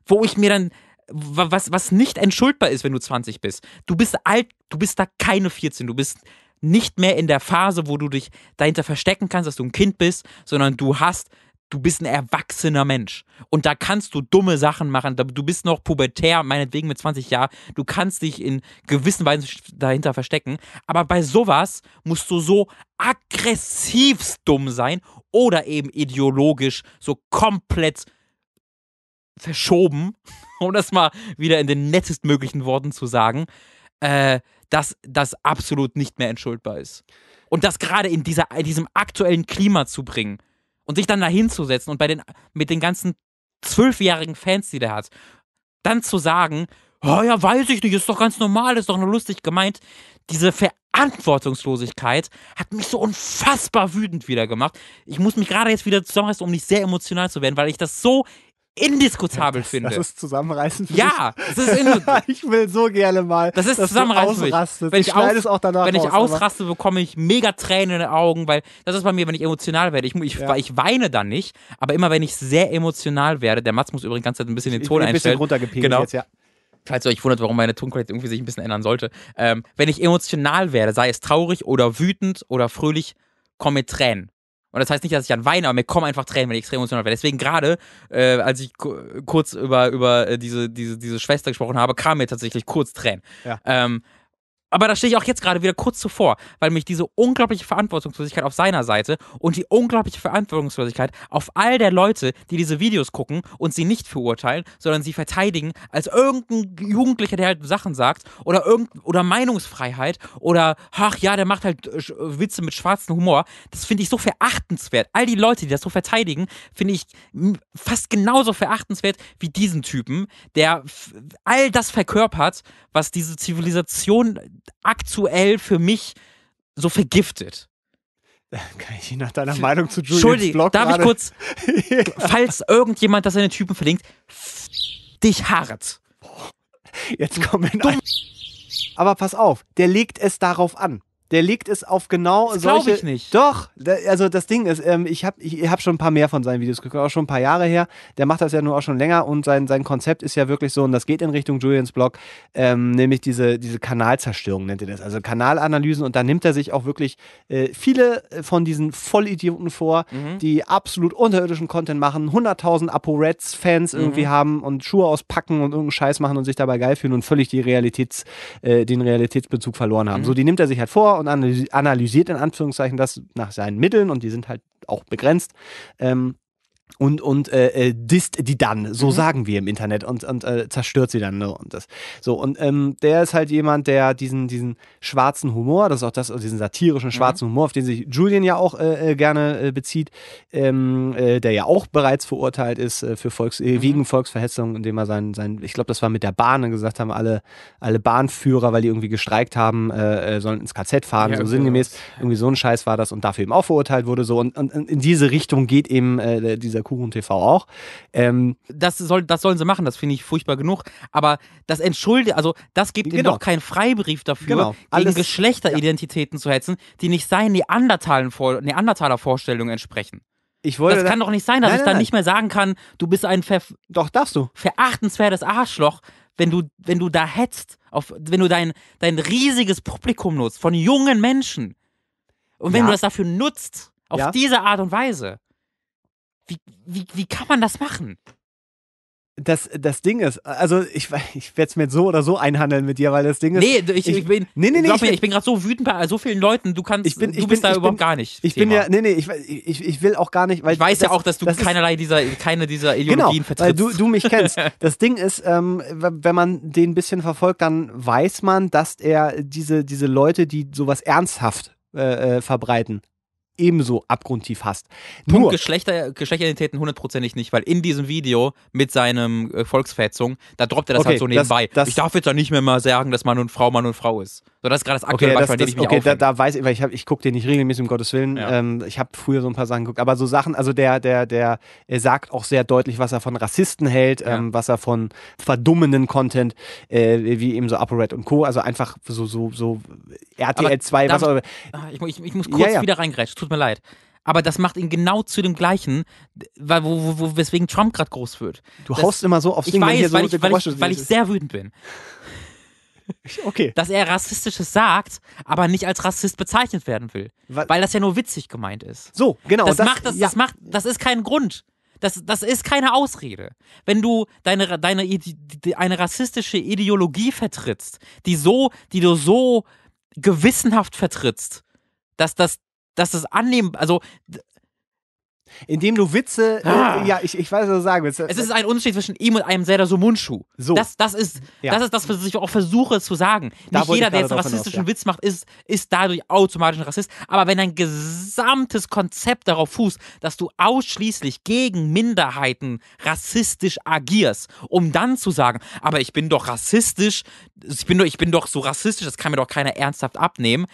wo ich mir dann was, was nicht entschuldbar ist, wenn du 20 bist. Du bist alt, du bist da keine 14, du bist nicht mehr in der Phase, wo du dich dahinter verstecken kannst, dass du ein Kind bist, sondern du hast du bist ein erwachsener Mensch. Und da kannst du dumme Sachen machen. Du bist noch pubertär, meinetwegen mit 20 Jahren. Du kannst dich in gewissen Weisen dahinter verstecken. Aber bei sowas musst du so aggressivst dumm sein oder eben ideologisch so komplett verschoben, um das mal wieder in den nettestmöglichen Worten zu sagen, äh, dass das absolut nicht mehr entschuldbar ist. Und das gerade in, dieser, in diesem aktuellen Klima zu bringen, und sich dann da hinzusetzen und bei den, mit den ganzen zwölfjährigen Fans, die der hat, dann zu sagen, oh ja, weiß ich nicht, ist doch ganz normal, ist doch nur lustig gemeint. Diese Verantwortungslosigkeit hat mich so unfassbar wütend wieder gemacht. Ich muss mich gerade jetzt wieder zusammenreißen, um nicht sehr emotional zu werden, weil ich das so indiskutabel das, finde. Das ist zusammenreißend. Ja, das ist ich will so gerne mal. Das ist zusammenreißend. Wenn ich, ich aus, auch danach wenn ich raus, ausraste, bekomme ich mega Tränen in den Augen, weil das ist bei mir, wenn ich emotional werde. Ich, ich, ja. ich weine dann nicht, aber immer wenn ich sehr emotional werde, der Mats muss übrigens ganz ein bisschen den Ton ein einstellen. Ein bisschen runtergepegelt genau. jetzt, ja falls ihr euch wundert, warum meine Tonqualität irgendwie sich ein bisschen ändern sollte, ähm, wenn ich emotional werde, sei es traurig oder wütend oder fröhlich, kommen mir Tränen. Und das heißt nicht, dass ich an weine, aber mir kommen einfach Tränen, wenn ich extrem emotional werde. Deswegen gerade, äh, als ich kurz über, über äh, diese, diese, diese Schwester gesprochen habe, kam mir tatsächlich kurz Tränen. Ja. Ähm, aber da stehe ich auch jetzt gerade wieder kurz zuvor, weil mich diese unglaubliche Verantwortungslosigkeit auf seiner Seite und die unglaubliche Verantwortungslosigkeit auf all der Leute, die diese Videos gucken und sie nicht verurteilen, sondern sie verteidigen als irgendein Jugendlicher, der halt Sachen sagt oder irgend oder Meinungsfreiheit oder ach ja, der macht halt äh, Witze mit schwarzem Humor. Das finde ich so verachtenswert. All die Leute, die das so verteidigen, finde ich fast genauso verachtenswert wie diesen Typen, der all das verkörpert, was diese Zivilisation aktuell für mich so vergiftet. Kann ich nach deiner Meinung zu Julians Blog darf ich kurz, ja. falls irgendjemand das seine Typen verlinkt, dich hart. Jetzt kommen wir Aber pass auf, der legt es darauf an der liegt es auf genau das solche. Glaube ich nicht. Doch, also das Ding ist, ähm, ich habe ich hab schon ein paar mehr von seinen Videos geguckt, auch schon ein paar Jahre her. Der macht das ja nur auch schon länger und sein, sein Konzept ist ja wirklich so, und das geht in Richtung Julians Blog, ähm, nämlich diese, diese Kanalzerstörung nennt er das. Also Kanalanalysen und da nimmt er sich auch wirklich äh, viele äh, von diesen Vollidioten vor, mhm. die absolut unterirdischen Content machen, 100.000 ApoReds-Fans mhm. irgendwie haben und Schuhe auspacken und irgendeinen Scheiß machen und sich dabei geil fühlen und völlig die Realitäts, äh, den Realitätsbezug verloren haben. Mhm. So, die nimmt er sich halt vor und analysiert in Anführungszeichen das nach seinen Mitteln und die sind halt auch begrenzt. Ähm, und, und äh, äh, disst die dann, so mhm. sagen wir im Internet, und, und äh, zerstört sie dann. Ne? Und das, so, und ähm, der ist halt jemand, der diesen, diesen schwarzen Humor, das ist auch das, diesen satirischen mhm. schwarzen mhm. Humor, auf den sich Julian ja auch äh, äh gerne äh, bezieht, ähm, der ja auch bereits verurteilt ist für Volks, mhm. wegen Volksverhetzung, indem er sein, sein ich glaube, das war mit der Bahn, dann gesagt haben, alle, alle Bahnführer, weil die irgendwie gestreikt haben, sollen ins KZ fahren, ja, so sinngemäß. Irgendwie so ein Scheiß war das und dafür eben auch verurteilt wurde. So, und, und in diese Richtung geht eben dieser Kuchen TV auch. Ähm, das, soll, das sollen sie machen, das finde ich furchtbar genug. Aber das entschuldigt, also das gibt genau. ihnen doch keinen Freibrief dafür, genau. Alles, gegen Geschlechteridentitäten ja. zu hetzen, die nicht seinen Neandertaler-Vorstellungen entsprechen. Ich wollte das kann doch nicht sein, dass nein, ich nein, dann nicht mehr sagen kann, du bist ein ver doch darfst du verachtenswertes Arschloch, wenn du wenn du da hetzt, auf, wenn du dein dein riesiges Publikum nutzt von jungen Menschen und wenn ja. du das dafür nutzt auf ja. diese Art und Weise. Wie, wie, wie kann man das machen? das, das Ding ist, also ich, ich werde es mir jetzt so oder so einhandeln mit dir, weil das Ding ist. Nee, ich, ich bin. Nee, nee, nee, ich, mir, bin, ich bin gerade so wütend bei so vielen Leuten, du kannst. Ich bin, ich du bist bin, da ich überhaupt bin, gar nicht. Ich Thema. bin ja. Nee, nee, ich, ich, ich will auch gar nicht. Weil ich weiß das, ja auch, dass du das keinerlei dieser, keine dieser genau, Ideologien genau, vertrittst. Weil du, du mich kennst. Das Ding ist, ähm, wenn man den ein bisschen verfolgt, dann weiß man, dass er diese, diese Leute, die sowas ernsthaft äh, äh verbreiten, ebenso abgrundtief hast. Punkt Nur Geschlechter, Geschlechteridentitäten hundertprozentig nicht, weil in diesem Video mit seinem äh, da droppt er das halt okay, halt so nebenbei. Das, das ich darf jetzt ja nicht mehr mal sagen, dass man und Frau Mann und Frau ist. So, das ist gerade das aktuelle okay, Beispiel, das, das, ich mich Okay, da, da, weiß ich, weil ich, ich gucke den nicht regelmäßig, um Gottes Willen. Ja. Ähm, ich habe früher so ein paar Sachen geguckt. Aber so Sachen, also der, der, der sagt auch sehr deutlich, was er von Rassisten hält, ja. ähm, was er von verdummenden Content, äh, wie eben so ApoRed und Co. Also einfach so, so, so RTL 2, was auch ich, ah, ich, ich, muss kurz ja, wieder reingrätschen, tut mir leid aber das macht ihn genau zu dem gleichen, weil, wo, wo, weswegen Trump gerade groß wird. Du das, haust immer so aufs Ding, ich weiß, hier so ich, weil, ich, weil ich sehr wütend bin. Okay. Dass er Rassistisches sagt, aber nicht als Rassist bezeichnet werden will. Weil, weil das ja nur witzig gemeint ist. So, genau. Das, das macht, das, ja. das macht, das ist kein Grund. Das, das ist keine Ausrede. Wenn du deine, deine, eine rassistische Ideologie vertrittst, die so, die du so gewissenhaft vertrittst, dass das, dass das annehmen, also indem du Witze. Ah. Äh, ja, ich, ich weiß, was du sagen willst. Es ist ein Unterschied zwischen ihm und einem Zelda Sumunchu. So. Das, das, ist, ja. das ist das, was ich auch versuche zu sagen. Da Nicht jeder, der jetzt einen rassistischen hinaus, ja. Witz macht, ist, ist dadurch automatisch ein Rassist. Aber wenn dein gesamtes Konzept darauf fußt, dass du ausschließlich gegen Minderheiten rassistisch agierst, um dann zu sagen, aber ich bin doch rassistisch, ich bin doch, ich bin doch so rassistisch, das kann mir doch keiner ernsthaft abnehmen,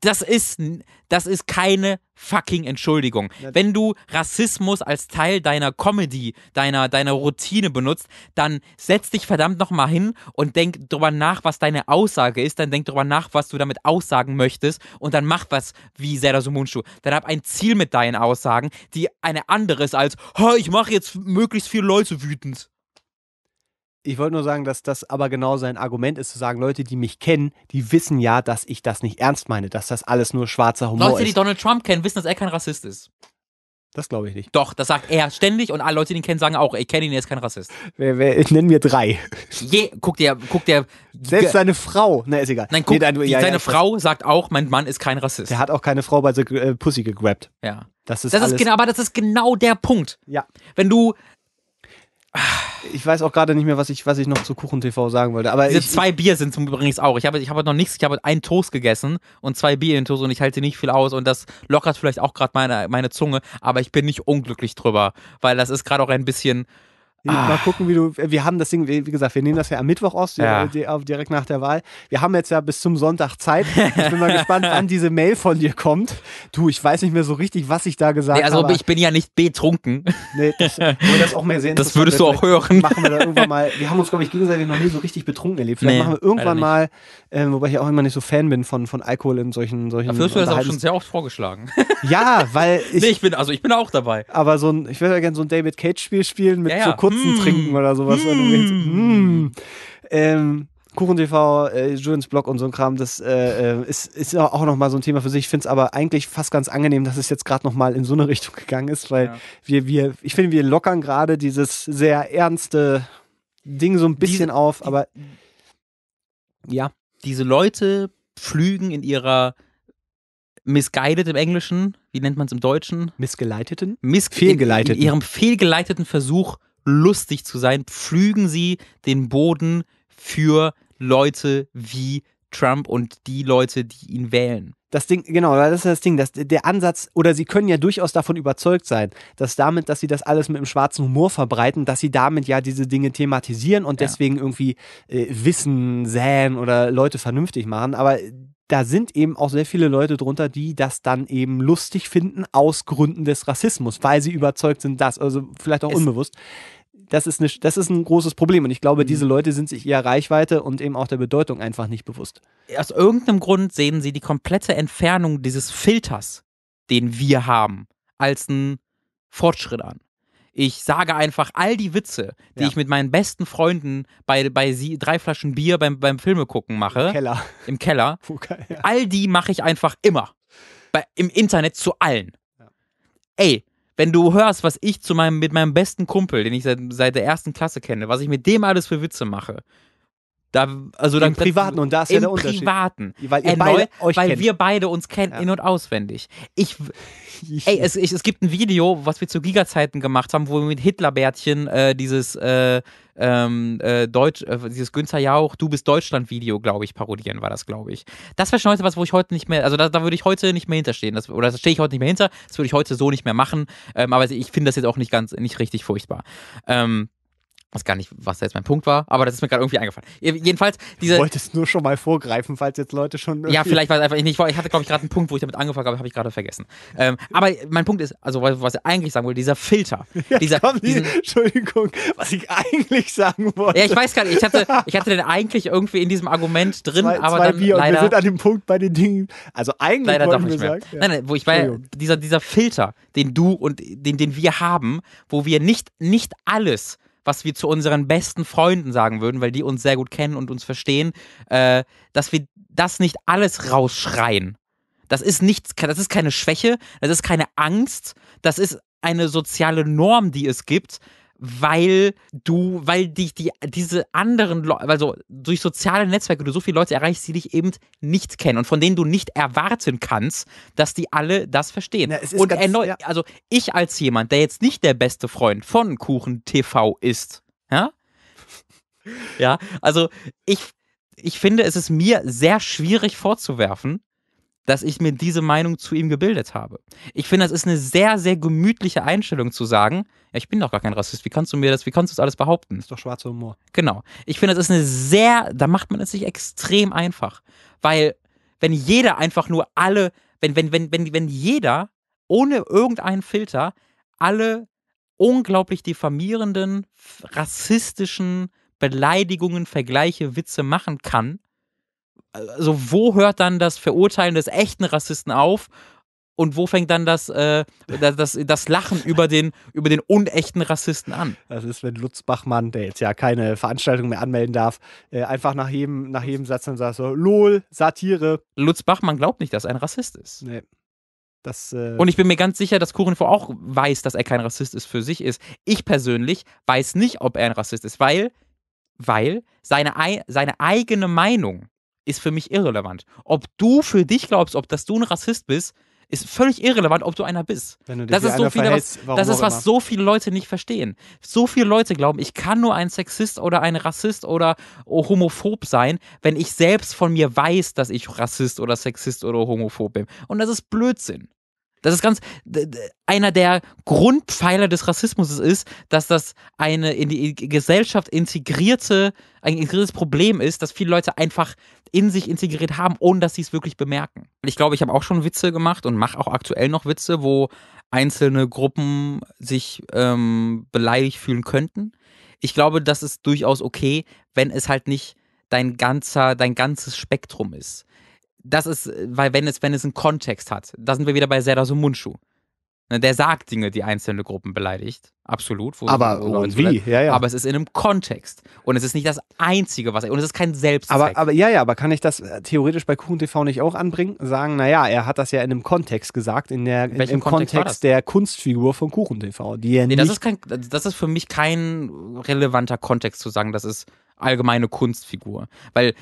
das ist, das ist keine fucking Entschuldigung. Wenn du Rassismus als Teil deiner Comedy, deiner, deiner Routine benutzt, dann setz dich verdammt nochmal hin und denk drüber nach, was deine Aussage ist, dann denk drüber nach, was du damit aussagen möchtest und dann mach was wie Zelda Sumunshu. Dann hab ein Ziel mit deinen Aussagen, die eine andere ist als, ich mache jetzt möglichst viele Leute wütend ich wollte nur sagen, dass das aber genau sein Argument ist, zu sagen, Leute, die mich kennen, die wissen ja, dass ich das nicht ernst meine, dass das alles nur schwarzer Humor Leute, ist. Leute, die Donald Trump kennen, wissen, dass er kein Rassist ist. Das glaube ich nicht. Doch, das sagt er ständig und alle Leute, die ihn kennen, sagen auch, ich kenne ihn, er ist kein Rassist. Wer, wer, ich nenne mir drei. Je, guck dir, guck dir. Selbst seine Frau, ne, ist egal. Nein, guck, nee, dann, ja, seine ja, Frau das. sagt auch, mein Mann ist kein Rassist. Der hat auch keine Frau bei so äh, Pussy gegrabt. Ja. Das ist, das ist genau, aber das ist genau der Punkt. Ja. Wenn du ich weiß auch gerade nicht mehr, was ich, was ich noch zu Kuchen TV sagen wollte. Aber Diese ich, zwei Bier sind zum übrigens auch. Ich habe, ich hab noch nichts, ich habe einen Toast gegessen und zwei Bier in den Toast und ich halte nicht viel aus und das lockert vielleicht auch gerade meine, meine Zunge, aber ich bin nicht unglücklich drüber, weil das ist gerade auch ein bisschen Ah. Mal gucken, wie du. Äh, wir haben das Ding, wie gesagt, wir nehmen das ja am Mittwoch aus, ja. Äh, äh, direkt nach der Wahl. Wir haben jetzt ja bis zum Sonntag Zeit. Ich bin mal gespannt, wann diese Mail von dir kommt. Du, ich weiß nicht mehr so richtig, was ich da gesagt habe. nee, also Also ich bin ja nicht betrunken. Nee, das, das auch mehr sehen. Das würdest du auch hören. Machen wir da irgendwann mal. Wir haben uns, glaube ich, gegenseitig noch nie so richtig betrunken erlebt. Vielleicht nee, machen wir irgendwann mal, äh, wobei ich auch immer nicht so Fan bin von, von Alkohol in solchen solchen. Dafür hast du das auch schon sehr oft vorgeschlagen. Ja, weil ich. Nee, ich bin, also ich bin auch dabei. Aber so ein, ich würde ja gerne so ein David Cage-Spiel spielen mit ja, ja. so kurz Putzen mm. trinken oder sowas. Mm. Mm. Ähm, Kuchen TV, äh, Julians Blog und so ein Kram, das äh, äh ist, ist auch nochmal so ein Thema für sich. Ich finde es aber eigentlich fast ganz angenehm, dass es jetzt gerade nochmal in so eine Richtung gegangen ist, weil ja. wir, wir, ich finde, wir lockern gerade dieses sehr ernste Ding so ein bisschen diese, auf, aber die, ja. Diese Leute pflügen in ihrer misguided im Englischen, wie nennt man es im Deutschen? Missgeleiteten? Miss fehlgeleiteten. In, in ihrem fehlgeleiteten Versuch, lustig zu sein, pflügen sie den Boden für Leute wie Trump und die Leute, die ihn wählen. Das Ding, genau, das ist das Ding, dass der Ansatz, oder sie können ja durchaus davon überzeugt sein, dass damit, dass sie das alles mit dem schwarzen Humor verbreiten, dass sie damit ja diese Dinge thematisieren und ja. deswegen irgendwie äh, Wissen säen oder Leute vernünftig machen. Aber da sind eben auch sehr viele Leute drunter, die das dann eben lustig finden aus Gründen des Rassismus, weil sie überzeugt sind, dass, also vielleicht auch es unbewusst. Das ist, eine, das ist ein großes Problem und ich glaube, mhm. diese Leute sind sich ihrer Reichweite und eben auch der Bedeutung einfach nicht bewusst. Aus irgendeinem Grund sehen sie die komplette Entfernung dieses Filters, den wir haben, als einen Fortschritt an. Ich sage einfach all die Witze, die ja. ich mit meinen besten Freunden bei, bei sie, drei Flaschen Bier beim, beim Filme gucken mache. Im Keller. Im Keller. Puh, geil, ja. All die mache ich einfach immer. Bei, Im Internet zu allen. Ja. Ey, wenn du hörst, was ich zu meinem, mit meinem besten Kumpel, den ich seit, seit der ersten Klasse kenne, was ich mit dem alles für Witze mache, da, also Im privaten, und da ist ja der Unterschied. Im privaten. Weil, ihr Erneut, beide weil kennt. wir beide uns kennen, ja. in- und auswendig. Ich, ey, es, ich, es gibt ein Video, was wir zu Giga-Zeiten gemacht haben, wo wir mit Hitlerbärtchen äh, dieses, äh, ähm, äh, Deutsch, äh, dieses Günther Jauch, Du bist Deutschland-Video, glaube ich, parodieren war das, glaube ich. Das wäre schon heute was, wo ich heute nicht mehr, also da, da würde ich heute nicht mehr hinterstehen. Das, oder da stehe ich heute nicht mehr hinter, das würde ich heute so nicht mehr machen. Ähm, aber ich finde das jetzt auch nicht ganz, nicht richtig furchtbar. Ähm, weiß gar nicht, was da jetzt mein Punkt war, aber das ist mir gerade irgendwie eingefallen. Jedenfalls diese. Du wolltest nur schon mal vorgreifen, falls jetzt Leute schon. Ja, vielleicht war es einfach nicht. Ich hatte, glaube ich, gerade einen Punkt, wo ich damit angefangen habe, habe ich gerade vergessen. Ähm, aber mein Punkt ist, also was ich eigentlich sagen wollte, dieser Filter. Ja, komm, diesen, Entschuldigung, was ich eigentlich sagen wollte. Ja, ich weiß gar nicht. Ich hatte, ich hatte den eigentlich irgendwie in diesem Argument drin, zwei, aber zwei dann Bier leider. wir sind an dem Punkt bei den Dingen. Also eigentlich leider doch nicht mehr. Sagen, ja. Nein, nein, wo ich war, dieser, dieser Filter, den du und den, den wir haben, wo wir nicht, nicht alles was wir zu unseren besten Freunden sagen würden, weil die uns sehr gut kennen und uns verstehen, äh, dass wir das nicht alles rausschreien. Das ist nichts, das ist keine Schwäche, das ist keine Angst, das ist eine soziale Norm, die es gibt, weil du, weil dich die, diese anderen Leute, also durch soziale Netzwerke du so viele Leute erreichst, die dich eben nicht kennen und von denen du nicht erwarten kannst, dass die alle das verstehen. Ja, und ganz, erneut, ja. also ich als jemand, der jetzt nicht der beste Freund von Kuchen TV ist, ja? ja, also ich, ich finde, es ist mir sehr schwierig vorzuwerfen, dass ich mir diese Meinung zu ihm gebildet habe. Ich finde, das ist eine sehr, sehr gemütliche Einstellung zu sagen, ja, ich bin doch gar kein Rassist, wie kannst du mir das, wie kannst du das alles behaupten? Das ist doch schwarzer Humor. Genau. Ich finde, das ist eine sehr, da macht man es sich extrem einfach. Weil, wenn jeder einfach nur alle, wenn, wenn, wenn, wenn, wenn jeder ohne irgendeinen Filter alle unglaublich diffamierenden, rassistischen Beleidigungen, Vergleiche, Witze machen kann, also wo hört dann das Verurteilen des echten Rassisten auf und wo fängt dann das, äh, das, das Lachen über den, über den unechten Rassisten an? Das ist, wenn Lutz Bachmann, der jetzt ja keine Veranstaltung mehr anmelden darf, äh, einfach nach jedem, nach jedem Satz dann sagt so, lol, Satire. Lutz Bachmann glaubt nicht, dass er ein Rassist ist. Nee. Das, äh und ich bin mir ganz sicher, dass Kurenfo auch weiß, dass er kein Rassist ist für sich ist. Ich persönlich weiß nicht, ob er ein Rassist ist, weil, weil seine, seine eigene Meinung ist für mich irrelevant. Ob du für dich glaubst, ob dass du ein Rassist bist, ist völlig irrelevant, ob du einer bist. Du das ist so viele, was, das ist was so viele Leute nicht verstehen. So viele Leute glauben, ich kann nur ein Sexist oder ein Rassist oder homophob sein, wenn ich selbst von mir weiß, dass ich Rassist oder Sexist oder homophob bin. Und das ist Blödsinn. Das ist ganz einer der Grundpfeiler des Rassismus ist, dass das eine in die Gesellschaft integrierte, ein integriertes Problem ist, dass viele Leute einfach in sich integriert haben, ohne dass sie es wirklich bemerken. Ich glaube, ich habe auch schon Witze gemacht und mache auch aktuell noch Witze, wo einzelne Gruppen sich ähm, beleidigt fühlen könnten. Ich glaube, das ist durchaus okay, wenn es halt nicht dein ganzer, dein ganzes Spektrum ist das ist, weil wenn es, wenn es einen Kontext hat, da sind wir wieder bei Serda Sumunchu. Ne, der sagt Dinge, die einzelne Gruppen beleidigt. Absolut. aber und wie? Ja, ja. Aber es ist in einem Kontext. Und es ist nicht das Einzige, was er. Und es ist kein Selbstzweck. Aber, aber ja, ja, aber kann ich das äh, theoretisch bei KuchenTV nicht auch anbringen? Sagen, naja, er hat das ja in einem Kontext gesagt, in der, in, im Kontext, Kontext der Kunstfigur von KuchenTV. Die er nee, das ist, kein, das ist für mich kein relevanter Kontext zu sagen, das ist allgemeine Kunstfigur. Weil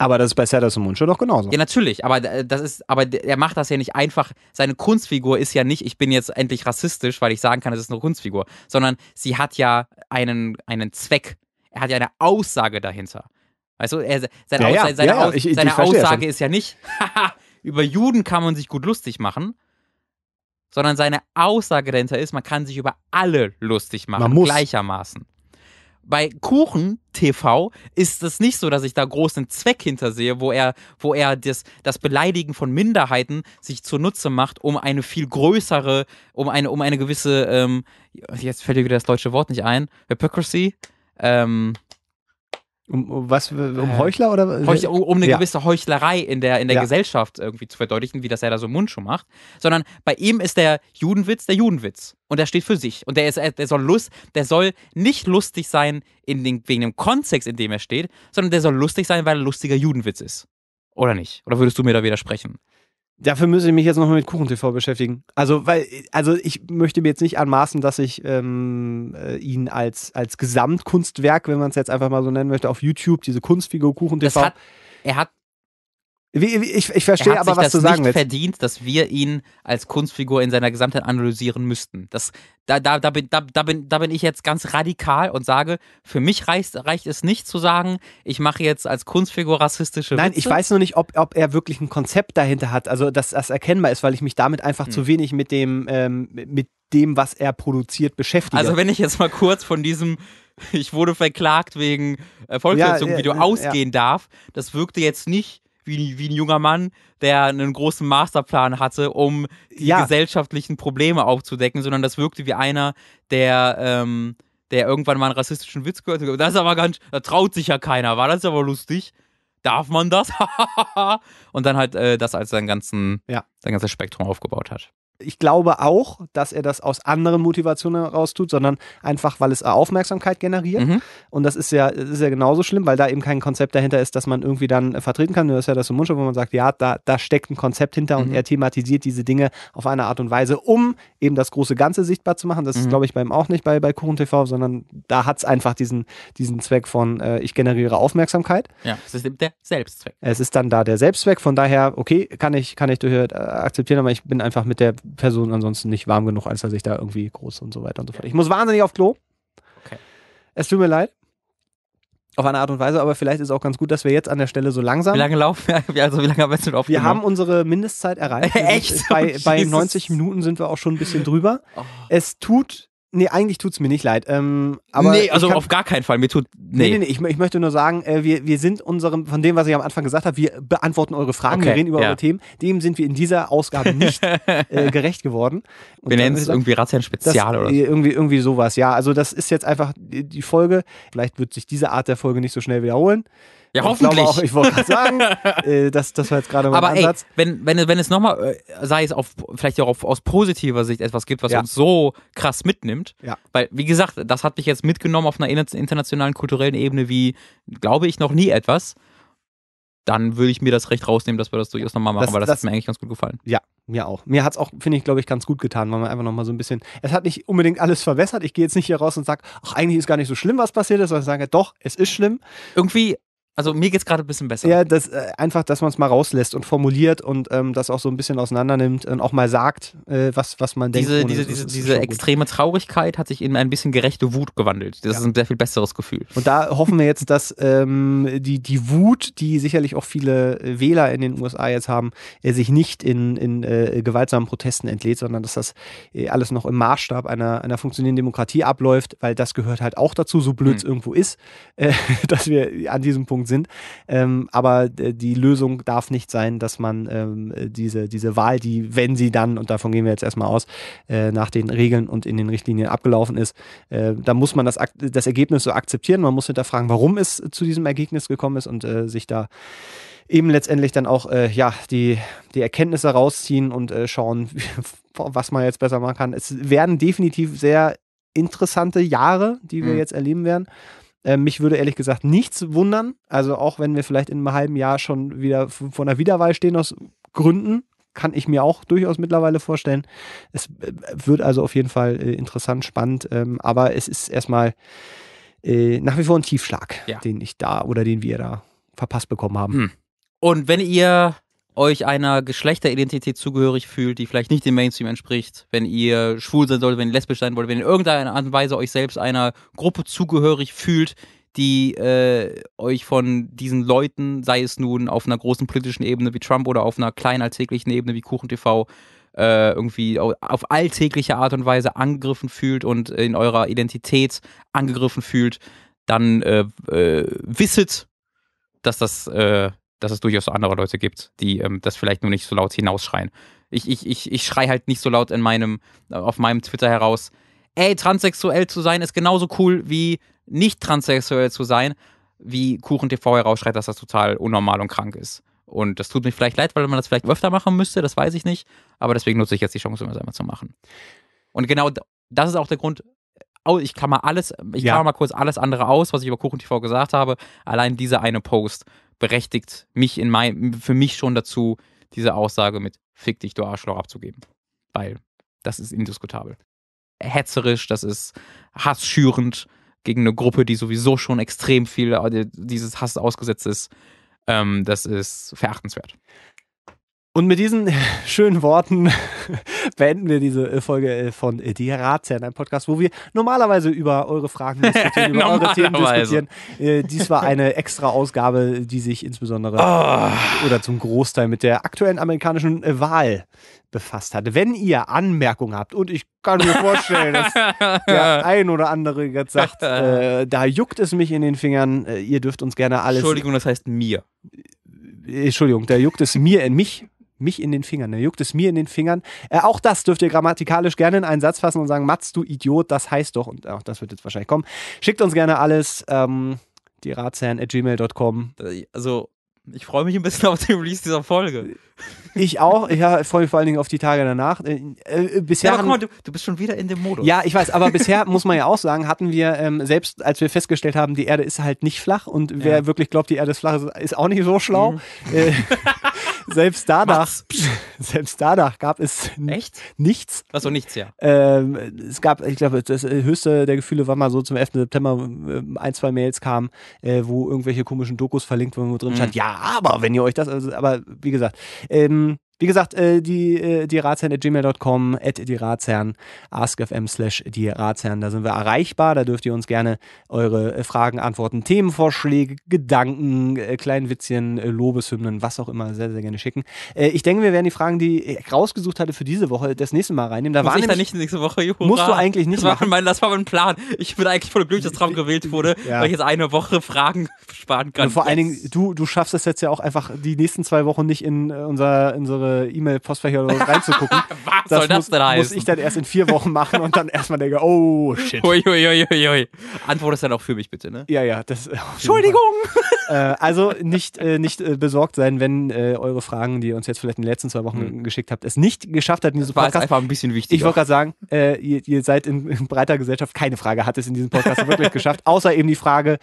aber das ist bei Saddles und Muncher doch genauso. Ja, natürlich, aber äh, das ist, aber er macht das ja nicht einfach. Seine Kunstfigur ist ja nicht, ich bin jetzt endlich rassistisch, weil ich sagen kann, es ist eine Kunstfigur, sondern sie hat ja einen, einen Zweck. Er hat ja eine Aussage dahinter. Weißt du, er, seine, ja, Aus, ja, seine, ja, ich, seine ich Aussage ist ja nicht, über Juden kann man sich gut lustig machen, sondern seine Aussage dahinter ist, man kann sich über alle lustig machen, man muss. gleichermaßen bei Kuchen TV ist es nicht so, dass ich da großen Zweck hintersehe, wo er, wo er das, das Beleidigen von Minderheiten sich zunutze macht, um eine viel größere, um eine, um eine gewisse, ähm, jetzt fällt mir wieder das deutsche Wort nicht ein, Hypocrisy, ähm, um, was, um äh, äh, Heuchler oder? Heuchler, um eine ja. gewisse Heuchlerei in der, in der ja. Gesellschaft irgendwie zu verdeutlichen, wie das er da so im Mund macht. Sondern bei ihm ist der Judenwitz der Judenwitz. Und der steht für sich. Und der, ist, der, soll, lust, der soll nicht lustig sein in den, wegen dem Kontext, in dem er steht, sondern der soll lustig sein, weil er ein lustiger Judenwitz ist. Oder nicht? Oder würdest du mir da widersprechen? Dafür müsste ich mich jetzt nochmal mit KuchenTV beschäftigen. Also, weil, also ich möchte mir jetzt nicht anmaßen, dass ich ähm, äh, ihn als, als Gesamtkunstwerk, wenn man es jetzt einfach mal so nennen möchte, auf YouTube, diese Kunstfigur kuchen Hat, Er hat ich, ich verstehe aber, was du sagen willst. Er hat verdient, dass wir ihn als Kunstfigur in seiner Gesamtheit analysieren müssten. Das, da, da, da, bin, da, da, bin, da bin ich jetzt ganz radikal und sage, für mich reicht, reicht es nicht zu sagen, ich mache jetzt als Kunstfigur rassistische Nein, Witze. ich weiß nur nicht, ob, ob er wirklich ein Konzept dahinter hat, also dass das erkennbar ist, weil ich mich damit einfach hm. zu wenig mit dem, ähm, mit dem, was er produziert, beschäftige. Also wenn ich jetzt mal kurz von diesem ich wurde verklagt wegen äh, Volksverhetzung, ja, ja, wie du ja, ausgehen darf, das wirkte jetzt nicht wie, wie ein junger Mann, der einen großen Masterplan hatte, um die ja. gesellschaftlichen Probleme aufzudecken, sondern das wirkte wie einer, der, ähm, der irgendwann mal einen rassistischen Witz gehört hat. Das ist aber ganz, da traut sich ja keiner, war das aber lustig. Darf man das? und dann halt äh, das als sein ganzen, ja. sein ganzes Spektrum aufgebaut hat ich glaube auch, dass er das aus anderen Motivationen heraus tut, sondern einfach, weil es Aufmerksamkeit generiert. Mhm. Und das ist ja, ist ja genauso schlimm, weil da eben kein Konzept dahinter ist, dass man irgendwie dann äh, vertreten kann. Du hast ja das im Mundschutz, wo man sagt, ja, da, da steckt ein Konzept hinter mhm. und er thematisiert diese Dinge auf eine Art und Weise, um eben das große Ganze sichtbar zu machen. Das mhm. ist, glaube ich, bei ihm auch nicht bei, bei Kuchen TV, sondern da hat es einfach diesen, diesen Zweck von, äh, ich generiere Aufmerksamkeit. Ja, es ist eben der Selbstzweck. Es ist dann da der Selbstzweck. Von daher, okay, kann ich, kann ich durch, äh, akzeptieren, aber ich bin einfach mit der Person ansonsten nicht warm genug, als dass ich da irgendwie groß und so weiter und so fort. Ich muss wahnsinnig auf Klo. Okay. Es tut mir leid. Auf eine Art und Weise, aber vielleicht ist auch ganz gut, dass wir jetzt an der Stelle so langsam. Wie lange laufen wir? Also wie lange haben wir es aufgenommen? Wir haben unsere Mindestzeit erreicht. Echt? Bei, oh, bei 90 Minuten sind wir auch schon ein bisschen drüber. Oh. Es tut Nee, eigentlich tut es mir nicht leid. Ähm, aber nee, also kann, auf gar keinen Fall. Mir tut. Nee, nee, nee. Ich, ich möchte nur sagen, äh, wir, wir sind unserem, von dem, was ich am Anfang gesagt habe, wir beantworten eure Fragen, okay, wir reden über ja. eure Themen. Dem sind wir in dieser Ausgabe nicht äh, gerecht geworden. Und wir nennen es irgendwie Razzien Spezial das, oder so. Irgendwie, irgendwie sowas, ja. Also, das ist jetzt einfach die, die Folge. Vielleicht wird sich diese Art der Folge nicht so schnell wiederholen. Ja, hoffentlich. Ich, auch, ich wollte sagen, äh, das, das war jetzt gerade mein Aber Ansatz. Ey, wenn, wenn, wenn es nochmal, äh, sei es auf, vielleicht auch auf, aus positiver Sicht etwas gibt, was ja. uns so krass mitnimmt, ja. weil, wie gesagt, das hat mich jetzt mitgenommen auf einer internationalen kulturellen Ebene wie, glaube ich, noch nie etwas, dann würde ich mir das Recht rausnehmen, dass wir das durchaus nochmal machen, das, weil das, das hat mir eigentlich ganz gut gefallen. Ja, mir auch. Mir hat es auch, finde ich, glaube ich, ganz gut getan, weil man einfach nochmal so ein bisschen. Es hat nicht unbedingt alles verwässert. Ich gehe jetzt nicht hier raus und sage, ach, eigentlich ist gar nicht so schlimm, was passiert ist, sondern sage, doch, es ist schlimm. Irgendwie also mir geht es gerade ein bisschen besser. Ja, das, äh, einfach, dass man es mal rauslässt und formuliert und ähm, das auch so ein bisschen auseinandernimmt und auch mal sagt, äh, was, was man diese, denkt. Diese, diese, diese extreme gut. Traurigkeit hat sich in ein bisschen gerechte Wut gewandelt. Das ja. ist ein sehr viel besseres Gefühl. Und da hoffen wir jetzt, dass ähm, die, die Wut, die sicherlich auch viele äh, Wähler in den USA jetzt haben, äh, sich nicht in, in äh, gewaltsamen Protesten entlädt, sondern dass das äh, alles noch im Maßstab einer, einer funktionierenden Demokratie abläuft, weil das gehört halt auch dazu, so blöd es hm. irgendwo ist, dass wir an diesem Punkt sind. Ähm, aber äh, die Lösung darf nicht sein, dass man ähm, diese, diese Wahl, die, wenn sie dann, und davon gehen wir jetzt erstmal aus, äh, nach den Regeln und in den Richtlinien abgelaufen ist, äh, da muss man das, das Ergebnis so akzeptieren. Man muss hinterfragen, warum es zu diesem Ergebnis gekommen ist und äh, sich da eben letztendlich dann auch äh, ja, die, die Erkenntnisse rausziehen und äh, schauen, was man jetzt besser machen kann. Es werden definitiv sehr interessante Jahre, die wir mhm. jetzt erleben werden. Äh, mich würde ehrlich gesagt nichts wundern. Also auch wenn wir vielleicht in einem halben Jahr schon wieder vor einer Wiederwahl stehen aus Gründen, kann ich mir auch durchaus mittlerweile vorstellen. Es äh, wird also auf jeden Fall äh, interessant, spannend, ähm, aber es ist erstmal nach wie vor ein Tiefschlag, ja. den ich da oder den wir da verpasst bekommen haben. Hm. Und wenn ihr euch einer Geschlechteridentität zugehörig fühlt, die vielleicht nicht dem Mainstream entspricht, wenn ihr schwul sein solltet, wenn ihr lesbisch sein wollt, wenn ihr in irgendeiner Art und Weise euch selbst einer Gruppe zugehörig fühlt, die äh, euch von diesen Leuten, sei es nun auf einer großen politischen Ebene wie Trump oder auf einer kleinen alltäglichen Ebene wie Kuchen TV, äh, irgendwie auf alltägliche Art und Weise angegriffen fühlt und in eurer Identität angegriffen fühlt, dann äh, äh wisset, dass das äh, dass es durchaus andere Leute gibt, die ähm, das vielleicht nur nicht so laut hinausschreien. Ich, ich, ich, ich schrei halt nicht so laut in meinem, äh, auf meinem Twitter heraus, ey, transsexuell zu sein ist genauso cool wie nicht transsexuell zu sein, wie KuchenTV TV herausschreit, dass das total unnormal und krank ist. Und das tut mir vielleicht leid, weil man das vielleicht öfter machen müsste, das weiß ich nicht. Aber deswegen nutze ich jetzt die Chance, um das einmal zu machen. Und genau das ist auch der Grund, ich kann mal alles, ich ja. klammer mal kurz alles andere aus, was ich über KuchenTV gesagt habe. Allein dieser eine Post berechtigt mich in mein, für mich schon dazu, diese Aussage mit Fick dich, du Arschloch abzugeben. Weil das ist indiskutabel. Hetzerisch, das ist hassschürend gegen eine Gruppe, die sowieso schon extrem viel äh, dieses Hass ausgesetzt ist. Ähm, das ist verachtenswert. Und mit diesen schönen Worten beenden wir diese äh, Folge äh, von äh, Die Ratsherren, ein Podcast, wo wir normalerweise über eure Fragen diskutieren, über eure Themen diskutieren. dies war eine extra Ausgabe, die sich insbesondere oh. oder zum Großteil mit der aktuellen amerikanischen Wahl befasst hat. Wenn ihr Anmerkungen habt, und ich kann mir vorstellen, dass der ein oder andere jetzt sagt, äh, da juckt es mich in den Fingern, ihr dürft uns gerne alles. Entschuldigung, das heißt mir. Entschuldigung, da juckt es mir in mich mich in den Fingern. Da juckt es mir in den Fingern. Äh, auch das dürft ihr grammatikalisch gerne in einen Satz fassen und sagen, Mats, du Idiot, das heißt doch. Und äh, auch das wird jetzt wahrscheinlich kommen. Schickt uns gerne alles. Ähm, die Ratsherren at gmail.com. Äh, also, ich freue mich ein bisschen auf den Release dieser Folge. Äh, ich auch. Ja, ich freue mich vor allen Dingen auf die Tage danach. Äh, äh, bisher ja, aber guck mal, du, du, bist schon wieder in dem Modus. Ja, ich weiß, aber bisher muss man ja auch sagen, hatten wir, ähm, selbst als wir festgestellt haben, die Erde ist halt nicht flach und wer ja. wirklich glaubt, die Erde ist flach, ist, ist auch nicht so schlau. Mhm. Äh, selbst danach, selbst danach gab es Echt? nichts. Achso, nichts, ja. Ähm, es gab, ich glaube, das höchste der Gefühle war mal so zum 11. September, äh, ein, zwei Mails kamen, äh, wo irgendwelche komischen Dokus verlinkt wurden, wo drin mhm. stand, ja, aber wenn ihr euch das, also, aber wie gesagt, ähm, wie gesagt, äh, die, äh, die Ratsherren at gmail.com, at die Ratsherren, askfm slash die Ratsherren. Da sind wir erreichbar. Da dürft ihr uns gerne eure äh, Fragen, Antworten, Themenvorschläge, Gedanken, kleinen Witzchen, Lobeshymnen, was auch immer, sehr, sehr gerne schicken. ich denke, wir werden die Fragen, die ich rausgesucht hatte für diese Woche, das nächste Mal reinnehmen. Da Muss war ich nämlich, da nicht nächste Woche, Jura. Musst du eigentlich nicht das war machen. Mein, das war mein Plan. Ich bin eigentlich voll glücklich, dass Trump gewählt wurde, ja. weil ich jetzt eine Woche Fragen sparen kann. Und vor yes. allen Dingen, du, du schaffst es jetzt ja auch einfach die nächsten zwei Wochen nicht in unsere, unsere äh, E-Mail-Postfächer reinzugucken. was das soll das muss, denn heißen? Muss ich dann erst in vier Wochen machen und dann erstmal denke, oh shit. Ui, ui, ui, ui. Antwort ist dann auch für mich bitte, ne? Ja, ja. Das, Entschuldigung! äh, also nicht, äh, nicht äh, besorgt sein, wenn äh, eure Fragen, die ihr uns jetzt vielleicht in den letzten zwei Wochen mhm. geschickt habt, es nicht geschafft hat in diesem Podcast. War einfach ein bisschen wichtig. Ich wollte gerade sagen, ihr, ihr, seid in, in, breiter Gesellschaft, keine Frage hat es in diesem Podcast wirklich geschafft, außer eben die Frage,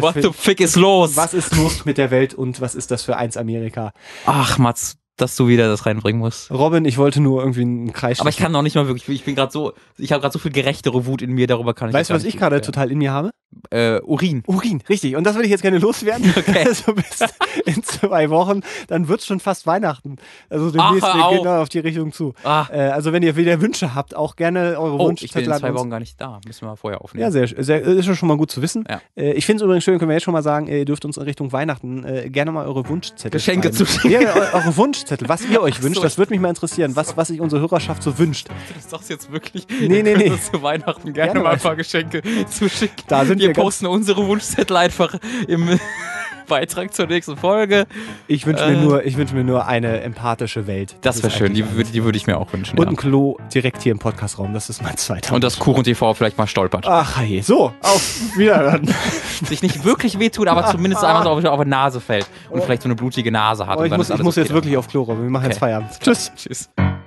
What the fick ist los? Was ist los mit der Welt und was ist das für eins Amerika? Ach, Mats, dass du wieder das reinbringen musst. Robin, ich wollte nur irgendwie einen Kreis. Aber ich kann noch nicht mal wirklich. Ich bin gerade so. Ich habe gerade so viel gerechtere Wut in mir. Darüber kann ich. Weißt du, was ich gerade total in mir habe? Äh, Urin. Urin, richtig. Und das würde ich jetzt gerne loswerden. Okay. Also bis in zwei Wochen, dann wird es schon fast Weihnachten. Also demnächst Ach, geht auf die Richtung zu. Ah. Äh, also wenn ihr wieder Wünsche habt, auch gerne eure oh, Wünsche. Ich bin in zwei Wochen gar nicht da. Müssen wir mal vorher aufnehmen. Ja, sehr, sehr ist schon mal gut zu wissen. Ja. Äh, ich finde es übrigens schön, können wir jetzt schon mal sagen, ihr dürft uns in Richtung Weihnachten äh, gerne mal eure Wunschzettel Geschenke schreiben. zu Ja, eure Wunschzettel, was ihr euch wünscht, so. das würde mich mal interessieren, was, was sich unsere Hörerschaft so wünscht. Du sagst jetzt wirklich, nee, nee, nee. zu Weihnachten gerne, gerne mal ein paar Geschenke zuschicken. Da sind wir posten unsere Wunschzettel einfach im Beitrag zur nächsten Folge. Ich wünsche mir, äh, nur, wünsch mir nur eine empathische Welt. Das, wäre schön, die, die würde ich mir auch wünschen. Und ja. ein Klo direkt hier im Podcastraum, das ist mein zweiter. Und das Kuchen TV vielleicht mal stolpert. Ach je, so, auf Wiederhören. Sich nicht wirklich wehtut, aber zumindest einmal so auf, auf die Nase fällt und oh. vielleicht so eine blutige Nase hat. Oh, ich muss, ich muss jetzt wirklich auf Klo, rum. wir machen okay. jetzt Feierabend. Tschüss. Tschüss.